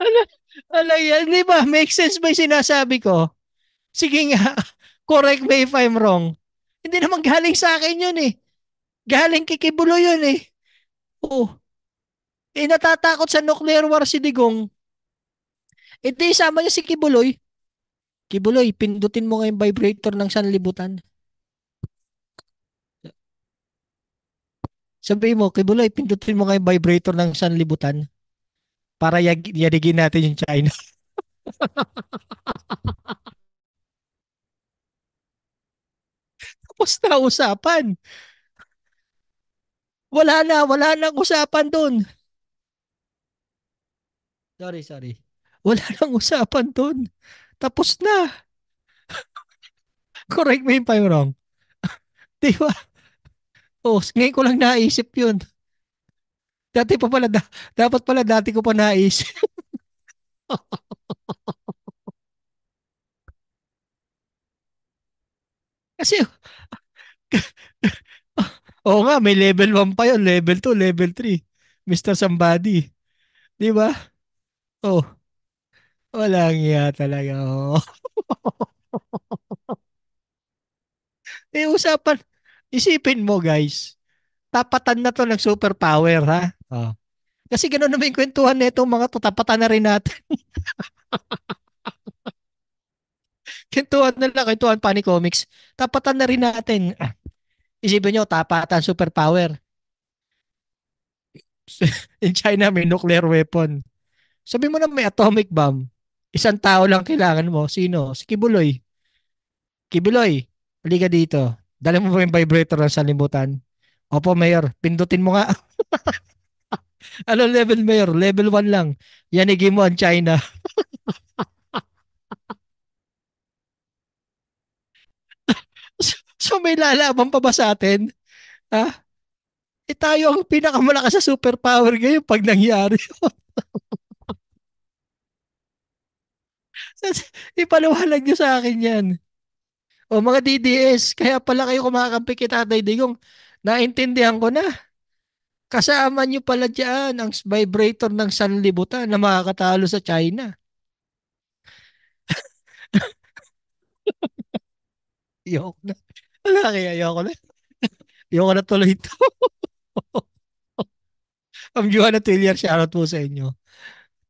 ano? Alam yan, di ba? Make sense ba yung sinasabi ko? Sige nga, *laughs* correct me if I'm wrong. Hindi naman galing sa akin yun eh. Galing kay Kibulo yun eh. Oo. Oh. Eh natatakot sa nuclear war si Digong. Eh di sama niya si Kibuloy. Kibuloy, pindutin mo ngayong vibrator ng sanlibutan. Sabi mo, Kibuloy, pindutin mo ngayong vibrator ng sanlibutan para yag- yadigin natin yung China. *laughs* Tapos na usapan. Wala na, wala nang usapan doon. Sorry, sorry. Wala nang usapan doon. Tapos na. *laughs* Correct me if I'm wrong. *laughs* Di ba? Oh, ngayon ko lang naisip yun. Dati pa pala, da- dapat pala dati ko pa naisip. *laughs* Kasi, *laughs* oo nga, may level 1 pa yon level 2, level 3. Mr. Somebody. Di ba? Oh. Walang iya talaga. Oh. *laughs* eh, usapan. Isipin mo, guys. Tapatan na to ng superpower, ha? Oh. Kasi gano'n naman yung kwentuhan nito mga to, tapatan na rin natin. *laughs* kwentuhan na lang, kwentuhan pa comics. Tapatan na rin natin. Ah. Isipin nyo, tapatan superpower. *laughs* In China, may nuclear weapon. Sabi mo na may atomic bomb. Isang tao lang kailangan mo. Sino? Si Kibuloy. Kibuloy, ka dito. Dala mo ba yung vibrator ng salimutan? Opo, Mayor. Pindutin mo nga. *laughs* *laughs* ano level mayor? Level 1 lang. Yan i mo ang China. so, *laughs* so may lalaban pa ba sa atin? Ha? Eh tayo ang pinakamalakas sa superpower ngayon pag nangyari yun. *laughs* Ipaliwanag nyo sa akin yan. O mga DDS, kaya pala kayo kumakampi kay Tatay Digong. Naintindihan ko na kasama nyo pala dyan ang vibrator ng sanlibutan na makakatalo sa China. *laughs* Yok na. Wala kaya, ayoko na. *laughs* ayoko na tuloy ito. Ma'am *laughs* Johanna Twillier, shoutout po sa inyo.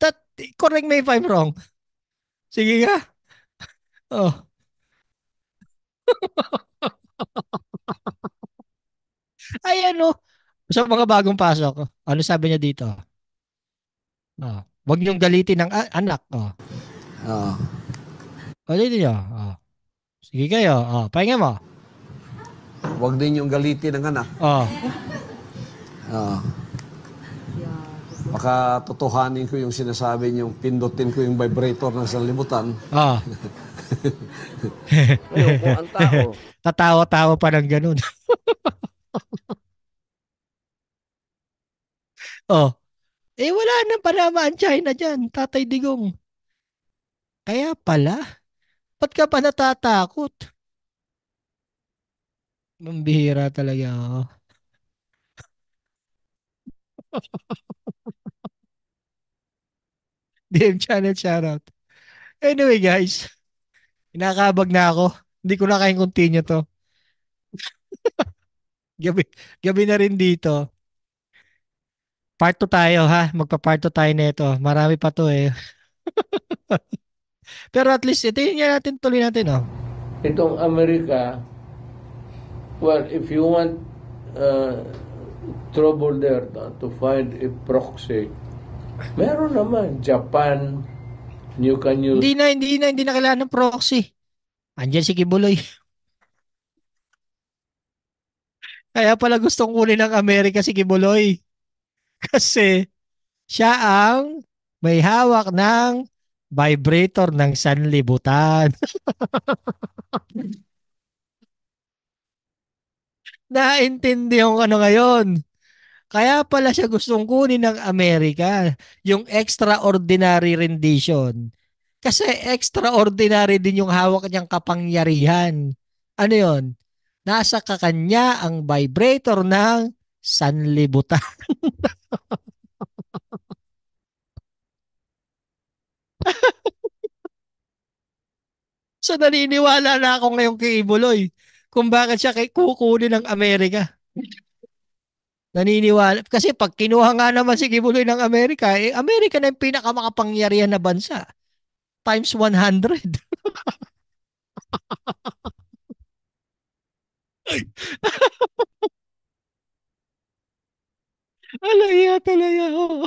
That, correct me if I'm wrong. Sige nga. Oh. Ay ano, sa mga bagong pasok, oh. ano sabi niya dito? Oh, wag niyong galitin ng anak. Oh. Oo. Oh. O, dito niyo. Oh. Sige kayo. Oh, pahinga mo. Wag din yung galitin ng anak. Oo. Oh. Oo. Oh. Baka ko yung sinasabi niyong pindutin ko yung vibrator ng sanlibutan. Oo. Oh. *laughs* Ayoko ang tao. *laughs* Tatawa-tawa pa ng ganun. *laughs* Oh. Eh wala na Panama ang China diyan, Tatay Digong. Kaya pala, pat ka pa natatakot? Mambihira talaga ako. *laughs* DM channel shoutout. Anyway guys, inakabag na ako. Hindi ko na kayang continue to. *laughs* gabi, gabi na rin dito. Part 2 tayo ha. Magpa-part 2 tayo nito. Marami pa to eh. *laughs* Pero at least ito yun natin tuloy natin oh. Itong Amerika, well, if you want uh, trouble there to find a proxy, meron naman Japan, New can use... Hindi na, hindi na, hindi na kailangan ng proxy. Andiyan si Kibuloy. *laughs* Kaya pala gustong kunin ng Amerika si Kibuloy. *laughs* Kasi siya ang may hawak ng vibrator ng sanlibutan. *laughs* Naintindihan ko ano ngayon. Kaya pala siya gustong kunin ng Amerika, yung extraordinary rendition. Kasi extraordinary din yung hawak niyang kapangyarihan. Ano yon? Nasa kakanya ang vibrator ng sanlibutan. *laughs* so naniniwala na ako ngayon kay Ibuloy kung bakit siya kay kukunin ng Amerika. Naniniwala. Kasi pag kinuha nga naman si Kibuloy ng Amerika, eh, Amerika na yung pinakamakapangyarihan na bansa. Times 100. *laughs* Alaya talaya, oo.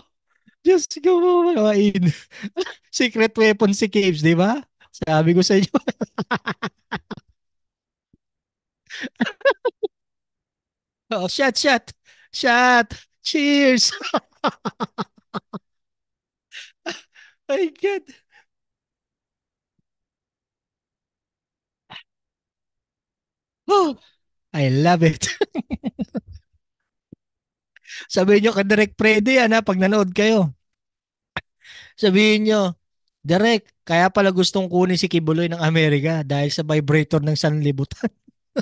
Diyos ko mo malawain. *laughs* Secret weapon si Caves, di ba? Sabi ko sa inyo. *laughs* oh, shot, shot. Shot. Cheers. *laughs* My God. Oh, I love it. Sabihin nyo, kadirek Freddy yan ha, pag nanood kayo. Sabihin nyo, direct, kaya pala gustong kunin si Kibuloy ng Amerika dahil sa vibrator ng sanlibutan.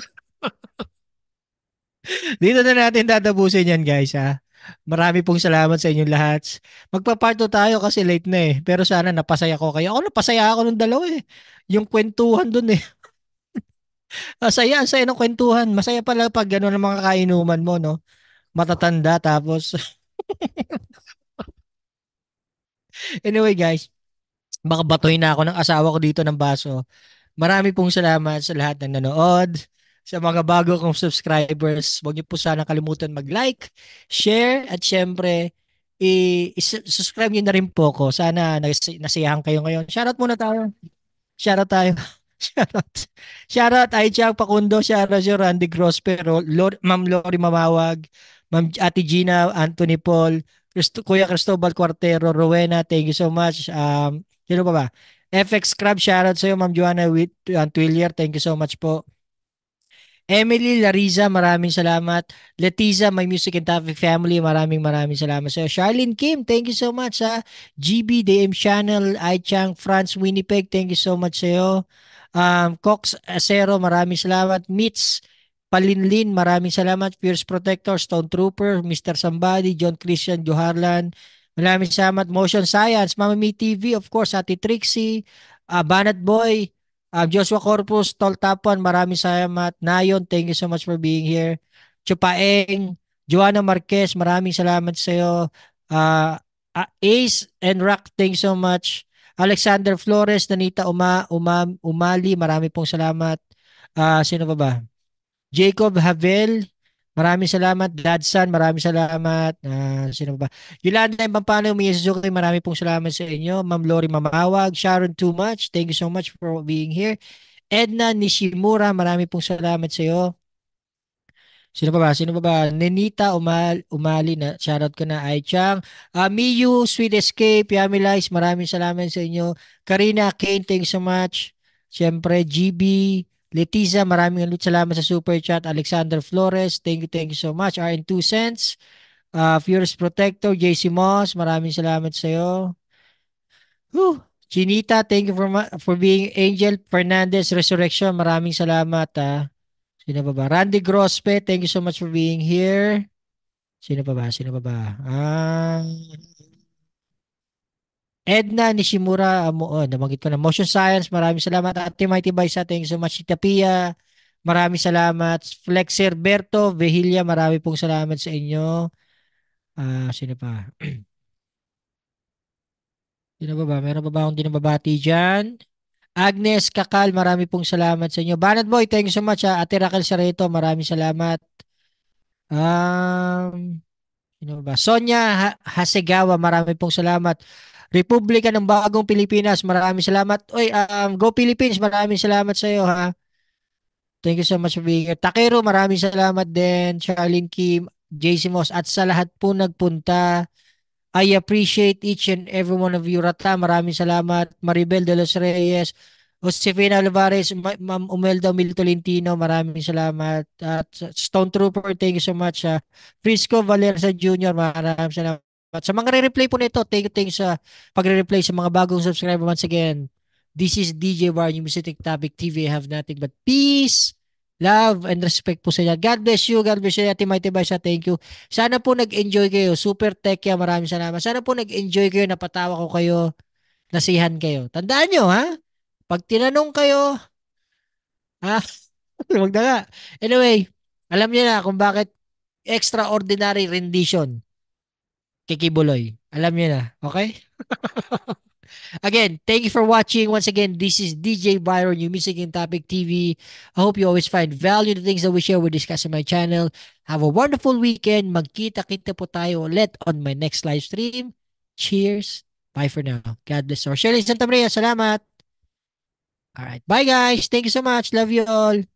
*laughs* Dito na natin dadabusin yan guys ha. Marami pong salamat sa inyong lahat. Magpaparto tayo kasi late na eh. Pero sana napasaya ko kayo. Ako napasaya ako nung dalawa eh. Yung kwentuhan dun eh. Masaya, *laughs* saya ng kwentuhan. Masaya pala pag gano'n ang mga kainuman mo, no? matatanda tapos Anyway guys, baka batoy na ako ng asawa ko dito ng baso. Marami pong salamat sa lahat ng nanood. Sa mga bago kong subscribers, huwag niyo po sana kalimutan mag-like, share, at syempre, i-subscribe niyo na rin po ko. Sana nas- nasiyahan kayo ngayon. Shoutout muna tayo. Shoutout tayo. *laughs* Shoutout. Shoutout Aichang Pakundo, shoutout si Randy Gross, pero Lord, Ma'am Lori Mamawag, Ma'am Ate Gina, Anthony Paul, Christo, Kuya Cristobal Quartero, Rowena, thank you so much. Um, sino pa ba? FX Crab, shoutout sa'yo, Ma'am Joanna with, uh, Twillier, thank you so much po. Emily Lariza, maraming salamat. Letiza, my music and topic family, maraming maraming salamat sa'yo. Charlene Kim, thank you so much sa GBDM channel. I Chang, France Winnipeg, thank you so much sa'yo. Um, Cox Acero, maraming salamat. Mitch, Palinlin, maraming salamat. Fierce Protector, Stone Trooper, Mr. Somebody, John Christian Joharlan. Maraming salamat. Motion Science, Mama Mi TV, of course, Ate Trixie, uh, Banat Boy, uh, Joshua Corpus, Tol Tapon, maraming salamat. Nayon, thank you so much for being here. Chupaeng, Joanna Marquez, maraming salamat sa iyo. Uh, uh, Ace and Rock, thank you so much. Alexander Flores, Nanita Uma, Uma, Umali, marami pong salamat. Uh, sino ba? ba? Jacob Havel, maraming salamat. Gladson, maraming salamat. Uh, sino ba? Yolanda M. Pampano, Mia Suzuki, maraming pong salamat sa inyo. Ma'am Lori Mamawag, Sharon Too Much, thank you so much for being here. Edna Nishimura, maraming pong salamat sa iyo. Sino pa ba? Sino pa ba? Nenita Umal, Umali na shoutout ko na Ai Chang. Uh, Miyu, Sweet Escape, Yummy Lies, maraming salamat sa inyo. Karina Kane, thank you so much. Siyempre, GB, Letiza, maraming salamat sa super chat. Alexander Flores, thank you, thank you so much. RN 2 cents. Uh, Furious Protector, JC Moss, maraming salamat sa'yo. iyo. Whew. Chinita, thank you for for being Angel Fernandez Resurrection. Maraming salamat ah. Sino pa ba? Randy Grospe, thank you so much for being here. Sino pa ba? Sino pa ba? Ah, Edna Nishimura Amuon. Oh, nabanggit ko na Motion Science. Maraming salamat. Ate Mighty Baisa. Thank you so much. Tapia. Maraming salamat. Flexer Berto, Vehilla. Maraming pong salamat sa inyo. Uh, sino pa? *clears throat* sino ba ba? Meron ba ba akong dinababati dyan? Agnes Kakal, marami pong salamat sa inyo. Banat Boy, thank you so much. Ha. Ah. Ate Raquel Sareto, maraming salamat. Um, sino ba? Sonia Hasegawa, marami pong salamat. Republika ng Bagong Pilipinas. Maraming salamat. Oy, um, Go Philippines, maraming salamat sa iyo ha. Thank you so much, Vicky. Takero, maraming salamat din. Charlene Kim, JC Moss, at sa lahat po nagpunta. I appreciate each and every one of you. Rata, maraming salamat. Maribel de los Reyes, Josefina Alvarez, Ma'am Umelda Mil Tolentino, maraming salamat. At Stone Trooper, thank you so much. Uh, Frisco Valerza Jr., maraming salamat. At sa mga re-replay po nito, thank you, thank you sa pagre-replay sa mga bagong subscriber once again. This is DJ Warren, yung Music Topic TV. I have nothing but peace, love, and respect po sa inyo. God bless you. God bless you. Ate Mighty Baisa, thank you. Sana po nag-enjoy kayo. Super tech kaya maraming salamat. Sana po nag-enjoy kayo. Napatawa ko kayo. Nasihan kayo. Tandaan nyo, ha? Pag tinanong kayo, ha? *laughs* Huwag na nga. Anyway, alam niyo na kung bakit extraordinary rendition kikibuloy. Alam niyo na, okay? *laughs* Again, thank you for watching. Once again, this is DJ Byron, your music and topic TV. I hope you always find value in the things that we share, we discuss in my channel. Have a wonderful weekend. Magkita-kita po tayo ulit on my next live stream. Cheers. Bye for now. God bless. Or Shirley Santa Maria, salamat. All right. Bye, guys. Thank you so much. Love you all.